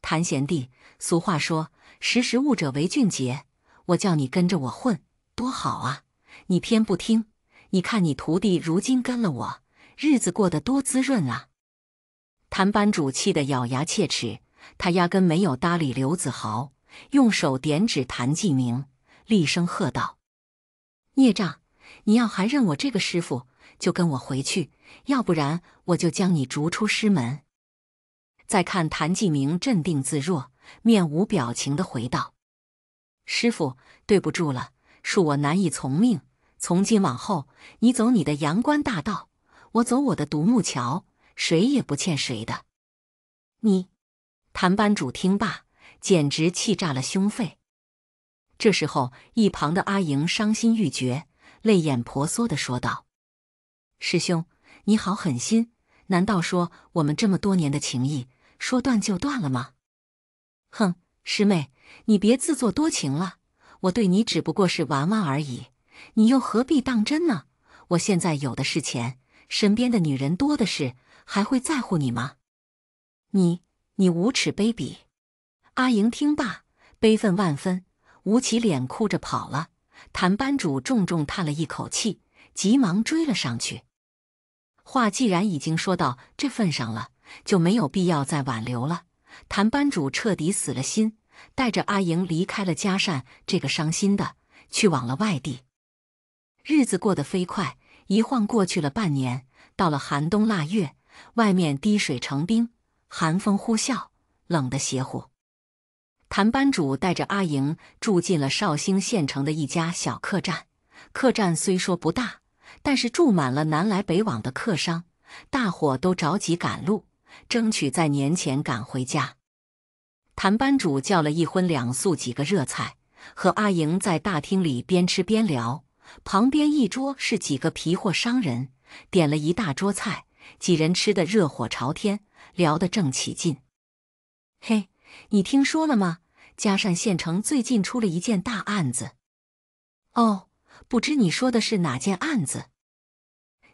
谭贤弟，俗话说“识时务者为俊杰”，我叫你跟着我混，多好啊！你偏不听。你看你徒弟如今跟了我，日子过得多滋润啊！谭班主气得咬牙切齿，他压根没有搭理刘子豪，用手点指谭继明，厉声喝道：“孽障，你要还认我这个师傅，就跟我回去；要不然，我就将你逐出师门。”再看谭继明镇定自若、面无表情的回道：“师傅，对不住了，恕我难以从命。从今往后，你走你的阳关大道，我走我的独木桥，谁也不欠谁的。”你，谭班主听罢，简直气炸了胸肺。这时候，一旁的阿莹伤心欲绝、泪眼婆娑的说道：“师兄，你好狠心！难道说我们这么多年的情谊？”说断就断了吗？哼，师妹，你别自作多情了。我对你只不过是玩玩而已，你又何必当真呢？我现在有的是钱，身边的女人多的是，还会在乎你吗？你，你无耻卑鄙！阿莹听罢，悲愤万分，捂起脸哭着跑了。谭班主重重叹了一口气，急忙追了上去。话既然已经说到这份上了。就没有必要再挽留了。谭班主彻底死了心，带着阿莹离开了嘉善，这个伤心的，去往了外地。日子过得飞快，一晃过去了半年。到了寒冬腊月，外面滴水成冰，寒风呼啸，冷得邪乎。谭班主带着阿莹住进了绍兴县城的一家小客栈。客栈虽说不大，但是住满了南来北往的客商，大伙都着急赶路。争取在年前赶回家。谭班主叫了一荤两素几个热菜，和阿莹在大厅里边吃边聊。旁边一桌是几个皮货商人，点了一大桌菜，几人吃的热火朝天，聊得正起劲。嘿，你听说了吗？嘉善县城最近出了一件大案子。哦，不知你说的是哪件案子？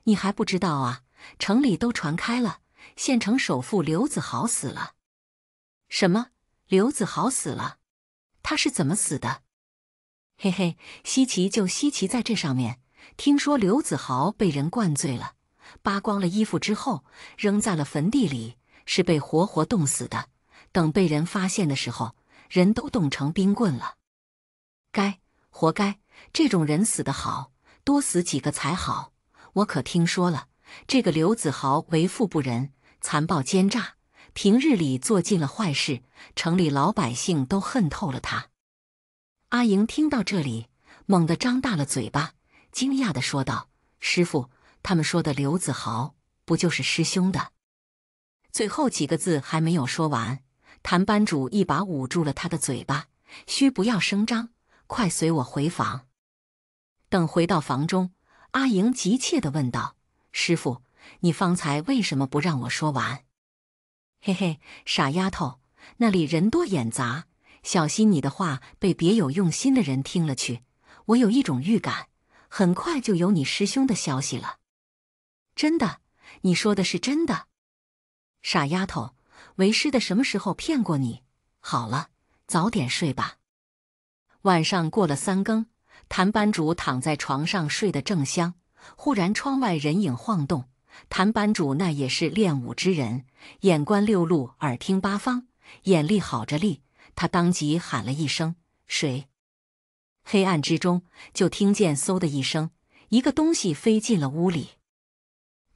你还不知道啊？城里都传开了。县城首富刘子豪死了？什么？刘子豪死了？他是怎么死的？嘿嘿，稀奇就稀奇在这上面。听说刘子豪被人灌醉了，扒光了衣服之后，扔在了坟地里，是被活活冻死的。等被人发现的时候，人都冻成冰棍了。该活该！这种人死的好，多死几个才好。我可听说了，这个刘子豪为富不仁。残暴奸诈，平日里做尽了坏事，城里老百姓都恨透了他。阿莹听到这里，猛地张大了嘴巴，惊讶的说道：“师傅，他们说的刘子豪，不就是师兄的？”最后几个字还没有说完，谭班主一把捂住了他的嘴巴：“需不要声张？快随我回房。”等回到房中，阿莹急切的问道：“师傅。”你方才为什么不让我说完？嘿嘿，傻丫头，那里人多眼杂，小心你的话被别有用心的人听了去。我有一种预感，很快就有你师兄的消息了。真的，你说的是真的。傻丫头，为师的什么时候骗过你？好了，早点睡吧。晚上过了三更，谭班主躺在床上睡得正香，忽然窗外人影晃动。谭班主那也是练武之人，眼观六路，耳听八方，眼力好着力。他当即喊了一声：“谁？”黑暗之中，就听见“嗖”的一声，一个东西飞进了屋里。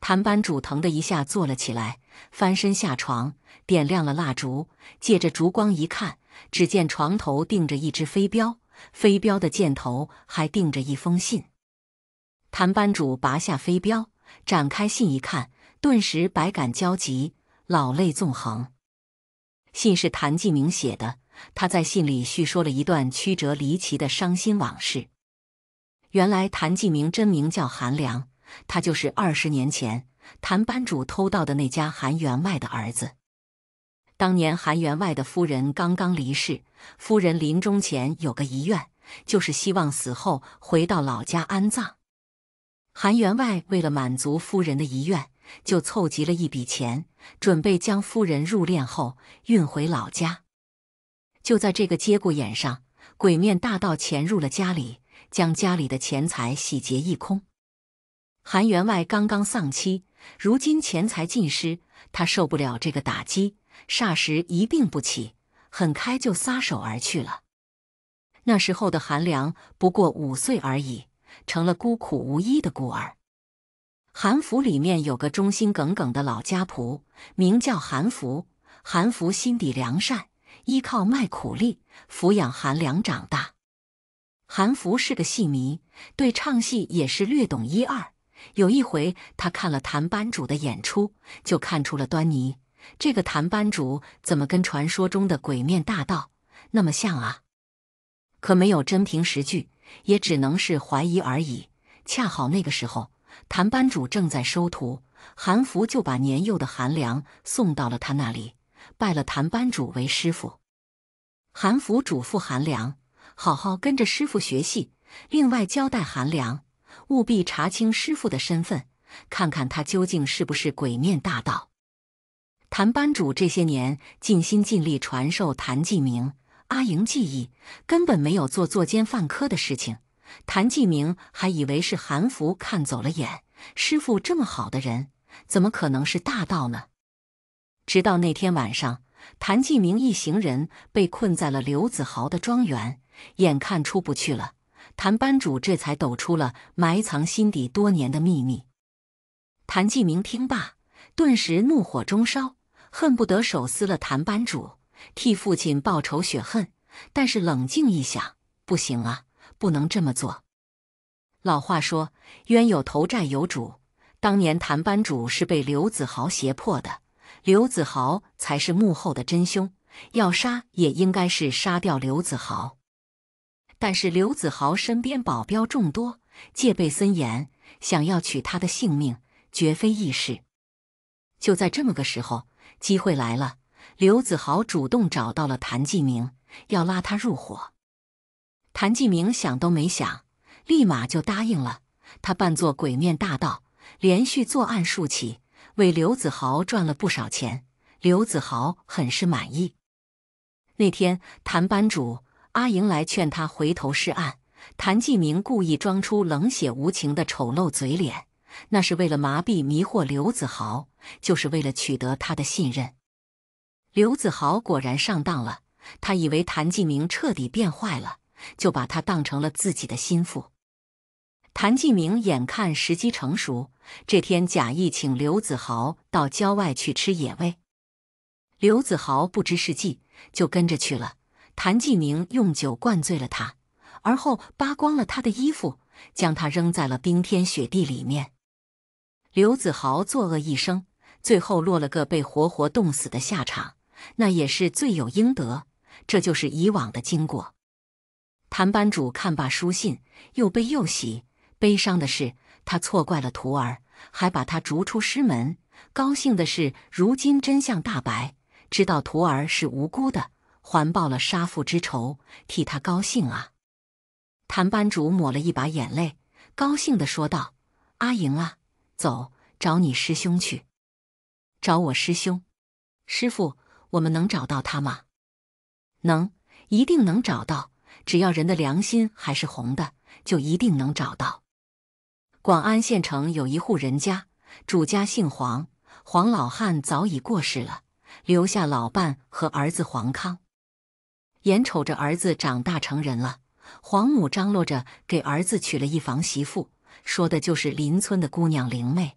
谭班主疼的一下坐了起来，翻身下床，点亮了蜡烛，借着烛光一看，只见床头钉着一只飞镖，飞镖的箭头还钉着一封信。谭班主拔下飞镖。展开信一看，顿时百感交集，老泪纵横。信是谭继明写的，他在信里叙说了一段曲折离奇的伤心往事。原来谭继明真名叫韩良，他就是二十年前谭班主偷盗的那家韩员外的儿子。当年韩员外的夫人刚刚离世，夫人临终前有个遗愿，就是希望死后回到老家安葬。韩员外为了满足夫人的遗愿，就凑集了一笔钱，准备将夫人入殓后运回老家。就在这个节骨眼上，鬼面大盗潜入了家里，将家里的钱财洗劫一空。韩员外刚刚丧妻，如今钱财尽失，他受不了这个打击，霎时一病不起，很快就撒手而去了。那时候的韩良不过五岁而已。成了孤苦无依的孤儿。韩福里面有个忠心耿耿的老家仆，名叫韩福。韩福心底良善，依靠卖苦力抚养韩良长大。韩福是个戏迷，对唱戏也是略懂一二。有一回，他看了谭班主的演出，就看出了端倪：这个谭班主怎么跟传说中的鬼面大盗那么像啊？可没有真凭实据。也只能是怀疑而已。恰好那个时候，谭班主正在收徒，韩福就把年幼的韩良送到了他那里，拜了谭班主为师傅。韩福嘱咐韩良，好好跟着师傅学戏，另外交代韩良，务必查清师傅的身份，看看他究竟是不是鬼面大盗。谭班主这些年尽心尽力传授谭继明。阿莹记忆根本没有做作奸犯科的事情，谭继明还以为是韩福看走了眼。师傅这么好的人，怎么可能是大盗呢？直到那天晚上，谭继明一行人被困在了刘子豪的庄园，眼看出不去了，谭班主这才抖出了埋藏心底多年的秘密。谭继明听罢，顿时怒火中烧，恨不得手撕了谭班主。替父亲报仇雪恨，但是冷静一想，不行啊，不能这么做。老话说冤有头债有主，当年谭班主是被刘子豪胁迫的，刘子豪才是幕后的真凶，要杀也应该是杀掉刘子豪。但是刘子豪身边保镖众多，戒备森严，想要取他的性命绝非易事。就在这么个时候，机会来了。刘子豪主动找到了谭继明，要拉他入伙。谭继明想都没想，立马就答应了。他扮作鬼面大盗，连续作案数起，为刘子豪赚了不少钱。刘子豪很是满意。那天，谭班主阿莹来劝他回头是岸。谭继明故意装出冷血无情的丑陋嘴脸，那是为了麻痹迷惑刘子豪，就是为了取得他的信任。刘子豪果然上当了，他以为谭继明彻底变坏了，就把他当成了自己的心腹。谭继明眼看时机成熟，这天假意请刘子豪到郊外去吃野味，刘子豪不知是计，就跟着去了。谭继明用酒灌醉了他，而后扒光了他的衣服，将他扔在了冰天雪地里面。刘子豪作恶一生，最后落了个被活活冻死的下场。那也是罪有应得，这就是以往的经过。谭班主看罢书信，又悲又喜。悲伤的是他错怪了徒儿，还把他逐出师门；高兴的是如今真相大白，知道徒儿是无辜的，还报了杀父之仇，替他高兴啊！谭班主抹了一把眼泪，高兴的说道：“阿莹啊，走，找你师兄去，找我师兄，师傅。”我们能找到他吗？能，一定能找到。只要人的良心还是红的，就一定能找到。广安县城有一户人家，主家姓黄，黄老汉早已过世了，留下老伴和儿子黄康。眼瞅着儿子长大成人了，黄母张罗着给儿子娶了一房媳妇，说的就是邻村的姑娘灵妹。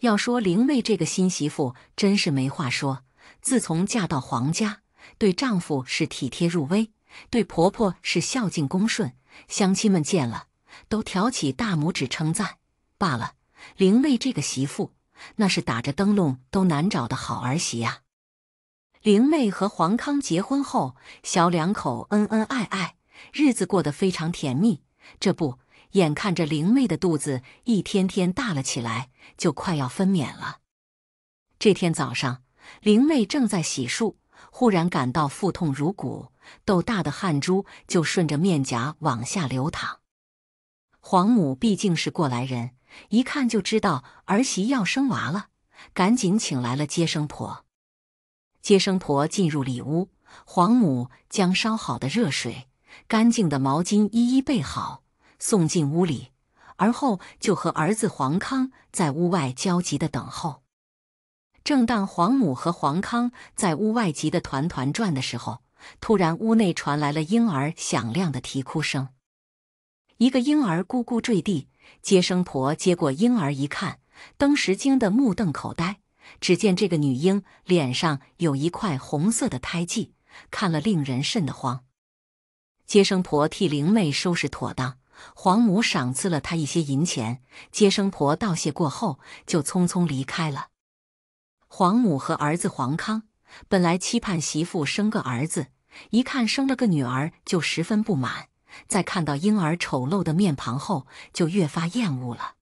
要说灵妹这个新媳妇，真是没话说。自从嫁到黄家，对丈夫是体贴入微，对婆婆是孝敬恭顺，乡亲们见了都挑起大拇指称赞。罢了，灵妹这个媳妇，那是打着灯笼都难找的好儿媳啊。灵妹和黄康结婚后，小两口恩恩爱爱，日子过得非常甜蜜。这不，眼看着灵妹的肚子一天天大了起来，就快要分娩了。这天早上。灵妹正在洗漱，忽然感到腹痛如鼓，豆大的汗珠就顺着面颊往下流淌。黄母毕竟是过来人，一看就知道儿媳要生娃了，赶紧请来了接生婆。接生婆进入里屋，黄母将烧好的热水、干净的毛巾一一备好，送进屋里，而后就和儿子黄康在屋外焦急的等候。正当黄母和黄康在屋外急得团团转的时候，突然屋内传来了婴儿响亮的啼哭声。一个婴儿咕咕坠地，接生婆接过婴儿一看，当时惊得目瞪口呆。只见这个女婴脸上有一块红色的胎记，看了令人瘆得慌。接生婆替灵妹收拾妥当，黄母赏赐了她一些银钱。接生婆道谢过后，就匆匆离开了。黄母和儿子黄康本来期盼媳妇生个儿子，一看生了个女儿就十分不满，在看到婴儿丑陋的面庞后就越发厌恶了。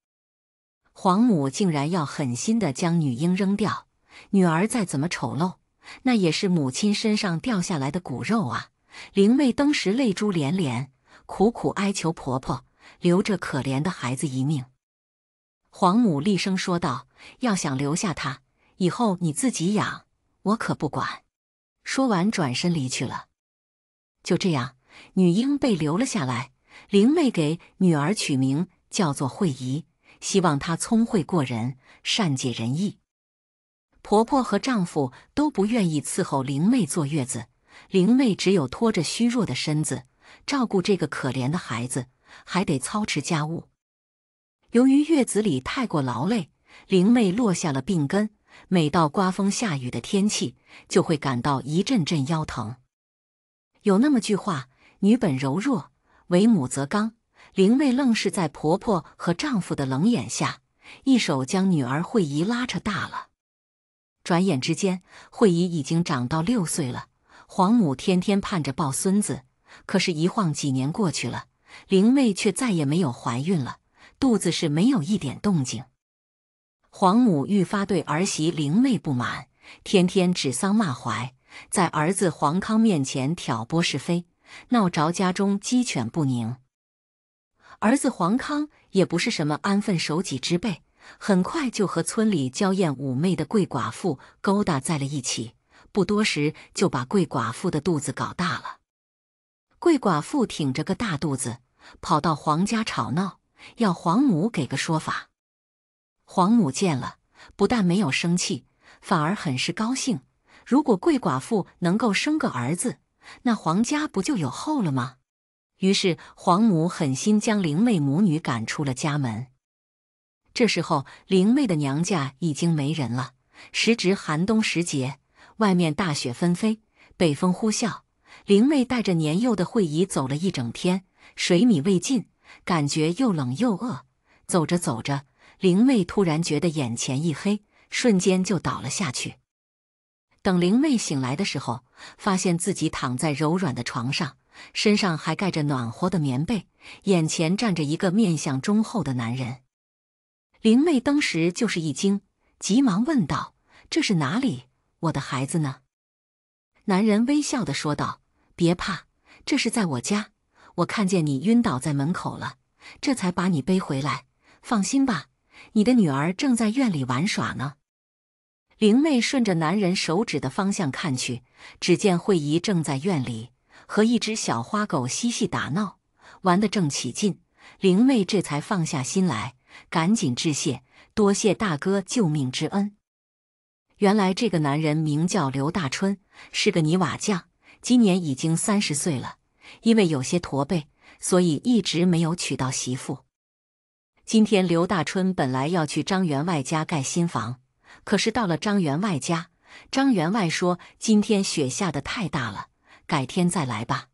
黄母竟然要狠心的将女婴扔掉，女儿再怎么丑陋，那也是母亲身上掉下来的骨肉啊！灵妹当时泪珠连连，苦苦哀求婆婆留着可怜的孩子一命。黄母厉声说道：“要想留下他。”以后你自己养，我可不管。说完，转身离去了。就这样，女婴被留了下来。灵妹给女儿取名叫做慧仪，希望她聪慧过人，善解人意。婆婆和丈夫都不愿意伺候灵妹坐月子，灵妹只有拖着虚弱的身子照顾这个可怜的孩子，还得操持家务。由于月子里太过劳累，灵妹落下了病根。每到刮风下雨的天气，就会感到一阵阵腰疼。有那么句话：“女本柔弱，为母则刚。”灵妹愣是在婆婆和丈夫的冷眼下，一手将女儿慧姨拉扯大了。转眼之间，慧姨已经长到六岁了。黄母天天盼着抱孙子，可是，一晃几年过去了，灵妹却再也没有怀孕了，肚子是没有一点动静。黄母愈发对儿媳灵媚不满，天天指桑骂槐，在儿子黄康面前挑拨是非，闹着家中鸡犬不宁。儿子黄康也不是什么安分守己之辈，很快就和村里娇艳妩媚的贵寡妇勾搭在了一起，不多时就把贵寡妇的肚子搞大了。贵寡妇挺着个大肚子，跑到黄家吵闹，要黄母给个说法。皇母见了，不但没有生气，反而很是高兴。如果贵寡妇能够生个儿子，那皇家不就有后了吗？于是，皇母狠心将灵妹母女赶出了家门。这时候，灵妹的娘家已经没人了。时值寒冬时节，外面大雪纷飞，北风呼啸。灵妹带着年幼的惠姨走了一整天，水米未进，感觉又冷又饿。走着走着，灵妹突然觉得眼前一黑，瞬间就倒了下去。等灵妹醒来的时候，发现自己躺在柔软的床上，身上还盖着暖和的棉被，眼前站着一个面相忠厚的男人。灵妹当时就是一惊，急忙问道：“这是哪里？我的孩子呢？”男人微笑的说道：“别怕，这是在我家。我看见你晕倒在门口了，这才把你背回来。放心吧。”你的女儿正在院里玩耍呢。灵妹顺着男人手指的方向看去，只见慧姨正在院里和一只小花狗嬉戏打闹，玩得正起劲。灵妹这才放下心来，赶紧致谢：“多谢大哥救命之恩。”原来这个男人名叫刘大春，是个泥瓦匠，今年已经三十岁了。因为有些驼背，所以一直没有娶到媳妇。今天刘大春本来要去张员外家盖新房，可是到了张员外家，张员外说：“今天雪下的太大了，改天再来吧。”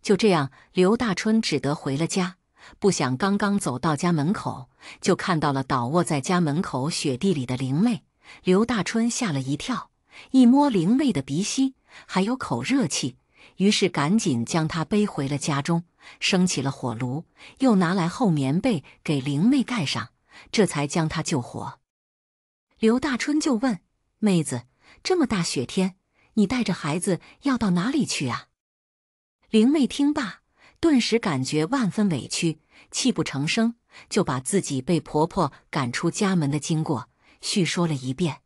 就这样，刘大春只得回了家。不想刚刚走到家门口，就看到了倒卧在家门口雪地里的灵妹。刘大春吓了一跳，一摸灵妹的鼻息，还有口热气，于是赶紧将她背回了家中。生起了火炉，又拿来厚棉被给灵妹盖上，这才将她救活。刘大春就问妹子：“这么大雪天，你带着孩子要到哪里去啊？”灵妹听罢，顿时感觉万分委屈，泣不成声，就把自己被婆婆赶出家门的经过叙说了一遍。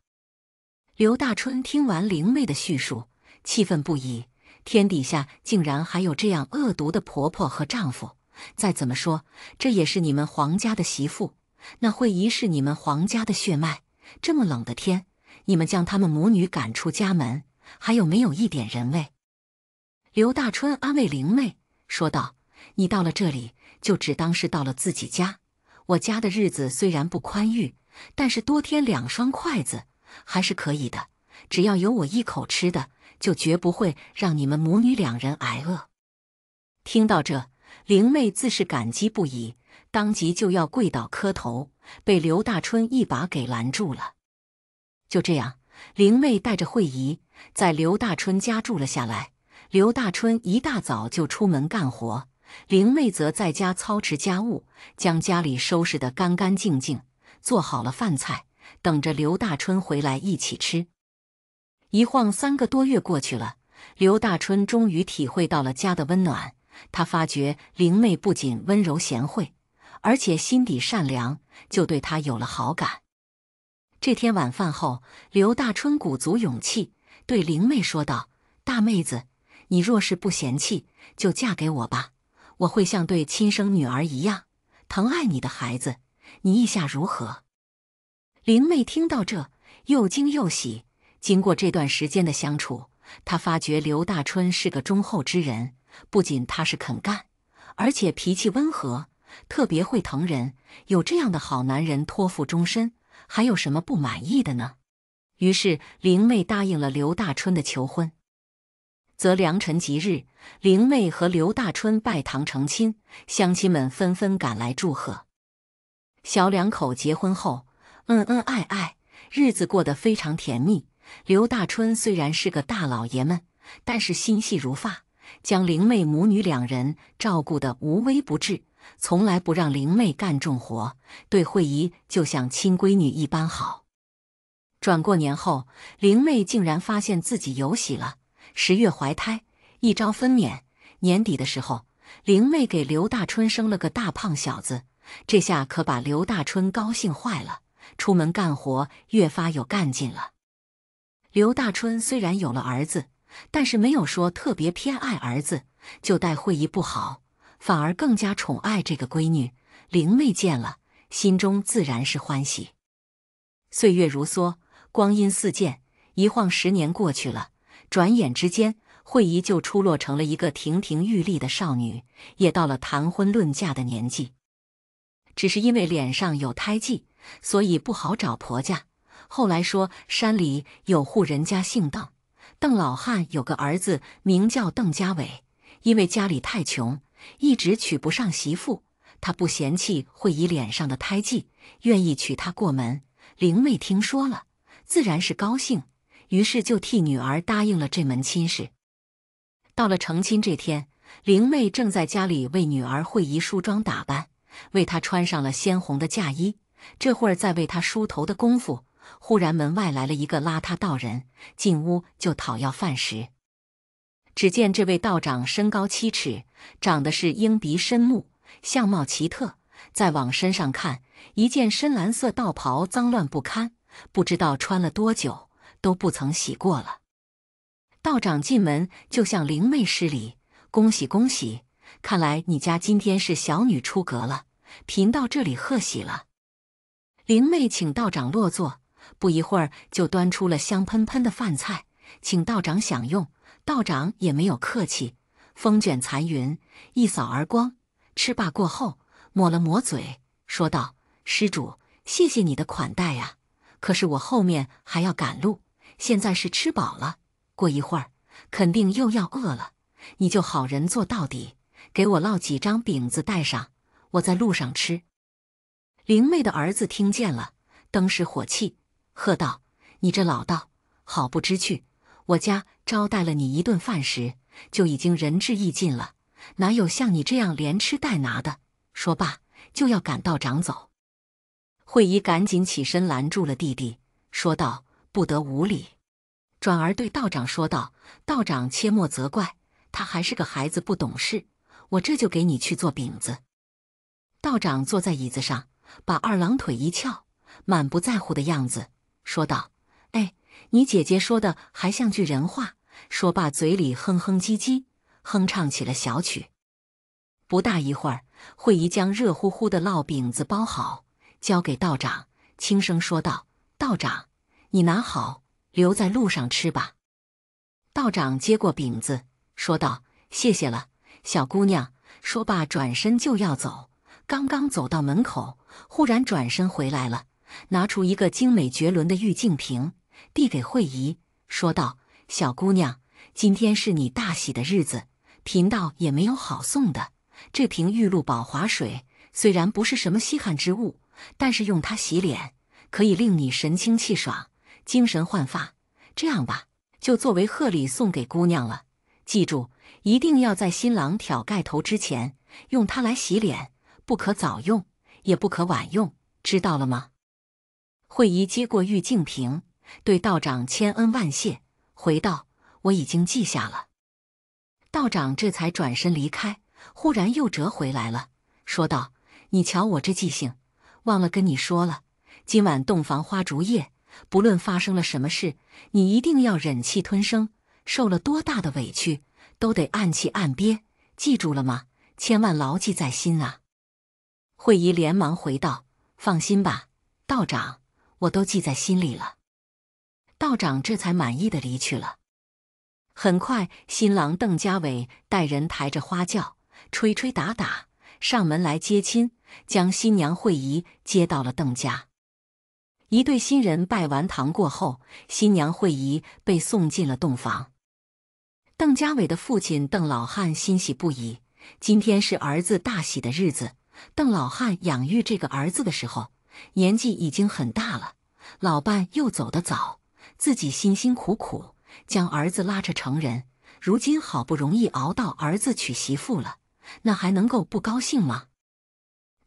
刘大春听完灵妹的叙述，气愤不已。天底下竟然还有这样恶毒的婆婆和丈夫！再怎么说，这也是你们黄家的媳妇，那会疑是你们黄家的血脉。这么冷的天，你们将他们母女赶出家门，还有没有一点人味？刘大春安慰灵妹说道：“你到了这里，就只当是到了自己家。我家的日子虽然不宽裕，但是多添两双筷子还是可以的。只要有我一口吃的。”就绝不会让你们母女两人挨饿。听到这，灵妹自是感激不已，当即就要跪倒磕头，被刘大春一把给拦住了。就这样，灵妹带着慧姨在刘大春家住了下来。刘大春一大早就出门干活，灵妹则在家操持家务，将家里收拾得干干净净，做好了饭菜，等着刘大春回来一起吃。一晃三个多月过去了，刘大春终于体会到了家的温暖。他发觉灵妹不仅温柔贤惠，而且心底善良，就对她有了好感。这天晚饭后，刘大春鼓足勇气对灵妹说道：“大妹子，你若是不嫌弃，就嫁给我吧。我会像对亲生女儿一样疼爱你的孩子，你意下如何？”灵妹听到这，又惊又喜。经过这段时间的相处，他发觉刘大春是个忠厚之人，不仅踏实肯干，而且脾气温和，特别会疼人。有这样的好男人托付终身，还有什么不满意的呢？于是灵妹答应了刘大春的求婚。择良辰吉日，灵妹和刘大春拜堂成亲，乡亲们纷纷赶来祝贺。小两口结婚后，恩恩爱爱，日子过得非常甜蜜。刘大春虽然是个大老爷们，但是心细如发，将灵妹母女两人照顾得无微不至，从来不让灵妹干重活，对慧姨就像亲闺女一般好。转过年后，灵妹竟然发现自己有喜了，十月怀胎，一朝分娩。年底的时候，灵妹给刘大春生了个大胖小子，这下可把刘大春高兴坏了，出门干活越发有干劲了。刘大春虽然有了儿子，但是没有说特别偏爱儿子，就待慧姨不好，反而更加宠爱这个闺女。灵妹见了，心中自然是欢喜。岁月如梭，光阴似箭，一晃十年过去了，转眼之间，慧姨就出落成了一个亭亭玉立的少女，也到了谈婚论嫁的年纪。只是因为脸上有胎记，所以不好找婆家。后来说，山里有户人家姓邓，邓老汉有个儿子名叫邓家伟，因为家里太穷，一直娶不上媳妇。他不嫌弃慧姨脸上的胎记，愿意娶她过门。灵妹听说了，自然是高兴，于是就替女儿答应了这门亲事。到了成亲这天，灵妹正在家里为女儿慧姨梳妆打扮，为她穿上了鲜红的嫁衣。这会儿在为她梳头的功夫。忽然门外来了一个邋遢道人，进屋就讨要饭食。只见这位道长身高七尺，长得是鹰鼻深目，相貌奇特。再往身上看，一件深蓝色道袍脏乱不堪，不知道穿了多久，都不曾洗过了。道长进门就向灵妹施礼：“恭喜恭喜！看来你家今天是小女出阁了，贫道这里贺喜了。”灵妹请道长落座。不一会儿就端出了香喷喷的饭菜，请道长享用。道长也没有客气，风卷残云一扫而光。吃罢过后，抹了抹嘴，说道：“施主，谢谢你的款待呀。可是我后面还要赶路，现在是吃饱了，过一会儿肯定又要饿了。你就好人做到底，给我烙几张饼子带上，我在路上吃。”灵妹的儿子听见了，登时火气。喝道：“你这老道，好不知趣！我家招待了你一顿饭时，就已经仁至义尽了，哪有像你这样连吃带拿的？”说罢就要赶道长走。慧姨赶紧起身拦住了弟弟，说道：“不得无礼。”转而对道长说道：“道长切莫责怪，他还是个孩子，不懂事。我这就给你去做饼子。”道长坐在椅子上，把二郎腿一翘，满不在乎的样子。说道：“哎，你姐姐说的还像句人话。”说罢，嘴里哼哼唧唧，哼唱起了小曲。不大一会儿，慧姨将热乎乎的烙饼子包好，交给道长，轻声说道：“道长，你拿好，留在路上吃吧。”道长接过饼子，说道：“谢谢了，小姑娘。”说罢，转身就要走。刚刚走到门口，忽然转身回来了。拿出一个精美绝伦的玉净瓶，递给慧姨，说道：“小姑娘，今天是你大喜的日子，贫道也没有好送的。这瓶玉露宝华水虽然不是什么稀罕之物，但是用它洗脸可以令你神清气爽，精神焕发。这样吧，就作为贺礼送给姑娘了。记住，一定要在新郎挑盖头之前用它来洗脸，不可早用，也不可晚用，知道了吗？”惠仪接过玉净瓶，对道长千恩万谢，回道：“我已经记下了。”道长这才转身离开，忽然又折回来了，说道：“你瞧我这记性，忘了跟你说了，今晚洞房花烛夜，不论发生了什么事，你一定要忍气吞声，受了多大的委屈都得暗气暗憋，记住了吗？千万牢记在心啊！”惠仪连忙回道：“放心吧，道长。”我都记在心里了，道长这才满意的离去了。很快，新郎邓家伟带人抬着花轿，吹吹打打上门来接亲，将新娘惠仪接到了邓家。一对新人拜完堂过后，新娘惠仪被送进了洞房。邓家伟的父亲邓老汉欣喜不已，今天是儿子大喜的日子。邓老汉养育这个儿子的时候。年纪已经很大了，老伴又走得早，自己辛辛苦苦将儿子拉扯成人，如今好不容易熬到儿子娶媳妇了，那还能够不高兴吗？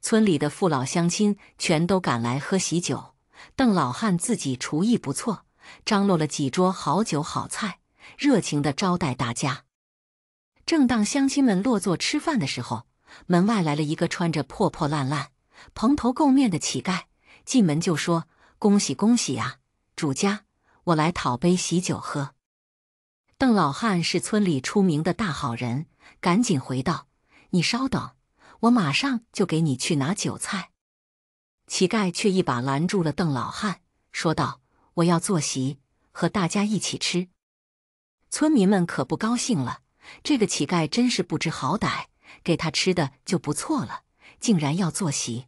村里的父老乡亲全都赶来喝喜酒，邓老汉自己厨艺不错，张罗了几桌好酒好菜，热情地招待大家。正当乡亲们落座吃饭的时候，门外来了一个穿着破破烂烂。蓬头垢面的乞丐进门就说：“恭喜恭喜啊，主家，我来讨杯喜酒喝。”邓老汉是村里出名的大好人，赶紧回道：“你稍等，我马上就给你去拿酒菜。”乞丐却一把拦住了邓老汉，说道：“我要坐席，和大家一起吃。”村民们可不高兴了，这个乞丐真是不知好歹，给他吃的就不错了。竟然要坐席！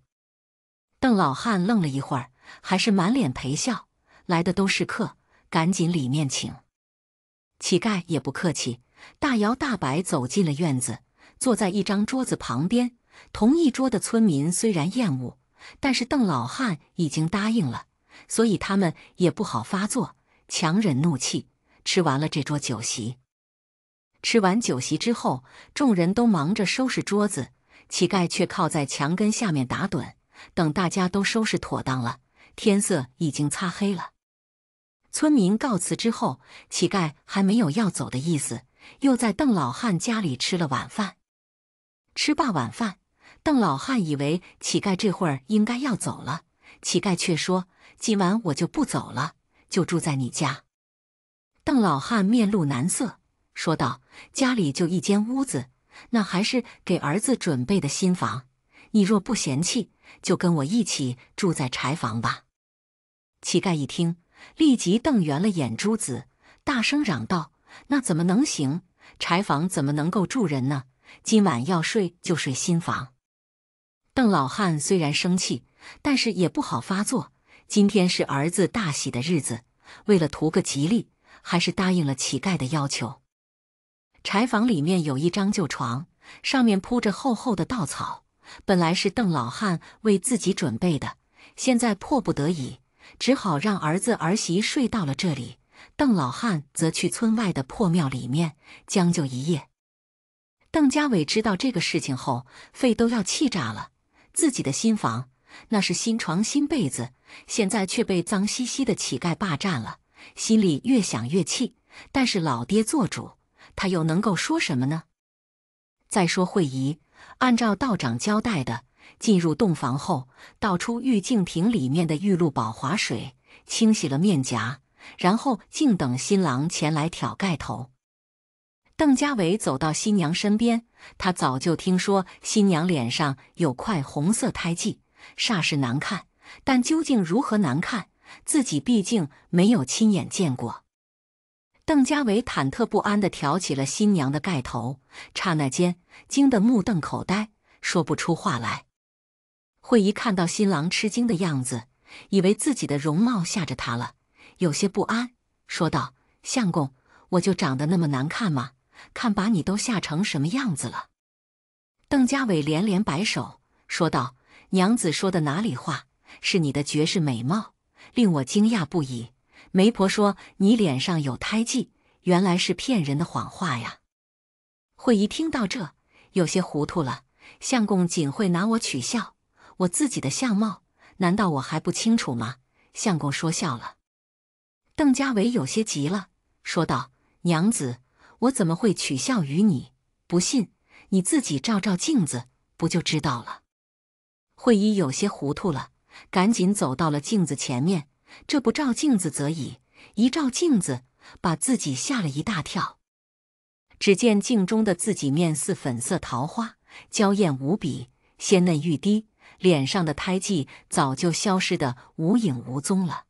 邓老汉愣了一会儿，还是满脸陪笑。来的都是客，赶紧里面请。乞丐也不客气，大摇大摆走进了院子，坐在一张桌子旁边。同一桌的村民虽然厌恶，但是邓老汉已经答应了，所以他们也不好发作，强忍怒气，吃完了这桌酒席。吃完酒席之后，众人都忙着收拾桌子。乞丐却靠在墙根下面打盹，等大家都收拾妥当了，天色已经擦黑了。村民告辞之后，乞丐还没有要走的意思，又在邓老汉家里吃了晚饭。吃罢晚饭，邓老汉以为乞丐这会儿应该要走了，乞丐却说：“今晚我就不走了，就住在你家。”邓老汉面露难色，说道：“家里就一间屋子。”那还是给儿子准备的新房，你若不嫌弃，就跟我一起住在柴房吧。乞丐一听，立即瞪圆了眼珠子，大声嚷道：“那怎么能行？柴房怎么能够住人呢？今晚要睡就睡新房。”邓老汉虽然生气，但是也不好发作。今天是儿子大喜的日子，为了图个吉利，还是答应了乞丐的要求。柴房里面有一张旧床，上面铺着厚厚的稻草，本来是邓老汉为自己准备的，现在迫不得已，只好让儿子儿媳睡到了这里，邓老汉则去村外的破庙里面将就一夜。邓家伟知道这个事情后，肺都要气炸了，自己的新房，那是新床新被子，现在却被脏兮兮的乞丐霸占了，心里越想越气，但是老爹做主。他又能够说什么呢？再说慧仪，按照道长交代的，进入洞房后，倒出玉净瓶里面的玉露宝华水，清洗了面颊，然后静等新郎前来挑盖头。邓家伟走到新娘身边，他早就听说新娘脸上有块红色胎记，煞是难看。但究竟如何难看，自己毕竟没有亲眼见过。邓家伟忐忑不安地挑起了新娘的盖头，刹那间惊得目瞪口呆，说不出话来。慧姨看到新郎吃惊的样子，以为自己的容貌吓着他了，有些不安，说道：“相公，我就长得那么难看吗？看把你都吓成什么样子了！”邓家伟连连摆手，说道：“娘子说的哪里话？是你的绝世美貌令我惊讶不已。”媒婆说：“你脸上有胎记，原来是骗人的谎话呀！”慧姨听到这，有些糊涂了。相公仅会拿我取笑，我自己的相貌，难道我还不清楚吗？相公说笑了。邓家伟有些急了，说道：“娘子，我怎么会取笑于你？不信，你自己照照镜子，不就知道了？”慧姨有些糊涂了，赶紧走到了镜子前面。这不照镜子则已，一照镜子，把自己吓了一大跳。只见镜中的自己面似粉色桃花，娇艳无比，鲜嫩欲滴，脸上的胎记早就消失得无影无踪了。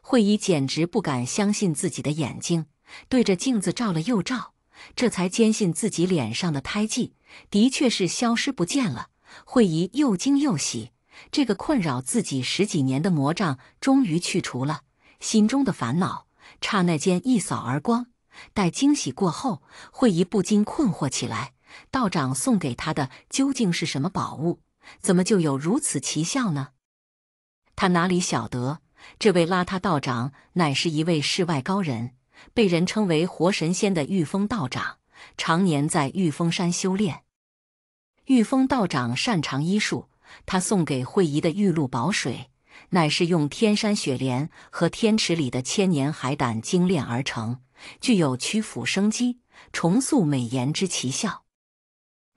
慧姨简直不敢相信自己的眼睛，对着镜子照了又照，这才坚信自己脸上的胎记的确是消失不见了。慧姨又惊又喜。这个困扰自己十几年的魔障终于去除了，心中的烦恼刹那间一扫而光。待惊喜过后，慧仪不禁困惑起来：道长送给他的究竟是什么宝物？怎么就有如此奇效呢？他哪里晓得，这位邋遢道长乃是一位世外高人，被人称为“活神仙”的玉峰道长，常年在玉峰山修炼。玉峰道长擅长医术。他送给惠仪的玉露宝水，乃是用天山雪莲和天池里的千年海胆精炼而成，具有驱腐生机、重塑美颜之奇效。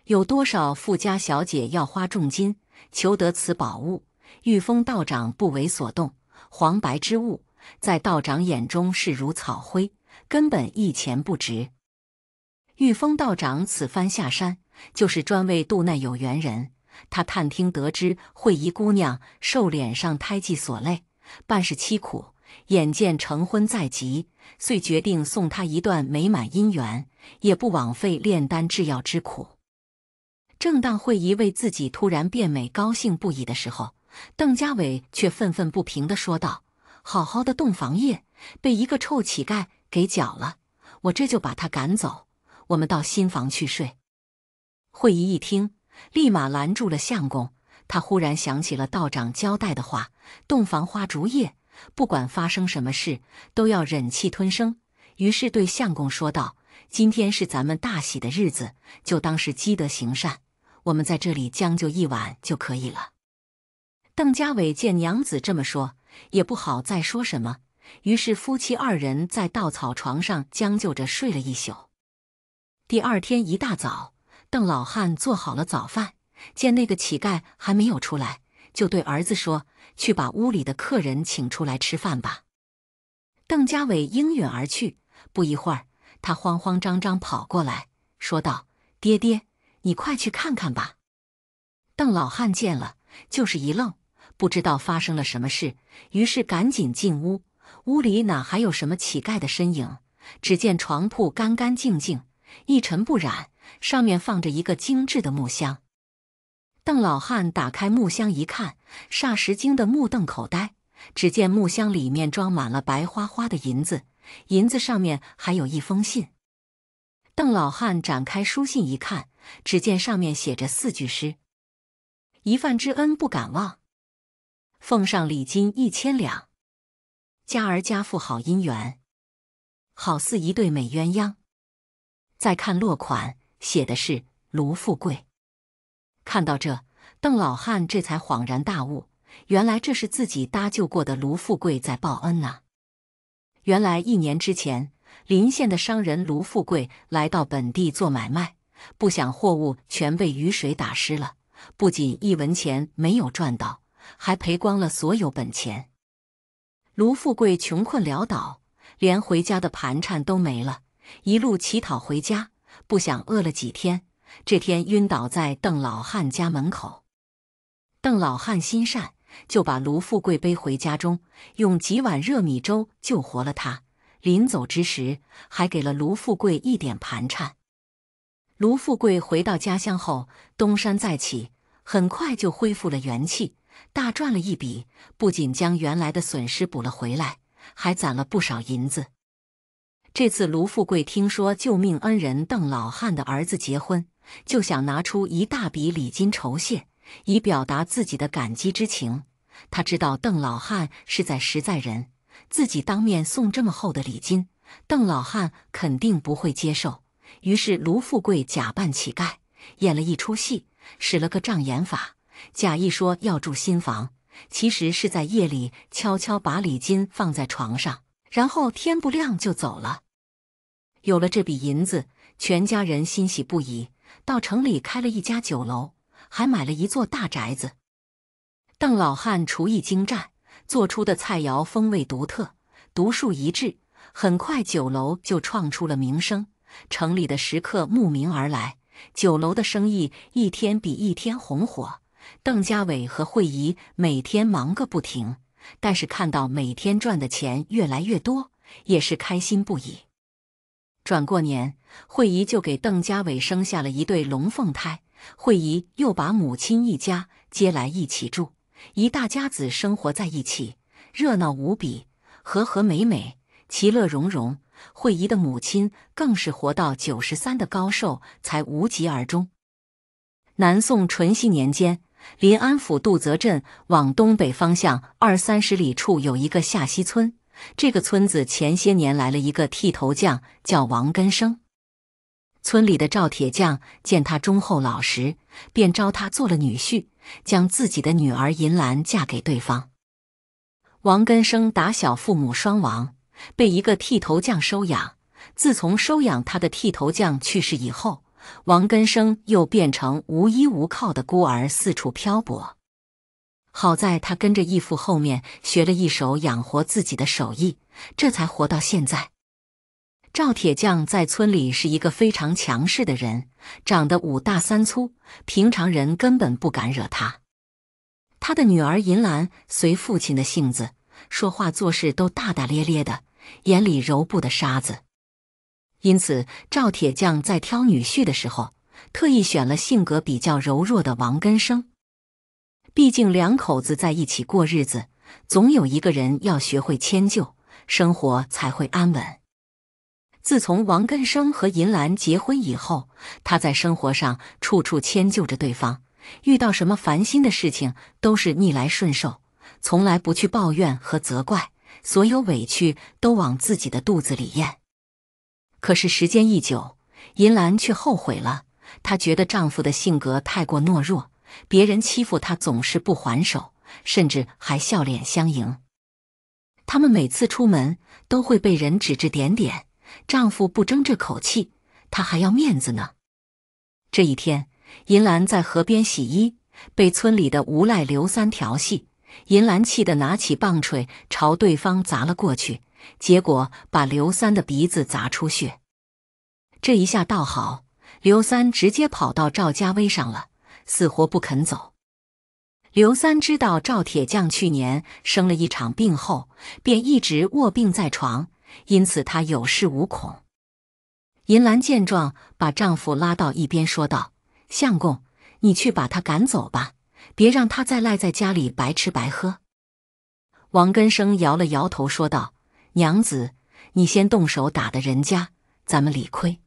有多少富家小姐要花重金求得此宝物？玉峰道长不为所动，黄白之物在道长眼中视如草灰，根本一钱不值。玉峰道长此番下山，就是专为渡那有缘人。他探听得知惠仪姑娘受脸上胎记所累，半是凄苦。眼见成婚在即，遂决定送她一段美满姻缘，也不枉费炼丹制药之苦。正当惠仪为自己突然变美高兴不已的时候，邓家伟却愤愤不平地说道：“好好的洞房夜，被一个臭乞丐给搅了！我这就把他赶走，我们到新房去睡。”惠仪一听。立马拦住了相公，他忽然想起了道长交代的话：“洞房花烛夜，不管发生什么事，都要忍气吞声。”于是对相公说道：“今天是咱们大喜的日子，就当是积德行善，我们在这里将就一晚就可以了。”邓家伟见娘子这么说，也不好再说什么，于是夫妻二人在稻草床上将就着睡了一宿。第二天一大早。邓老汉做好了早饭，见那个乞丐还没有出来，就对儿子说：“去把屋里的客人请出来吃饭吧。”邓家伟应允而去。不一会儿，他慌慌张张跑过来，说道：“爹爹，你快去看看吧。”邓老汉见了，就是一愣，不知道发生了什么事，于是赶紧进屋。屋里哪还有什么乞丐的身影？只见床铺干干净净，一尘不染。上面放着一个精致的木箱，邓老汉打开木箱一看，霎时惊得目瞪口呆。只见木箱里面装满了白花花的银子，银子上面还有一封信。邓老汉展开书信一看，只见上面写着四句诗：“一饭之恩不敢忘，奉上礼金一千两。家儿家父好姻缘，好似一对美鸳鸯。”再看落款。写的是卢富贵。看到这，邓老汉这才恍然大悟，原来这是自己搭救过的卢富贵在报恩啊！原来一年之前，临县的商人卢富贵来到本地做买卖，不想货物全被雨水打湿了，不仅一文钱没有赚到，还赔光了所有本钱。卢富贵穷困潦倒，连回家的盘缠都没了，一路乞讨回家。不想饿了几天，这天晕倒在邓老汉家门口。邓老汉心善，就把卢富贵背回家中，用几碗热米粥救活了他。临走之时，还给了卢富贵一点盘缠。卢富贵回到家乡后，东山再起，很快就恢复了元气，大赚了一笔，不仅将原来的损失补了回来，还攒了不少银子。这次，卢富贵听说救命恩人邓老汉的儿子结婚，就想拿出一大笔礼金酬谢，以表达自己的感激之情。他知道邓老汉是在实在人，自己当面送这么厚的礼金，邓老汉肯定不会接受。于是，卢富贵假扮乞丐，演了一出戏，使了个障眼法，假意说要住新房，其实是在夜里悄悄把礼金放在床上。然后天不亮就走了。有了这笔银子，全家人欣喜不已，到城里开了一家酒楼，还买了一座大宅子。邓老汉厨艺精湛，做出的菜肴风味独特，独树一帜。很快，酒楼就创出了名声，城里的食客慕名而来，酒楼的生意一天比一天红火。邓家伟和慧仪每天忙个不停。但是看到每天赚的钱越来越多，也是开心不已。转过年，惠仪就给邓家伟生下了一对龙凤胎。惠仪又把母亲一家接来一起住，一大家子生活在一起，热闹无比，和和美美，其乐融融。惠仪的母亲更是活到九十三的高寿，才无疾而终。南宋淳熙年间。临安府杜泽镇往东北方向二三十里处有一个下溪村。这个村子前些年来了一个剃头匠，叫王根生。村里的赵铁匠见他忠厚老实，便招他做了女婿，将自己的女儿银兰嫁给对方。王根生打小父母双亡，被一个剃头匠收养。自从收养他的剃头匠去世以后。王根生又变成无依无靠的孤儿，四处漂泊。好在他跟着义父后面学了一手养活自己的手艺，这才活到现在。赵铁匠在村里是一个非常强势的人，长得五大三粗，平常人根本不敢惹他。他的女儿银兰随父亲的性子，说话做事都大大咧咧的，眼里揉不得沙子。因此，赵铁匠在挑女婿的时候，特意选了性格比较柔弱的王根生。毕竟，两口子在一起过日子，总有一个人要学会迁就，生活才会安稳。自从王根生和银兰结婚以后，他在生活上处处迁就着对方，遇到什么烦心的事情都是逆来顺受，从来不去抱怨和责怪，所有委屈都往自己的肚子里咽。可是时间一久，银兰却后悔了。她觉得丈夫的性格太过懦弱，别人欺负她总是不还手，甚至还笑脸相迎。他们每次出门都会被人指指点点，丈夫不争这口气，她还要面子呢。这一天，银兰在河边洗衣，被村里的无赖刘三调戏，银兰气得拿起棒槌朝对方砸了过去。结果把刘三的鼻子砸出血，这一下倒好，刘三直接跑到赵家威上了，死活不肯走。刘三知道赵铁匠去年生了一场病后，便一直卧病在床，因此他有恃无恐。银兰见状，把丈夫拉到一边说道：“相公，你去把他赶走吧，别让他再赖在家里白吃白喝。”王根生摇了摇头说道。娘子，你先动手打的人家，咱们理亏。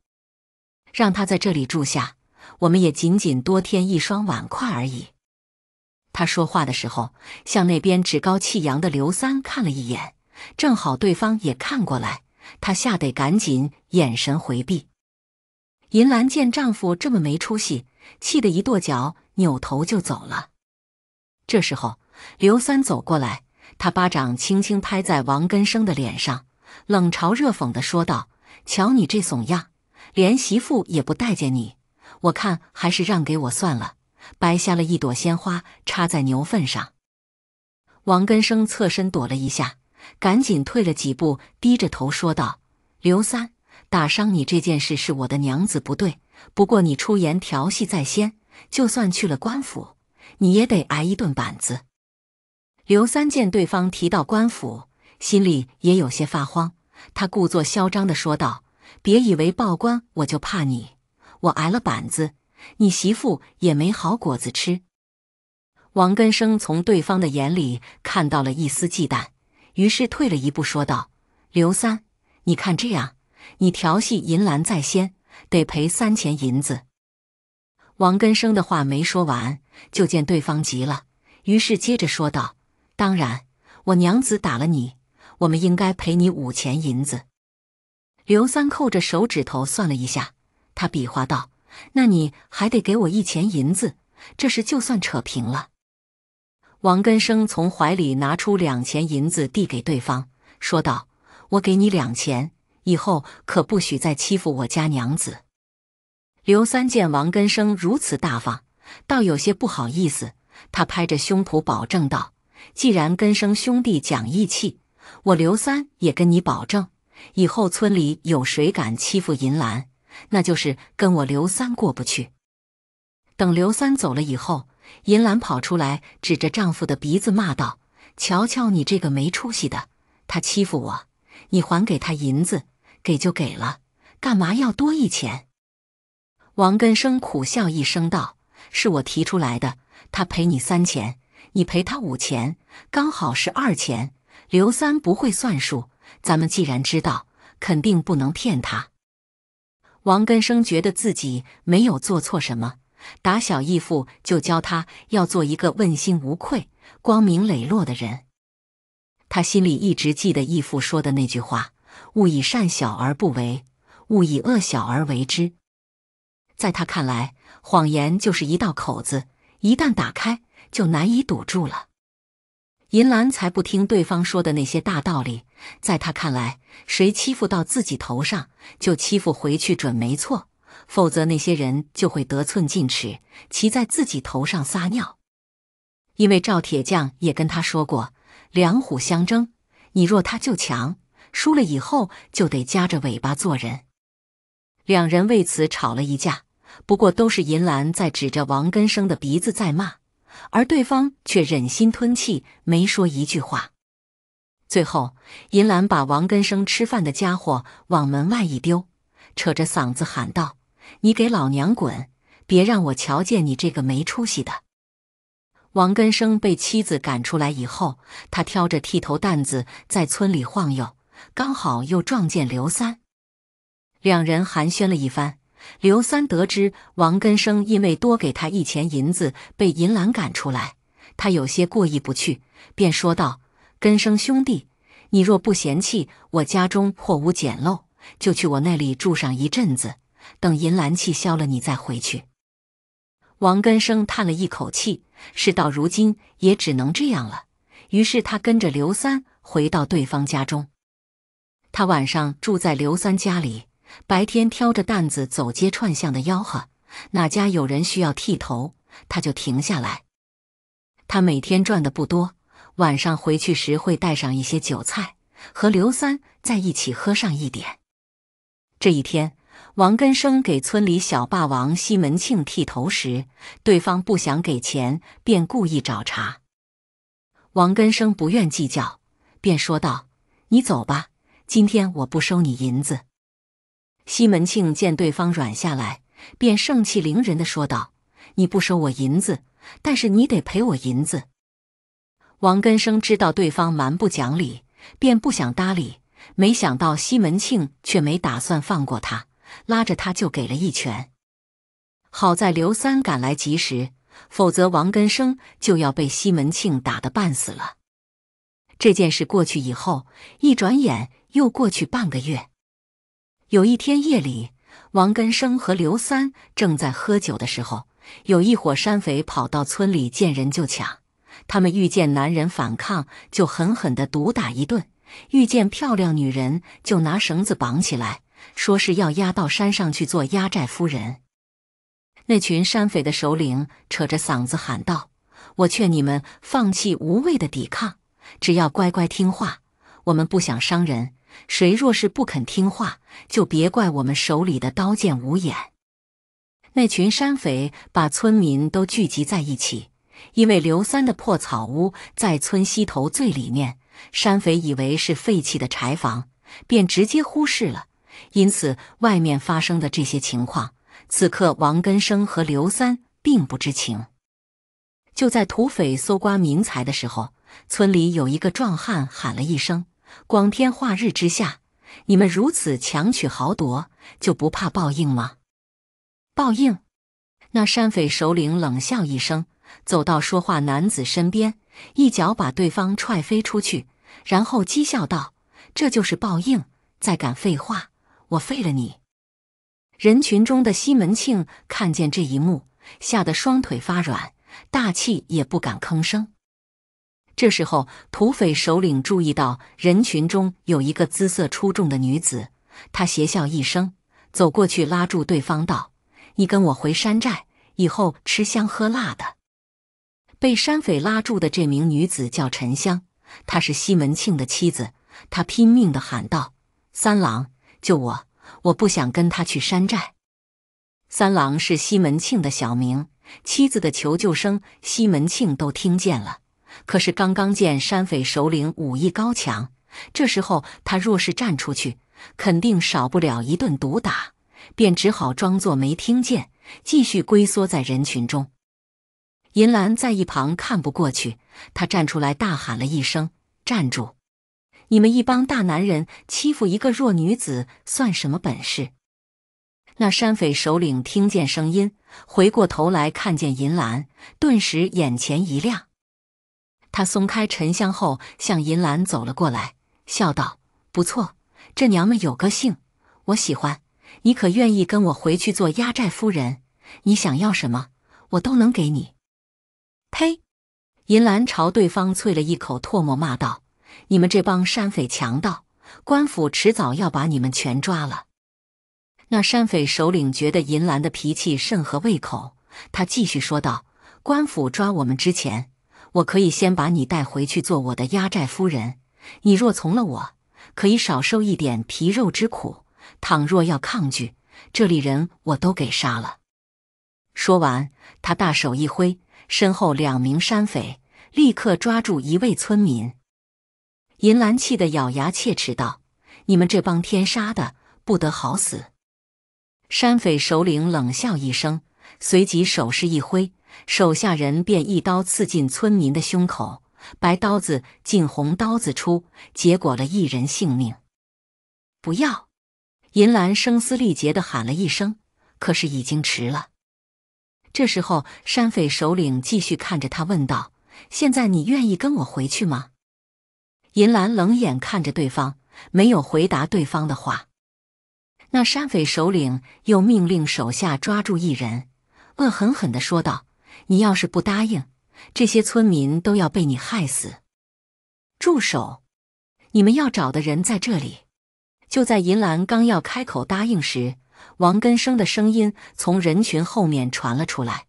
让他在这里住下，我们也仅仅多添一双碗筷而已。他说话的时候，向那边趾高气扬的刘三看了一眼，正好对方也看过来，他吓得赶紧眼神回避。银兰见丈夫这么没出息，气得一跺脚，扭头就走了。这时候，刘三走过来。他巴掌轻轻拍在王根生的脸上，冷嘲热讽地说道：“瞧你这怂样，连媳妇也不待见你，我看还是让给我算了，白瞎了一朵鲜花插在牛粪上。”王根生侧身躲了一下，赶紧退了几步，低着头说道：“刘三，打伤你这件事是我的娘子不对，不过你出言调戏在先，就算去了官府，你也得挨一顿板子。”刘三见对方提到官府，心里也有些发慌。他故作嚣张的说道：“别以为报官我就怕你，我挨了板子，你媳妇也没好果子吃。”王根生从对方的眼里看到了一丝忌惮，于是退了一步说道：“刘三，你看这样，你调戏银兰在先，得赔三钱银子。”王根生的话没说完，就见对方急了，于是接着说道。当然，我娘子打了你，我们应该赔你五钱银子。刘三扣着手指头算了一下，他比划道：“那你还得给我一钱银子，这事就算扯平了。”王根生从怀里拿出两钱银子递给对方，说道：“我给你两钱，以后可不许再欺负我家娘子。”刘三见王根生如此大方，倒有些不好意思，他拍着胸脯保证道。既然根生兄弟讲义气，我刘三也跟你保证，以后村里有谁敢欺负银兰，那就是跟我刘三过不去。等刘三走了以后，银兰跑出来，指着丈夫的鼻子骂道：“瞧瞧你这个没出息的！他欺负我，你还给他银子，给就给了，干嘛要多一钱？”王根生苦笑一声道：“是我提出来的，他赔你三钱。”你赔他五钱，刚好是二钱。刘三不会算数，咱们既然知道，肯定不能骗他。王根生觉得自己没有做错什么，打小义父就教他要做一个问心无愧、光明磊落的人。他心里一直记得义父说的那句话：“勿以善小而不为，勿以恶小而为之。”在他看来，谎言就是一道口子，一旦打开。就难以堵住了。银兰才不听对方说的那些大道理，在他看来，谁欺负到自己头上，就欺负回去，准没错。否则，那些人就会得寸进尺，骑在自己头上撒尿。因为赵铁匠也跟他说过，两虎相争，你弱他就强，输了以后就得夹着尾巴做人。两人为此吵了一架，不过都是银兰在指着王根生的鼻子在骂。而对方却忍心吞气，没说一句话。最后，银兰把王根生吃饭的家伙往门外一丢，扯着嗓子喊道：“你给老娘滚！别让我瞧见你这个没出息的！”王根生被妻子赶出来以后，他挑着剃头担子在村里晃悠，刚好又撞见刘三，两人寒暄了一番。刘三得知王根生因为多给他一钱银子被银兰赶出来，他有些过意不去，便说道：“根生兄弟，你若不嫌弃我家中破屋简陋，就去我那里住上一阵子，等银兰气消了，你再回去。”王根生叹了一口气，事到如今也只能这样了。于是他跟着刘三回到对方家中，他晚上住在刘三家里。白天挑着担子走街串巷的吆喝，哪家有人需要剃头，他就停下来。他每天赚的不多，晚上回去时会带上一些酒菜，和刘三在一起喝上一点。这一天，王根生给村里小霸王西门庆剃头时，对方不想给钱，便故意找茬。王根生不愿计较，便说道：“你走吧，今天我不收你银子。”西门庆见对方软下来，便盛气凌人的说道：“你不收我银子，但是你得赔我银子。”王根生知道对方蛮不讲理，便不想搭理。没想到西门庆却没打算放过他，拉着他就给了一拳。好在刘三赶来及时，否则王根生就要被西门庆打得半死了。这件事过去以后，一转眼又过去半个月。有一天夜里，王根生和刘三正在喝酒的时候，有一伙山匪跑到村里，见人就抢。他们遇见男人反抗，就狠狠地毒打一顿；遇见漂亮女人，就拿绳子绑起来，说是要押到山上去做压寨夫人。那群山匪的首领扯着嗓子喊道：“我劝你们放弃无谓的抵抗，只要乖乖听话，我们不想伤人。”谁若是不肯听话，就别怪我们手里的刀剑无眼。那群山匪把村民都聚集在一起，因为刘三的破草屋在村西头最里面，山匪以为是废弃的柴房，便直接忽视了。因此，外面发生的这些情况，此刻王根生和刘三并不知情。就在土匪搜刮民财的时候，村里有一个壮汉喊了一声。光天化日之下，你们如此强取豪夺，就不怕报应吗？报应！那山匪首领冷笑一声，走到说话男子身边，一脚把对方踹飞出去，然后讥笑道：“这就是报应！再敢废话，我废了你！”人群中的西门庆看见这一幕，吓得双腿发软，大气也不敢吭声。这时候，土匪首领注意到人群中有一个姿色出众的女子，他邪笑一声，走过去拉住对方，道：“你跟我回山寨，以后吃香喝辣的。”被山匪拉住的这名女子叫沉香，她是西门庆的妻子。她拼命的喊道：“三郎，救我！我不想跟他去山寨。”三郎是西门庆的小名。妻子的求救声，西门庆都听见了。可是刚刚见山匪首领武艺高强，这时候他若是站出去，肯定少不了一顿毒打，便只好装作没听见，继续龟缩在人群中。银兰在一旁看不过去，他站出来大喊了一声：“站住！你们一帮大男人欺负一个弱女子，算什么本事？”那山匪首领听见声音，回过头来看见银兰，顿时眼前一亮。他松开沉香后，向银兰走了过来，笑道：“不错，这娘们有个性，我喜欢。你可愿意跟我回去做压寨夫人？你想要什么，我都能给你。”呸！银兰朝对方啐了一口唾沫，骂道：“你们这帮山匪强盗，官府迟早要把你们全抓了。”那山匪首领觉得银兰的脾气甚合胃口，他继续说道：“官府抓我们之前。”我可以先把你带回去做我的压寨夫人，你若从了我，可以少受一点皮肉之苦；倘若要抗拒，这里人我都给杀了。说完，他大手一挥，身后两名山匪立刻抓住一位村民。银兰气得咬牙切齿道：“你们这帮天杀的，不得好死！”山匪首领冷笑一声，随即手势一挥。手下人便一刀刺进村民的胸口，白刀子进红刀子出，结果了一人性命。不要！银兰声嘶力竭地喊了一声，可是已经迟了。这时候，山匪首领继续看着他问道：“现在你愿意跟我回去吗？”银兰冷眼看着对方，没有回答对方的话。那山匪首领又命令手下抓住一人，恶狠狠地说道。你要是不答应，这些村民都要被你害死！住手！你们要找的人在这里。就在银兰刚要开口答应时，王根生的声音从人群后面传了出来。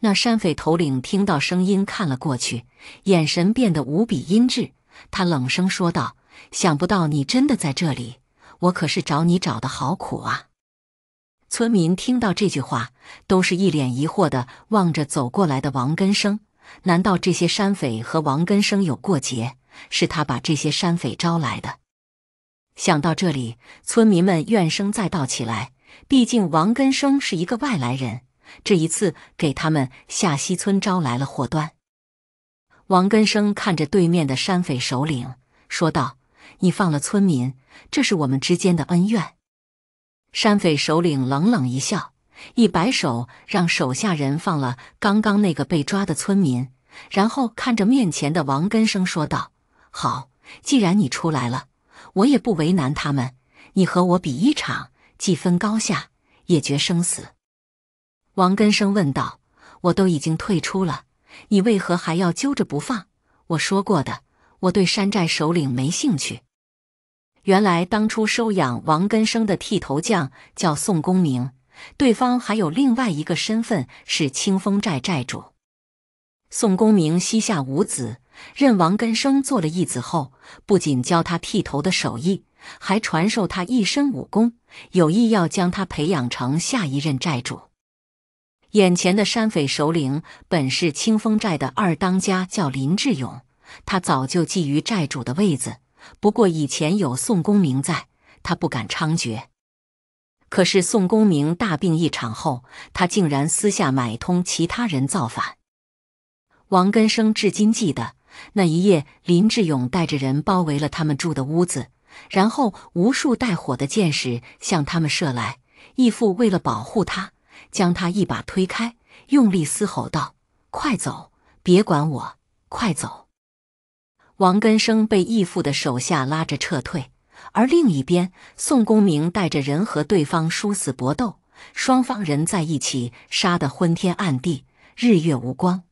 那山匪头领听到声音，看了过去，眼神变得无比阴鸷。他冷声说道：“想不到你真的在这里，我可是找你找的好苦啊！”村民听到这句话，都是一脸疑惑的望着走过来的王根生。难道这些山匪和王根生有过节？是他把这些山匪招来的？想到这里，村民们怨声载道起来。毕竟王根生是一个外来人，这一次给他们下溪村招来了祸端。王根生看着对面的山匪首领，说道：“你放了村民，这是我们之间的恩怨。”山匪首领冷冷一笑，一摆手，让手下人放了刚刚那个被抓的村民，然后看着面前的王根生说道：“好，既然你出来了，我也不为难他们。你和我比一场，既分高下，也决生死。”王根生问道：“我都已经退出了，你为何还要揪着不放？我说过的，我对山寨首领没兴趣。”原来当初收养王根生的剃头匠叫宋公明，对方还有另外一个身份是清风寨寨主。宋公明膝下无子，认王根生做了义子后，不仅教他剃头的手艺，还传授他一身武功，有意要将他培养成下一任寨主。眼前的山匪首领本是清风寨的二当家，叫林志勇，他早就觊觎寨主的位子。不过以前有宋公明在，他不敢猖獗。可是宋公明大病一场后，他竟然私下买通其他人造反。王根生至今记得那一夜，林志勇带着人包围了他们住的屋子，然后无数带火的箭矢向他们射来。义父为了保护他，将他一把推开，用力嘶吼道：“快走，别管我，快走！”王根生被义父的手下拉着撤退，而另一边，宋公明带着人和对方殊死搏斗，双方人在一起杀得昏天暗地，日月无光。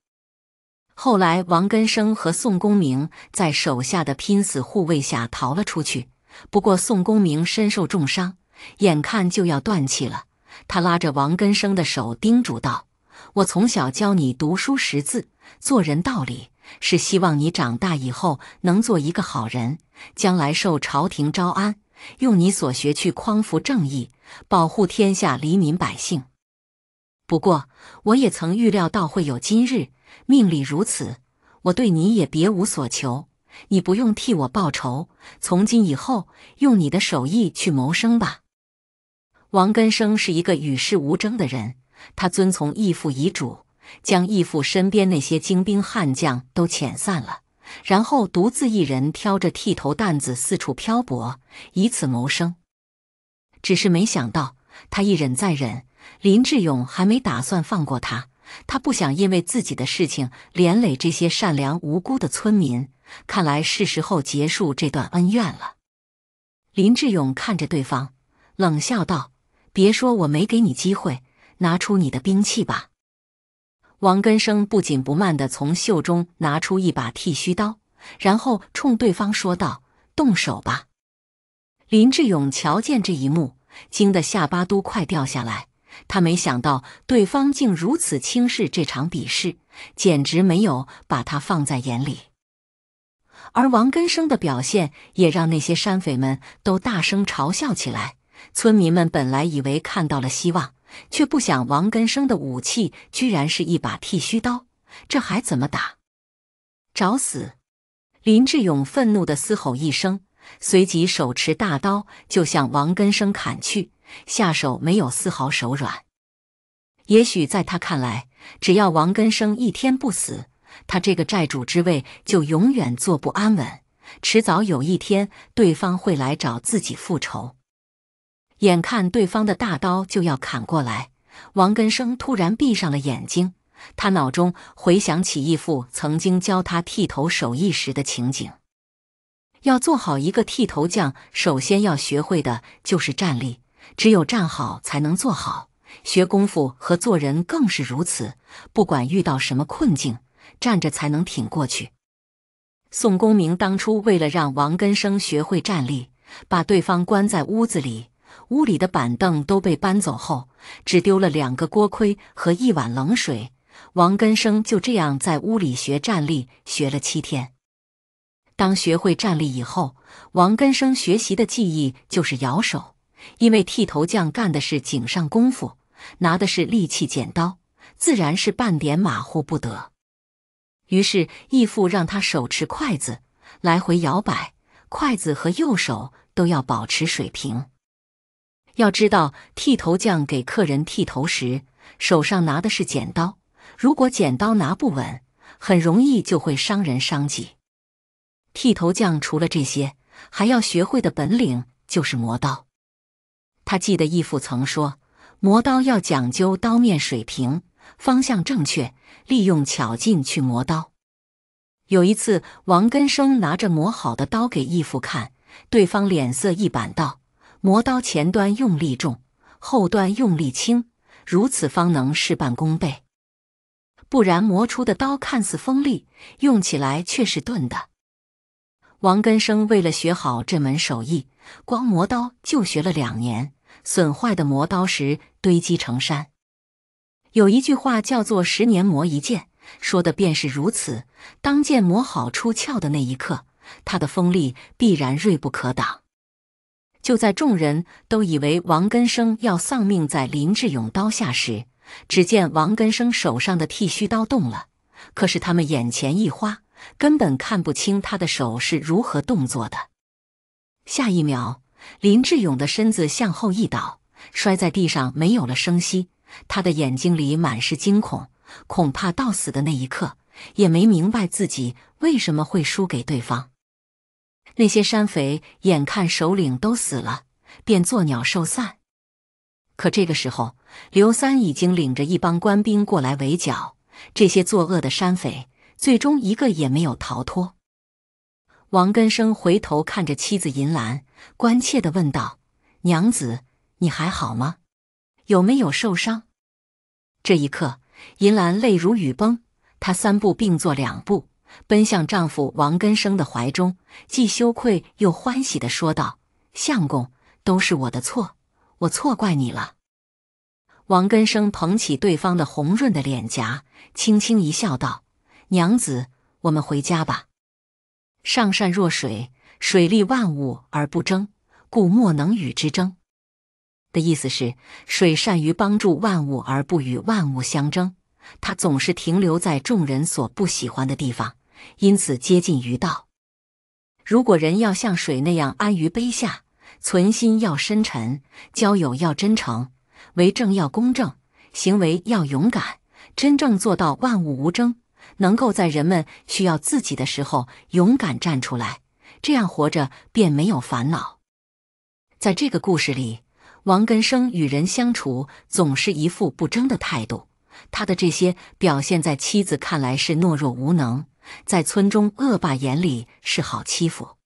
后来，王根生和宋公明在手下的拼死护卫下逃了出去，不过宋公明身受重伤，眼看就要断气了，他拉着王根生的手叮嘱道：“我从小教你读书识字，做人道理。”是希望你长大以后能做一个好人，将来受朝廷招安，用你所学去匡扶正义，保护天下黎民百姓。不过，我也曾预料到会有今日，命里如此，我对你也别无所求，你不用替我报仇。从今以后，用你的手艺去谋生吧。王根生是一个与世无争的人，他遵从义父遗嘱。将义父身边那些精兵悍将都遣散了，然后独自一人挑着剃头担子四处漂泊，以此谋生。只是没想到，他一忍再忍，林志勇还没打算放过他。他不想因为自己的事情连累这些善良无辜的村民。看来是时候结束这段恩怨了。林志勇看着对方，冷笑道：“别说我没给你机会，拿出你的兵器吧。”王根生不紧不慢地从袖中拿出一把剃须刀，然后冲对方说道：“动手吧！”林志勇瞧见这一幕，惊得下巴都快掉下来。他没想到对方竟如此轻视这场比试，简直没有把他放在眼里。而王根生的表现也让那些山匪们都大声嘲笑起来。村民们本来以为看到了希望。却不想王根生的武器居然是一把剃须刀，这还怎么打？找死！林志勇愤怒地嘶吼一声，随即手持大刀就向王根生砍去，下手没有丝毫手软。也许在他看来，只要王根生一天不死，他这个债主之位就永远坐不安稳，迟早有一天对方会来找自己复仇。眼看对方的大刀就要砍过来，王根生突然闭上了眼睛。他脑中回想起一副曾经教他剃头手艺时的情景：要做好一个剃头匠，首先要学会的就是站立，只有站好才能做好。学功夫和做人更是如此，不管遇到什么困境，站着才能挺过去。宋公明当初为了让王根生学会站立，把对方关在屋子里。屋里的板凳都被搬走后，只丢了两个锅盔和一碗冷水。王根生就这样在屋里学站立，学了七天。当学会站立以后，王根生学习的技艺就是摇手，因为剃头匠干的是井上功夫，拿的是利器剪刀，自然是半点马虎不得。于是义父让他手持筷子来回摇摆，筷子和右手都要保持水平。要知道，剃头匠给客人剃头时，手上拿的是剪刀。如果剪刀拿不稳，很容易就会伤人伤己。剃头匠除了这些，还要学会的本领就是磨刀。他记得义父曾说，磨刀要讲究刀面水平、方向正确，利用巧劲去磨刀。有一次，王根生拿着磨好的刀给义父看，对方脸色一板道。磨刀前端用力重，后端用力轻，如此方能事半功倍。不然磨出的刀看似锋利，用起来却是钝的。王根生为了学好这门手艺，光磨刀就学了两年，损坏的磨刀石堆积成山。有一句话叫做“十年磨一剑”，说的便是如此。当剑磨好出鞘的那一刻，它的锋利必然锐不可挡。就在众人都以为王根生要丧命在林志勇刀下时，只见王根生手上的剃须刀动了，可是他们眼前一花，根本看不清他的手是如何动作的。下一秒，林志勇的身子向后一倒，摔在地上，没有了声息。他的眼睛里满是惊恐，恐怕到死的那一刻也没明白自己为什么会输给对方。那些山匪眼看首领都死了，便作鸟兽散。可这个时候，刘三已经领着一帮官兵过来围剿这些作恶的山匪，最终一个也没有逃脱。王根生回头看着妻子银兰，关切的问道：“娘子，你还好吗？有没有受伤？”这一刻，银兰泪如雨崩，她三步并作两步。奔向丈夫王根生的怀中，既羞愧又欢喜地说道：“相公，都是我的错，我错怪你了。”王根生捧起对方的红润的脸颊，轻轻一笑道：“娘子，我们回家吧。”“上善若水，水利万物而不争，故莫能与之争。”的意思是，水善于帮助万物而不与万物相争，它总是停留在众人所不喜欢的地方。因此接近于道。如果人要像水那样安于卑下，存心要深沉，交友要真诚，为政要公正，行为要勇敢，真正做到万物无争，能够在人们需要自己的时候勇敢站出来，这样活着便没有烦恼。在这个故事里，王根生与人相处总是一副不争的态度，他的这些表现在妻子看来是懦弱无能。在村中恶霸眼里是好欺负，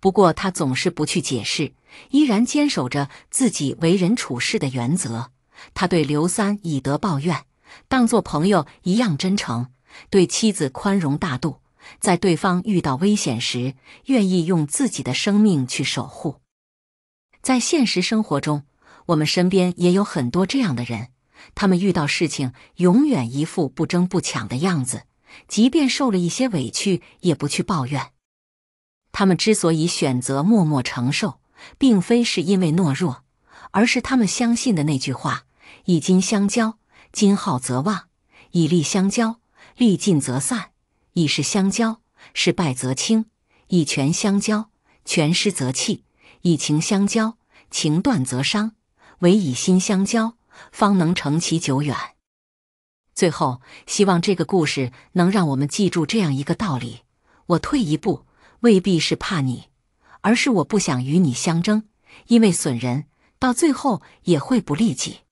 不过他总是不去解释，依然坚守着自己为人处事的原则。他对刘三以德报怨，当做朋友一样真诚；对妻子宽容大度，在对方遇到危险时，愿意用自己的生命去守护。在现实生活中，我们身边也有很多这样的人，他们遇到事情永远一副不争不抢的样子。即便受了一些委屈，也不去抱怨。他们之所以选择默默承受，并非是因为懦弱，而是他们相信的那句话：以金相交，金耗则旺；以利相交，利尽则散；以势相交，事败则轻；以权相交，权失则弃；以情相交，情断则伤。唯以心相交，方能成其久远。最后，希望这个故事能让我们记住这样一个道理：我退一步，未必是怕你，而是我不想与你相争，因为损人到最后也会不利己。